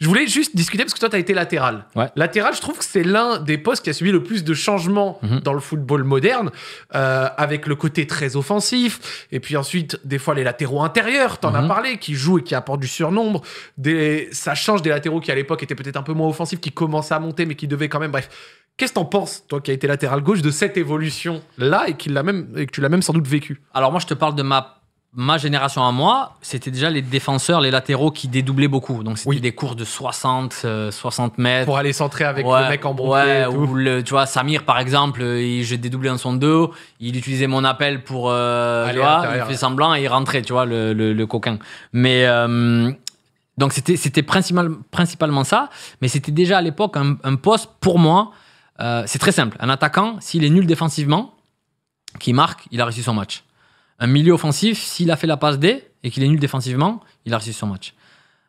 Je voulais juste discuter parce que toi, tu as été latéral. Ouais. Latéral, je trouve que c'est l'un des postes qui a subi le plus de changements mhm. dans le football moderne, euh, avec le côté très offensif, et puis ensuite, des fois, les latéraux intérieurs, tu en as mhm. parlé, qui jouent et qui apportent du surnombre. Des... Ça change des latéraux qui, à l'époque, étaient peut-être un peu moins offensifs, qui commençaient à monter, mais qui devaient quand même. Bref. Qu'est-ce que t'en penses, toi qui as été latéral gauche, de cette évolution-là et, qui même, et que tu l'as même sans doute vécu Alors, moi, je te parle de ma ma génération à moi, c'était déjà les défenseurs, les latéraux qui dédoublaient beaucoup. Donc c'était des courses de 60, 60 euh, mètres. Pour aller centrer avec le mec en ou le, tu vois, Samir par exemple, euh, j'ai dédoublé en son dos. il utilisait mon appel pour. Euh, faire semblant et il rentrait, tu vois, le, coquin. Mais. donc c'était, c'était principalement ça, mais c'était déjà à l'époque un, un, poste pour moi. c'est très simple. Un attaquant, s'il est nul défensivement, qui marque, il a réussi son match. Un milieu offensif, s'il a fait la passe D et qu'il est nul défensivement, il a réussi son match.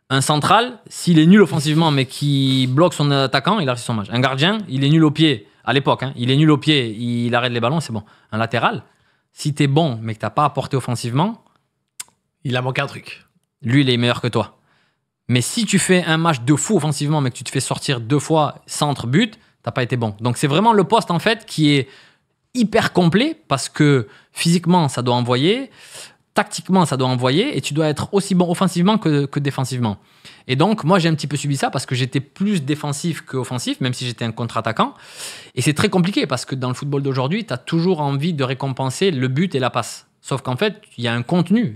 Un central, s'il est nul offensivement mais qui bloque son attaquant, il a réussi son match. Un gardien, il est nul au pied, à l'époque, hein, il est nul au pied, il arrête les ballons, c'est bon. Un latéral, si t'es bon mais que t'as pas apporté offensivement, il a manqué un truc. Lui, il est meilleur que toi. Mais si tu fais un match de fou offensivement mais que tu te fais sortir deux fois centre but, t'as pas été bon. Donc c'est vraiment le poste en fait qui est hyper complet parce que physiquement, ça doit envoyer, tactiquement, ça doit envoyer, et tu dois être aussi bon offensivement que, défensivement. Et donc, moi, j'ai un petit peu subi ça parce que j'étais plus défensif qu'offensif, même si j'étais un contre-attaquant. Et c'est très compliqué parce que dans le football d'aujourd'hui, tu as toujours envie de récompenser le but et la passe. Sauf qu'en fait, il y a un contenu.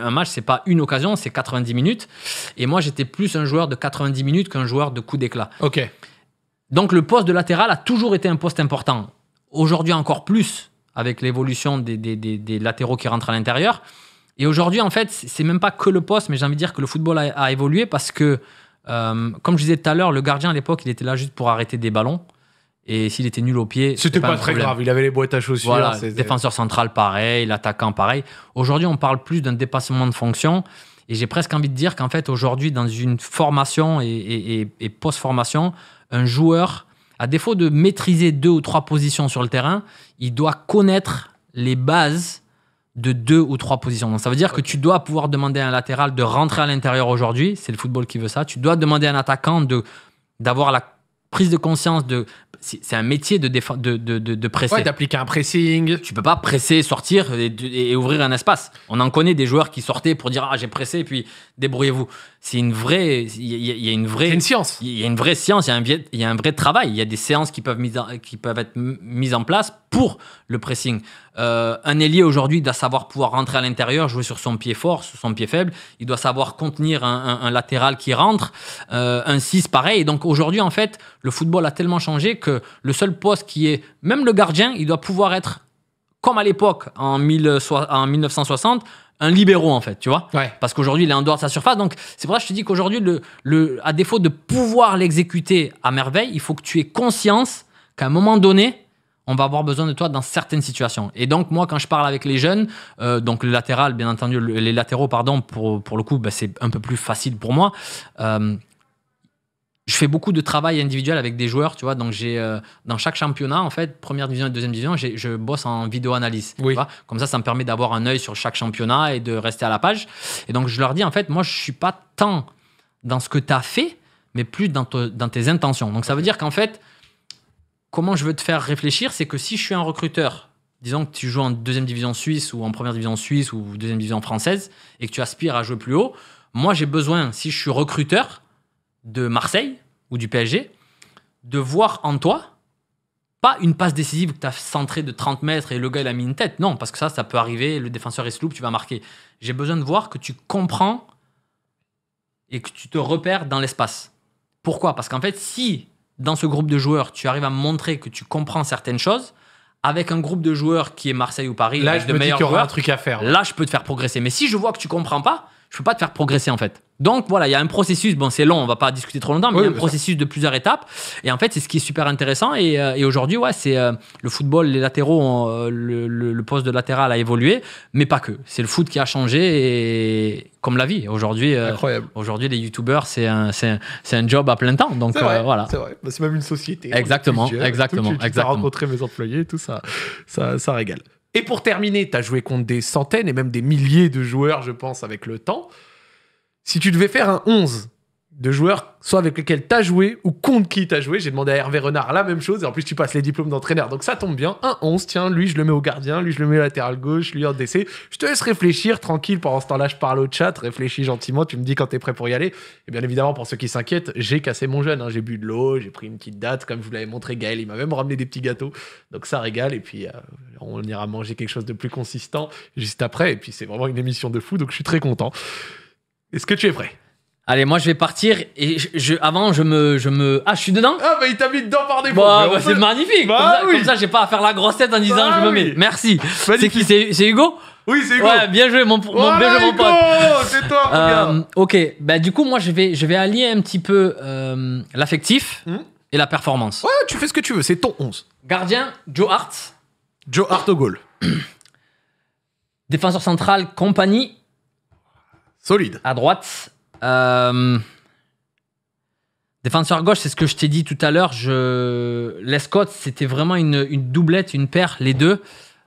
un match, c'est pas une occasion, c'est 90 minutes. Et moi, j'étais plus un joueur de 90 minutes qu'un joueur de coup d'éclat. OK. Donc le poste de latéral a toujours été un poste important. Aujourd'hui encore plus, avec l'évolution des, latéraux qui rentrent à l'intérieur. Et aujourd'hui, en fait, c'est même pas que le poste, mais j'ai envie de dire que le football a, évolué parce que, euh, comme je disais tout à l'heure, le gardien à l'époque, il était là juste pour arrêter des ballons. Et s'il était nul au pied, c'était pas, très grave. Il avait les boîtes à chaussures. Voilà, défenseur central, pareil, l'attaquant, pareil. Aujourd'hui, on parle plus d'un dépassement de fonction. Et j'ai presque envie de dire qu'en fait, aujourd'hui, dans une formation et, et post-formation, un joueur à défaut de maîtriser deux ou trois positions sur le terrain, il doit connaître les bases de deux ou trois positions. ça veut dire que tu dois pouvoir demander à un latéral de rentrer à l'intérieur aujourd'hui. C'est le football qui veut ça. Tu dois demander à un attaquant d'avoir la prise de conscience de c'est un métier de, de, de, de, presser. Ouais, d'appliquer un pressing. Tu peux pas presser, sortir et, ouvrir un espace. On en connaît des joueurs qui sortaient pour dire Ah, j'ai pressé, puis débrouillez-vous c'est une vraie, il y, a une vraie, une science. Il y a une vraie science, il y, y, a un vrai travail. Il y a des séances qui peuvent, qui peuvent être mises en place pour le pressing. Euh, un ailier aujourd'hui doit savoir pouvoir rentrer à l'intérieur, jouer sur son pied fort, sur son pied faible. Il doit savoir contenir un, latéral qui rentre. Euh, un 6, pareil. Et donc aujourd'hui, en fait, le football a tellement changé que le seul poste qui est, même le gardien, il doit pouvoir être comme à l'époque en, en 1960 un libéraux en fait, tu vois Parce qu'aujourd'hui, il est en dehors de sa surface. Donc, c'est pour ça que je te dis qu'aujourd'hui, à défaut de pouvoir l'exécuter à merveille, il faut que tu aies conscience qu'à un moment donné, on va avoir besoin de toi dans certaines situations. Et donc, moi, quand je parle avec les jeunes, euh, donc le latéral, bien entendu, les latéraux, pardon, pour, pour le coup, bah, c'est un peu plus facile pour moi. Euh, je fais beaucoup de travail individuel avec des joueurs, tu vois. Donc, j'ai euh, dans chaque championnat, en fait, première division et deuxième division, je bosse en vidéo analyse. Comme ça, ça me permet d'avoir un œil sur chaque championnat et de rester à la page. Et donc, je leur dis, en fait, moi, je suis pas tant dans ce que tu as fait, mais plus dans, dans, tes intentions. Donc, ça veut dire qu'en fait, comment je veux te faire réfléchir, c'est que si je suis un recruteur, disons que tu joues en deuxième division suisse ou en première division suisse ou deuxième division française et que tu aspires à jouer plus haut, moi, j'ai besoin, si je suis recruteur, de Marseille ou du PSG de voir en toi pas une passe décisive que tu as centrée de 30 mètres et le gars il a mis une tête. Non, parce que ça, ça peut arriver, le défenseur est sloop, tu vas marquer. J'ai besoin de voir que tu comprends et que tu te repères dans l'espace. Pourquoi Parce qu'en fait, si dans ce groupe de joueurs, tu arrives à montrer que tu comprends certaines choses, avec un groupe de joueurs qui est Marseille ou Paris, là, je de un truc à faire. Là, je peux te faire progresser. Mais si je vois que tu comprends pas, je peux pas te faire progresser en fait. Donc voilà, il y a un processus, bon c'est long, on va pas discuter trop longtemps, mais il y a un processus de plusieurs étapes. Et en fait, c'est ce qui est super intéressant. Et, euh, aujourd'hui, ouais, c'est euh, le football, les latéraux, euh, le, poste de latéral a évolué, mais pas que. C'est le foot qui a changé, et comme la vie. Aujourd'hui, aujourd'hui les youtubeurs, c'est un, un, job à plein temps. Donc voilà. C'est vrai, bah, c'est même une société. Exactement, hein, exactement. Tu, exactement. rencontré mes employés, tout ça, ça, ça régale. Et pour terminer, tu as joué contre des centaines et même des milliers de joueurs, je pense, avec le temps. Si tu devais faire un 11 de joueurs, soit avec lesquels tu as joué ou contre qui tu as joué, j'ai demandé à Hervé Renard la même chose, et en plus tu passes les diplômes d'entraîneur, donc ça tombe bien. Un 11, tiens, lui je le mets au gardien, lui je le mets au latéral gauche, lui en DC. Je te laisse réfléchir tranquille pendant ce temps-là, je parle au chat, réfléchis gentiment, tu me dis quand tu es prêt pour y aller. Et bien évidemment, pour ceux qui s'inquiètent, j'ai cassé mon jeune, hein. j'ai bu de l'eau, j'ai pris une petite date, comme je vous l'avais montré, Gaël, il m'a même ramené des petits gâteaux, donc ça régale, et puis euh, on ira manger quelque chose de plus consistant juste après, et puis c'est vraiment une émission de fou, donc je suis très content. Est-ce que tu es prêt Allez, moi je vais partir et avant je me, je me. Ah, je suis dedans Ah, bah il t'a mis dedans par défaut. Bah, bah c'est magnifique bah Comme ça- j'ai pas à faire la grosse tête en disant bah je me mets. Merci C'est qui C'est Hugo Oui, c'est Hugo. bien joué, mon, mon, bien pote c'est toi, euh, ok, bah, du coup, moi je vais, je vais allier un petit peu euh, l'affectif hmm. et la performance. Ouais, tu fais ce que tu veux, c'est ton 11. Gardien, Joe Hart. Joe Hart au goal. Défenseur central, compagnie. Solide. À droite. Euh, défenseur gauche, c'est ce que je t'ai dit tout à l'heure. Je... Scott, c'était vraiment une, doublette, une paire, les deux.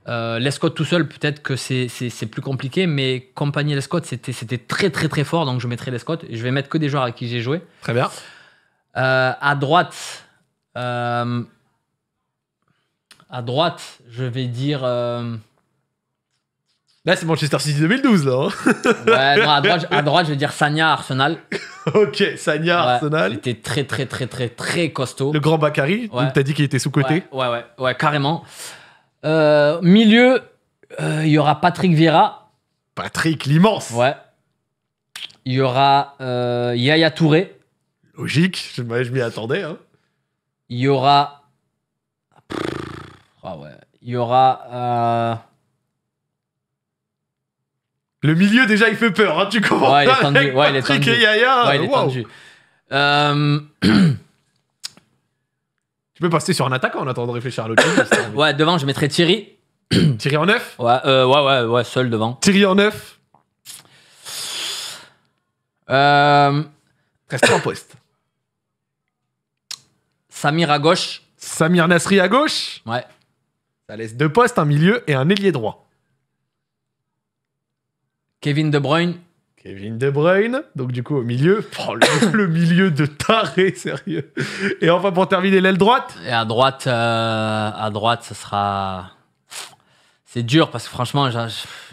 Euh, Scott tout seul, peut-être que c'est plus compliqué, mais compagnie Lescott, c'était très très très fort, donc je mettrai les Scott. je vais mettre que des joueurs avec qui j'ai joué. Très bien. Euh, à droite, euh, à droite, je vais dire Là, c'est Manchester City 2012, là. Hein. ouais, non, à droite, je vais dire Sanya Arsenal. ok, Sanya Arsenal. Il était très, très, très, très, très costaud. Le grand Bakary, donc t'as dit qu'il était sous-côté. Ouais, ouais, ouais, carrément. Euh, milieu, euh, il y aura Patrick Vieira. Patrick, l'immense. Ouais. Il y aura euh, Yaya Touré. Logique, je, m'y attendais. Hein. Il y aura. Ah ouais. Il y aura. Le milieu, déjà, il fait peur, hein, tu comprends Ouais, il est tendu. il est Yaya, ouais, euh, tu peux passer sur un attaque en attendant de réfléchir à l'autre. ouais, devant, je mettrai Thierry. Thierry en neuf euh, ouais, ouais, ouais, seul devant. Thierry en neuf euh... Reste en poste. Samir à gauche. Samir Nasri à gauche Ouais. Ça laisse deux postes, un milieu et un ailier droit. Kevin De Bruyne. Kevin De Bruyne, donc du coup au milieu. Oh, le, milieu de taré, sérieux. Et enfin pour terminer, l'aile droite. Et à droite, euh, à droite, ça sera. C'est dur parce que franchement,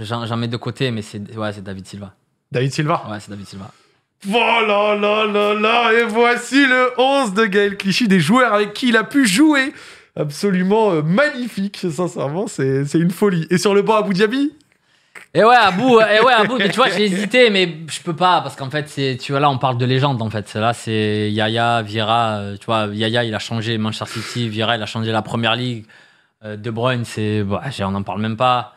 j'en mets de côté, mais c'est ouais, David Silva. David Silva Ouais, c'est David Silva. Voilà, oh là là là Et voici le 11 de Gaël Clichy, des joueurs avec qui il a pu jouer. Absolument euh, magnifique, sincèrement, c'est une folie. Et sur le banc à Abu Dhabi, et ouais, à bout, et ouais, à bout. tu vois, j'ai hésité, mais je peux pas parce qu'en fait, c'est, tu vois, là, on parle de légende en fait. Là, c'est Yaya, Vieira. Euh, tu vois, Yaya, il a changé Manchester City. Vieira, il a changé la première ligue. Euh, de Bruyne, c'est, bah, on n'en parle même pas.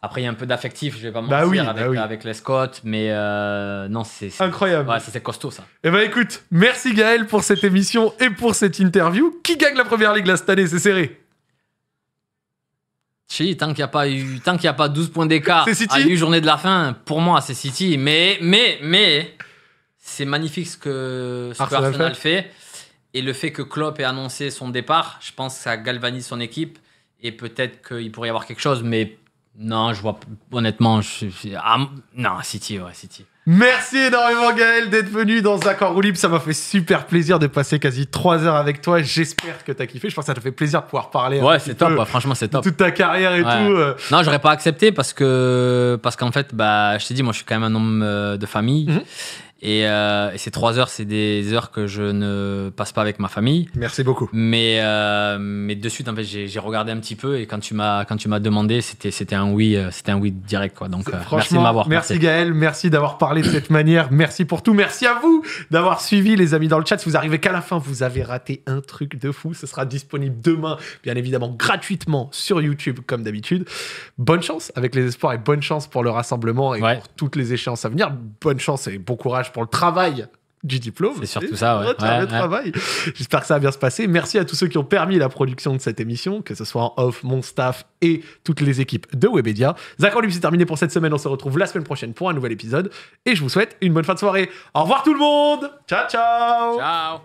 Après, il y a un peu d'affectif, je vais pas bah mentir, bah avec, avec, les Scott, mais euh, non, c'est incroyable. Ouais, c'est costaud ça. Et eh ben écoute, merci Gaël pour cette émission et pour cette interview. Qui gagne la première ligue là cette année C'est serré. Si, tant qu'il n'y a pas eu, tant qu'il a pas 12 points d'écart à eu journée de la fin, pour moi, c'est City. Mais, mais, mais, c'est magnifique ce que, ce Arsenal, fait. Et le fait que Klopp ait annoncé son départ, je pense que ça galvanise son équipe. Et peut-être qu'il pourrait y avoir quelque chose, mais non, je vois, honnêtement, je, ah, non, City, ouais, City. Merci énormément Gaël d'être venu dans Accord Roulib, Libre. Ça m'a fait super plaisir de passer quasi trois heures avec toi. J'espère que t'as kiffé. Je pense que ça te fait plaisir de pouvoir parler. Ouais, c'est top. Bah, franchement, c'est top. Toute ta carrière et tout. Euh. Non, j'aurais pas accepté parce que parce qu'en fait, bah, je t'ai dit, moi, je suis quand même un homme euh, de famille. Mhm. Euh, et, ces trois heures, c'est des heures que je ne passe pas avec ma famille. Merci beaucoup. Mais, euh, mais de suite, en fait, j'ai regardé un petit peu et quand tu m'as quand tu m'as demandé, c'était c'était un oui, euh, c'était un oui direct quoi. Donc merci de m'avoir. Merci, Gaël, merci d'avoir parlé de cette manière, merci pour tout, merci à vous d'avoir suivi les amis dans le chat. Si vous arrivez qu'à la fin, vous avez raté un truc de fou. Ce sera disponible demain, bien évidemment gratuitement sur YouTube comme d'habitude. Bonne chance avec les espoirs et bonne chance pour le rassemblement et pour toutes les échéances à venir. Bonne chance et bon courage pour le travail du diplôme. C'est surtout ça, ouais. travail. J'espère que ça va bien se passer. Merci à tous ceux qui ont permis la production de cette émission, que ce soit en off, mon staff et toutes les équipes de Webedia. Zach lui c'est terminé pour cette semaine. On se retrouve la semaine prochaine pour un nouvel épisode. Et je vous souhaite une bonne fin de soirée. Au revoir tout le monde Ciao, ciao Ciao